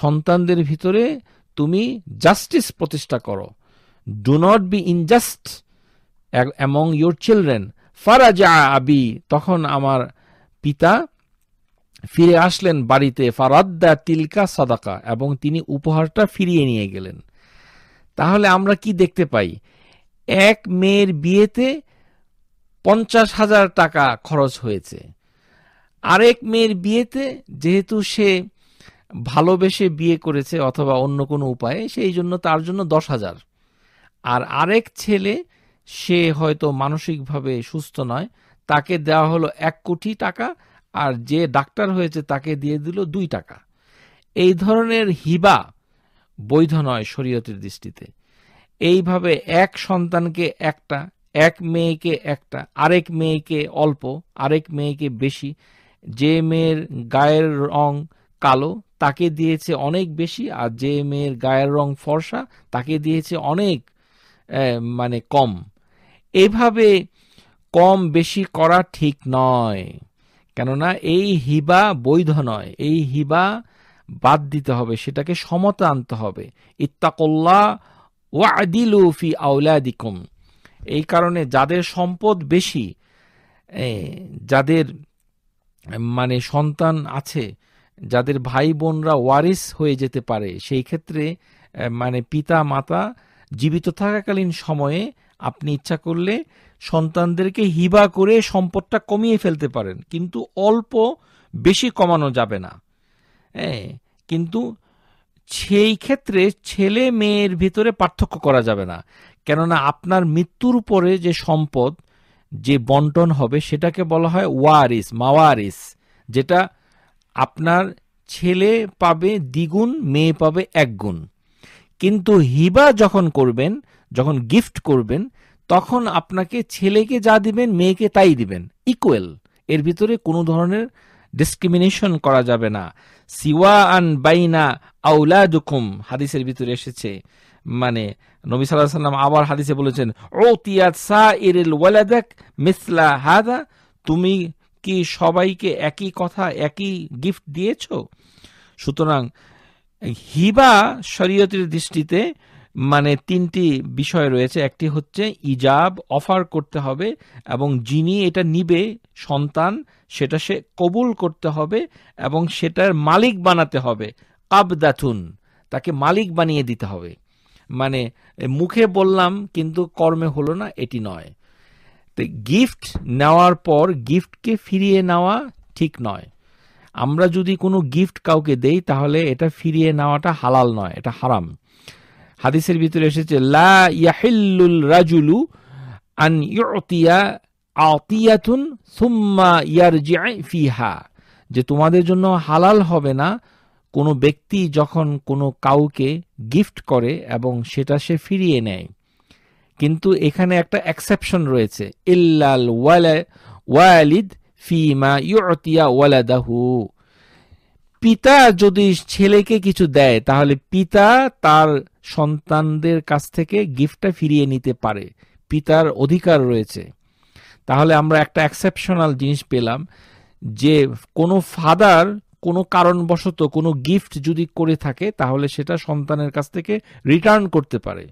সন্তানদের ভিতরে তুমি জাস্টিস প্রতিষ্ঠা করো do not be unjust among your children ফারাজা আবি তখন আমার পিতা ফিরে আসলেন বাড়িতে ফারাদ্দা তিলকা সাদাকা এবং তিনি উপহারটা ফিরিয়ে নিয়ে গেলেন তাহলে আমরা কি দেখতে পাই এক মেয়ের বিয়েতে পঞ্চাশ হাজার টাকা খরচ হয়েছে আরেক মেয়ের বিয়েতে যেহেতু সে ভালোবেসে বিয়ে করেছে অথবা অন্য কোনো উপায়ে সেই জন্য তার জন্য দশ হাজার আর আরেক ছেলে সে হয়তো মানসিকভাবে সুস্থ নয় তাকে দেওয়া হলো এক কোটি টাকা আর যে ডাক্তার হয়েছে তাকে দিয়ে দিল দুই টাকা এই ধরনের হিবা বৈধ নয় শরীয়তের দৃষ্টিতে এইভাবে এক সন্তানকে একটা এক মেয়েকে একটা আরেক মেয়েকে অল্প আরেক মেয়েকে বেশি যে মেয়ের গায়ের রং কালো তাকে দিয়েছে অনেক বেশি আর যে মেয়ের গায়ের রং ফর্সা তাকে দিয়েছে অনেক মানে কম এভাবে কম বেশি করা ঠিক নয় কেননা এই হিবা বৈধ নয় এই হিবা বাদ দিতে হবে সেটাকে সমতা আনতে হবে ইত্তাকল্লা ওয়াদিলুফি আদিলু ফি এই কারণে যাদের সম্পদ বেশি যাদের মানে সন্তান আছে যাদের ভাই বোনরা ওয়ারিস হয়ে যেতে পারে সেই ক্ষেত্রে মানে পিতা মাতা জীবিত থাকাকালীন সময়ে আপনি ইচ্ছা করলে সন্তানদেরকে হিবা করে সম্পদটা কমিয়ে ফেলতে পারেন কিন্তু অল্প বেশি কমানো যাবে না হ্যাঁ কিন্তু সেই ক্ষেত্রে ছেলে মেয়ের ভিতরে পার্থক্য করা যাবে না কেননা আপনার মৃত্যুর পরে যে সম্পদ যে বন্টন হবে সেটাকে বলা হয় ওয়ারিস মাওয়ারিস যেটা আপনার ছেলে পাবে দ্বিগুণ মেয়ে পাবে একগুণ কিন্তু হিবা যখন করবেন যখন গিফট করবেন তখন আপনাকে ছেলেকে যা দিবেন মেয়েকে তাই দিবেন ইকুয়েল এর ভিতরে কোনো ধরনের ডিসক্রিমিনেশন করা যাবে না সিওয়া আন বাইনা আউলা দুকুম হাদিসের ভিতরে এসেছে মানে নবী সাল্লাহ সাল্লাম আবার হাদিসে বলেছেন ও তিয়াত সা ওয়ালাদাক মিসলা হাদা তুমি কি সবাইকে একই কথা একই গিফট দিয়েছ সুতরাং হিবা শরীয়তের দৃষ্টিতে মানে তিনটি বিষয় রয়েছে একটি হচ্ছে ইজাব অফার করতে হবে এবং যিনি এটা নিবে সন্তান সেটা সে কবুল করতে হবে এবং সেটার মালিক বানাতে হবে কাবদাথুন তাকে মালিক বানিয়ে দিতে হবে মানে মুখে বললাম কিন্তু কর্মে হলো না এটি নয় তো গিফট নেওয়ার পর গিফটকে ফিরিয়ে নেওয়া ঠিক নয় আমরা যদি কোনো গিফট কাউকে দেই তাহলে এটা ফিরিয়ে নেওয়াটা হালাল নয় এটা হারাম হাদিসের ভিতরে এসেছে লা ইয়াহিল্লুল রাজুলু আন ইয়তিয়া আতিয়াতুন সুম্মা ইয়ারজিআ ফিহা যে তোমাদের জন্য হালাল হবে না কোনো ব্যক্তি যখন কোনো কাউকে গিফট করে এবং সেটা সে ফিরিয়ে নেয় কিন্তু এখানে একটা অ্যাকসেপশন রয়েছে ইল্লাল ওয়ালিদ ফিমা ইয়তিয়া ওয়ালাদাহু পিতা যদি ছেলেকে কিছু দেয় তাহলে পিতা তার সন্তানদের কাছ থেকে গিফটটা ফিরিয়ে নিতে পারে পিতার অধিকার রয়েছে তাহলে আমরা একটা অ্যাকসেপশনাল জিনিস পেলাম যে কোনো ফাদার কোনো কারণবশত কোনো গিফট যদি করে থাকে তাহলে সেটা সন্তানের কাছ থেকে রিটার্ন করতে পারে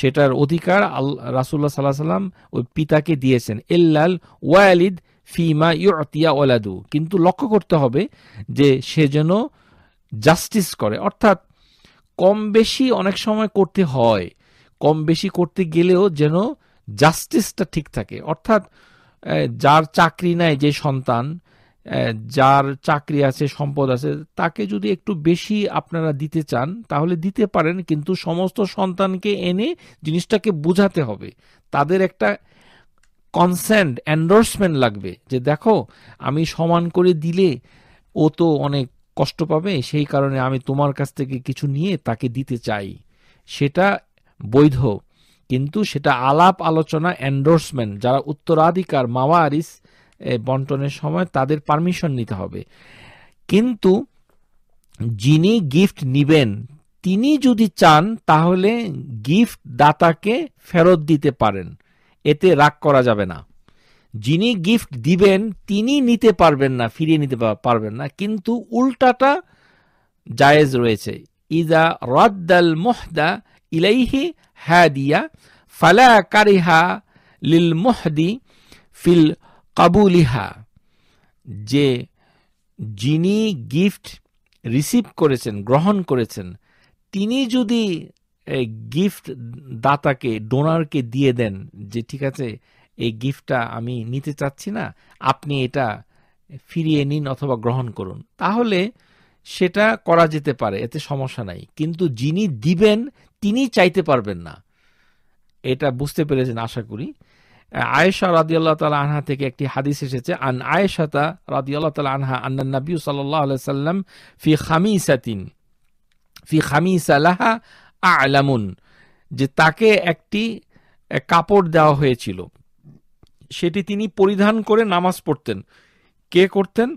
সেটার অধিকার আল রাসুল্লাহ সাল্লাহ সাল্লাম ওই পিতাকে দিয়েছেন এল্লাল ওয়ালিদ ফিমা ইয়া ওয়ালাদু কিন্তু লক্ষ্য করতে হবে যে সে যেন জাস্টিস করে অর্থাৎ কম বেশি অনেক সময় করতে হয় কম বেশি করতে গেলেও যেন জাস্টিসটা ঠিক থাকে অর্থাৎ যার চাকরি নাই যে সন্তান যার চাকরি আছে সম্পদ আছে তাকে যদি একটু বেশি আপনারা দিতে চান তাহলে দিতে পারেন কিন্তু সমস্ত সন্তানকে এনে জিনিসটাকে বোঝাতে হবে তাদের একটা কনসেন্ট অ্যান্ডোর্সমেন্ট লাগবে যে দেখো আমি সমান করে দিলে ও তো অনেক কষ্ট পাবে সেই কারণে আমি তোমার কাছ থেকে কিছু নিয়ে তাকে দিতে চাই সেটা বৈধ কিন্তু সেটা আলাপ আলোচনা অ্যান্ডোর্সমেন্ট যারা উত্তরাধিকার মাওয়ারিস বন্টনের সময় তাদের পারমিশন নিতে হবে কিন্তু যিনি গিফট নিবেন তিনি যদি চান তাহলে গিফট দাতাকে ফেরত দিতে পারেন এতে রাগ করা যাবে না যিনি গিফট দিবেন তিনি নিতে পারবেন না ফিরিয়ে নিতে পারবেন না কিন্তু উল্টাটা জায়েজ রয়েছে ইদা রদ্দাল মোহদা ইলাইহি দিয়া ফালা কারিহা লিল মোহদি ফিল কাবুলিহা যে যিনি গিফট রিসিভ করেছেন গ্রহণ করেছেন তিনি যদি গিফট দাতাকে ডোনারকে দিয়ে দেন যে ঠিক আছে এই গিফটটা আমি নিতে চাচ্ছি না আপনি এটা ফিরিয়ে নিন অথবা গ্রহণ করুন তাহলে সেটা করা যেতে পারে এতে সমস্যা নাই কিন্তু যিনি দিবেন তিনি চাইতে পারবেন না এটা বুঝতে পেরেছেন আশা করি আয়েশা রাদিয়াল্লাহ তালা আনহা থেকে একটি হাদিস এসেছে আন আয়েশাতা রাদিয়াল্লাহ তালা আনহা আন্না নবী সাল্লাহ সাল্লাম ফি খামিসাতিন ফি খামিসালাহা আলামুন যে তাকে একটি কাপড় দেওয়া হয়েছিল সেটি তিনি পরিধান করে নামাজ পড়তেন কে করতেন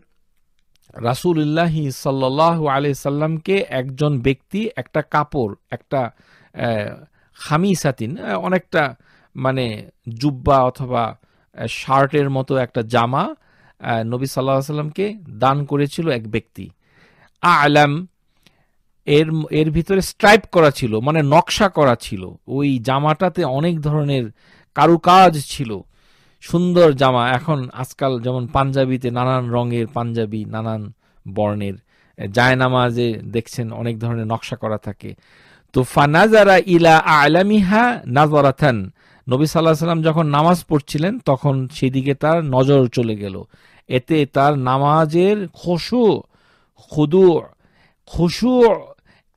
রাসুলিল্লাহি সাল্লাহ আলি সাল্লামকে একজন ব্যক্তি একটা কাপড় একটা খামিসাতিন অনেকটা মানে জুব্বা অথবা শার্টের মতো একটা জামা নবী সাল্লাহ সাল্লামকে দান করেছিল এক ব্যক্তি আলাম এর এর ভিতরে স্ট্রাইপ করা ছিল মানে নকশা করা ছিল ওই জামাটাতে অনেক ধরনের কারুকাজ ছিল সুন্দর জামা এখন আজকাল যেমন পাঞ্জাবিতে নানান রঙের পাঞ্জাবি নানান বর্ণের জায়নামাজে দেখছেন অনেক ধরনের নকশা করা থাকে তো ফানাজারা ইলা আলামিহা নাজারাথান নবী সাল্লাহ সাল্লাম যখন নামাজ পড়ছিলেন তখন সেদিকে তার নজর চলে গেল এতে তার নামাজের খসু খুদু খসু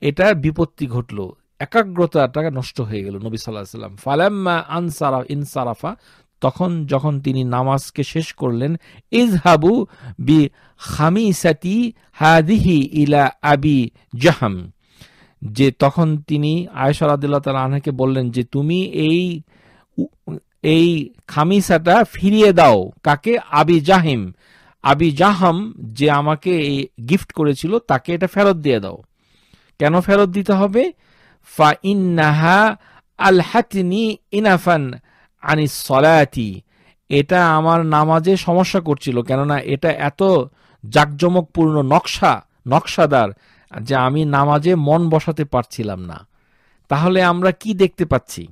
এটার বিপত্তি ঘটল একাগ্রতাটা নষ্ট হয়ে গেল নবী সাল্লাহ সাল্লাম ফালাম্মা আনসারা ইনসারাফা তখন যখন তিনি নামাজকে শেষ করলেন ইজহাবু বি খামিসাতি হাদিহি ইলা আবি জাহাম যে তখন তিনি আয়সা রাদিল্লা তাল আনাকে বললেন যে তুমি এই এই খামিসাটা ফিরিয়ে দাও কাকে আবি জাহিম আবি জাহাম যে আমাকে এই গিফট করেছিল তাকে এটা ফেরত দিয়ে দাও কেন ফেরত দিতে হবে ফা ইন্নাহা আল হাতিনি ইনাফান আনি সলায়াতি এটা আমার নামাজে সমস্যা করছিল কেননা এটা এত জাকজমকপূর্ণ নকশা নকশাদার যে আমি নামাজে মন বসাতে পারছিলাম না তাহলে আমরা কি দেখতে পাচ্ছি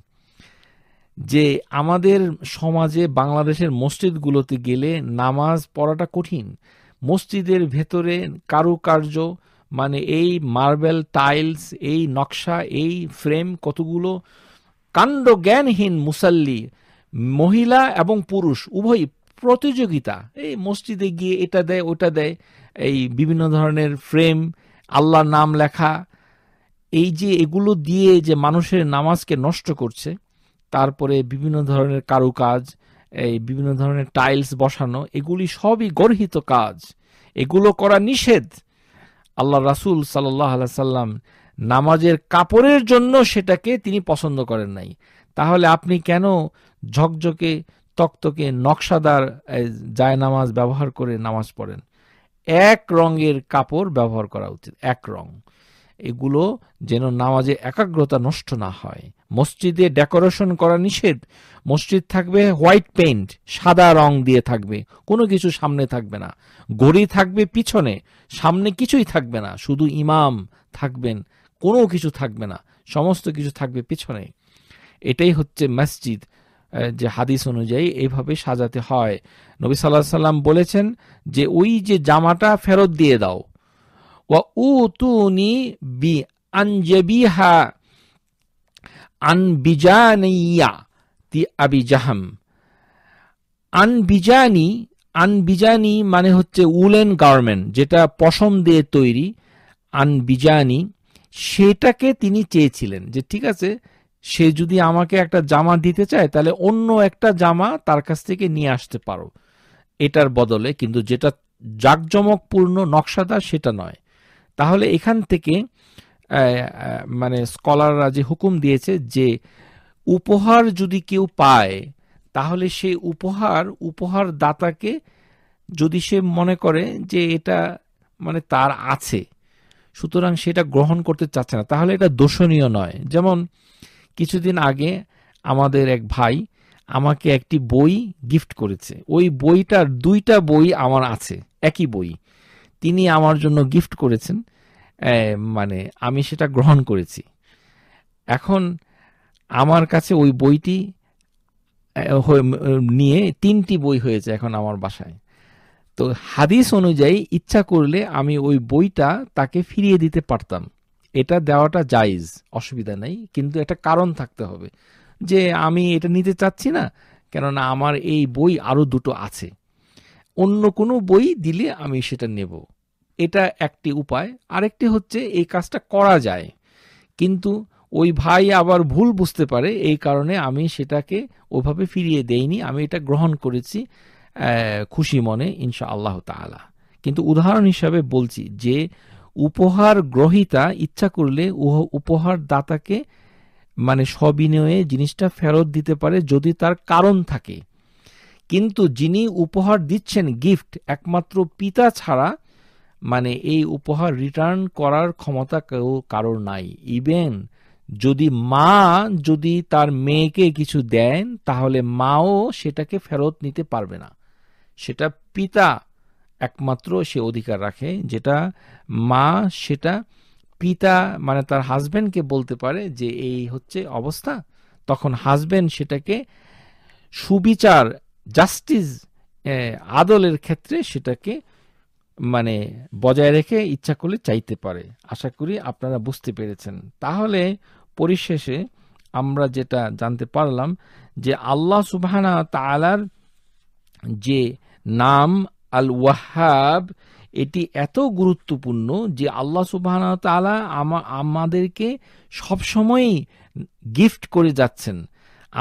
যে আমাদের সমাজে বাংলাদেশের মসজিদগুলোতে গেলে নামাজ পড়াটা কঠিন মসজিদের ভেতরে কারুকার্য মানে এই মার্বেল টাইলস এই নকশা এই ফ্রেম কতগুলো কাণ্ড জ্ঞানহীন মুসাল্লি মহিলা এবং পুরুষ উভয় প্রতিযোগিতা এই মসজিদে গিয়ে এটা দেয় ওটা দেয় এই বিভিন্ন ধরনের ফ্রেম আল্লাহ নাম লেখা এই যে এগুলো দিয়ে যে মানুষের নামাজকে নষ্ট করছে তারপরে বিভিন্ন ধরনের কারুকাজ এই বিভিন্ন ধরনের টাইলস বসানো এগুলি সবই গর্হিত কাজ এগুলো করা নিষেধ আল্লাহ রাসুল সাল্লাহ সাল্লাম নামাজের কাপড়ের জন্য সেটাকে তিনি পছন্দ করেন নাই তাহলে আপনি কেন ঝকঝকে তক্তকে নকশাদার নামাজ ব্যবহার করে নামাজ পড়েন এক রঙের কাপড় ব্যবহার করা উচিত এক রং এগুলো যেন নামাজে একাগ্রতা নষ্ট না হয় মসজিদে ডেকোরেশন করা নিষেধ মসজিদ থাকবে হোয়াইট পেইন্ট সাদা রং দিয়ে থাকবে কোনো কিছু সামনে থাকবে না গড়ি থাকবে পিছনে সামনে কিছুই থাকবে না শুধু ইমাম থাকবেন কোনো কিছু থাকবে না সমস্ত কিছু থাকবে পিছনে এটাই হচ্ছে মসজিদ যে হাদিস অনুযায়ী এইভাবে সাজাতে হয় নবী সাল্লাহ সাল্লাম বলেছেন যে ওই যে জামাটা ফেরত দিয়ে দাও ও উ তুনি বি আঞ্জেবিহা আনবিজানিয়া দি আবি জাহাম আনবিজানি আনবিজানি মানে হচ্ছে উলেন গার্মেন্ট যেটা পশম দিয়ে তৈরি আনবিজানি সেটাকে তিনি চেয়েছিলেন যে ঠিক আছে সে যদি আমাকে একটা জামা দিতে চায় তাহলে অন্য একটা জামা তার কাছ থেকে নিয়ে আসতে পারো এটার বদলে কিন্তু যেটা জাঁকজমকপূর্ণ নকশাদার সেটা নয় তাহলে এখান থেকে মানে স্কলাররা যে হুকুম দিয়েছে যে উপহার যদি কেউ পায় তাহলে সেই উপহার উপহার দাতাকে যদি সে মনে করে যে এটা মানে তার আছে সুতরাং সেটা গ্রহণ করতে চাচ্ছে না তাহলে এটা দোষণীয় নয় যেমন কিছুদিন আগে আমাদের এক ভাই আমাকে একটি বই গিফট করেছে ওই বইটার দুইটা বই আমার আছে একই বই তিনি আমার জন্য গিফট করেছেন মানে আমি সেটা গ্রহণ করেছি এখন আমার কাছে ওই বইটি নিয়ে তিনটি বই হয়েছে এখন আমার বাসায় তো হাদিস অনুযায়ী ইচ্ছা করলে আমি ওই বইটা তাকে ফিরিয়ে দিতে পারতাম এটা দেওয়াটা জায়জ অসুবিধা নেই কিন্তু একটা কারণ থাকতে হবে যে আমি এটা নিতে চাচ্ছি না কেননা আমার এই বই আরও দুটো আছে অন্য কোনো বই দিলে আমি সেটা নেব এটা একটি উপায় আরেকটি হচ্ছে এই কাজটা করা যায় কিন্তু ওই ভাই আবার ভুল বুঝতে পারে এই কারণে আমি সেটাকে ওভাবে ফিরিয়ে দেইনি আমি এটা গ্রহণ করেছি খুশি মনে ইনশা আল্লাহ তালা কিন্তু উদাহরণ হিসাবে বলছি যে উপহার গ্রহিতা ইচ্ছা করলে উপহার দাতাকে মানে সবিনয়ে জিনিসটা ফেরত দিতে পারে যদি তার কারণ থাকে কিন্তু যিনি উপহার দিচ্ছেন গিফট একমাত্র পিতা ছাড়া মানে এই উপহার রিটার্ন করার ক্ষমতা কেউ কারোর নাই ইভেন যদি মা যদি তার মেয়েকে কিছু দেন তাহলে মাও সেটাকে ফেরত নিতে পারবে না সেটা পিতা একমাত্র সে অধিকার রাখে যেটা মা সেটা পিতা মানে তার হাজব্যান্ডকে বলতে পারে যে এই হচ্ছে অবস্থা তখন হাজব্যান্ড সেটাকে সুবিচার জাস্টিস আদলের ক্ষেত্রে সেটাকে মানে বজায় রেখে ইচ্ছা করলে চাইতে পারে আশা করি আপনারা বুঝতে পেরেছেন তাহলে পরিশেষে আমরা যেটা জানতে পারলাম যে আল্লাহ সুবাহানা তালার যে নাম আল ওয়াহাব এটি এত গুরুত্বপূর্ণ যে আল্লাহ সুবাহানা তালা আমাদেরকে সবসময়ই গিফট করে যাচ্ছেন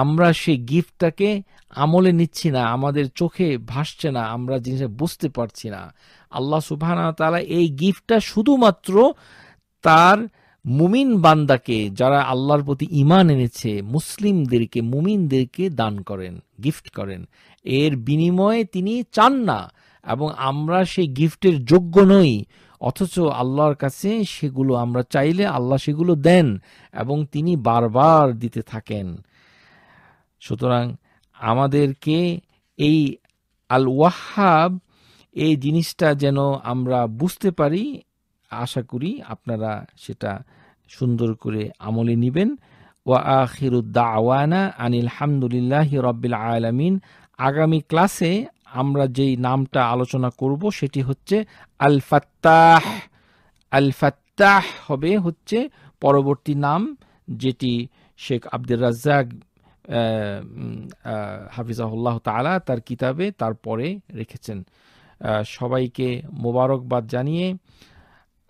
আমরা সেই গিফটটাকে আমলে নিচ্ছি না আমাদের চোখে ভাসছে না আমরা জিনিসটা বুঝতে পারছি না আল্লাহ সুবাহ তালা এই গিফটটা শুধুমাত্র তার মুমিন বান্দাকে যারা আল্লাহর প্রতি ইমান এনেছে মুসলিমদেরকে মুমিনদেরকে দান করেন গিফট করেন এর বিনিময়ে তিনি চান না এবং আমরা সেই গিফটের যোগ্য নই অথচ আল্লাহর কাছে সেগুলো আমরা চাইলে আল্লাহ সেগুলো দেন এবং তিনি বারবার দিতে থাকেন সুতরাং আমাদেরকে এই আল ওয়াহাব এই জিনিসটা যেন আমরা বুঝতে পারি আশা করি আপনারা সেটা সুন্দর করে আমলে নেবেন ওয়া আখিরুদ্দাওয়ানা আনিল হামদুলিল্লাহ রব্বিল আলমিন আগামী ক্লাসে আমরা যেই নামটা আলোচনা করব সেটি হচ্ছে আল ফাত্তাহ আল ফাত্তাহ হবে হচ্ছে পরবর্তী নাম যেটি শেখ আব্দুর রাজ্জাক হাফিজাহুল্লাহ তালা তার কিতাবে তারপরে রেখেছেন সবাইকে মোবারকবাদ জানিয়ে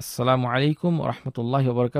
আসসালামু আলাইকুম রহমতুল্লাহ বরকাত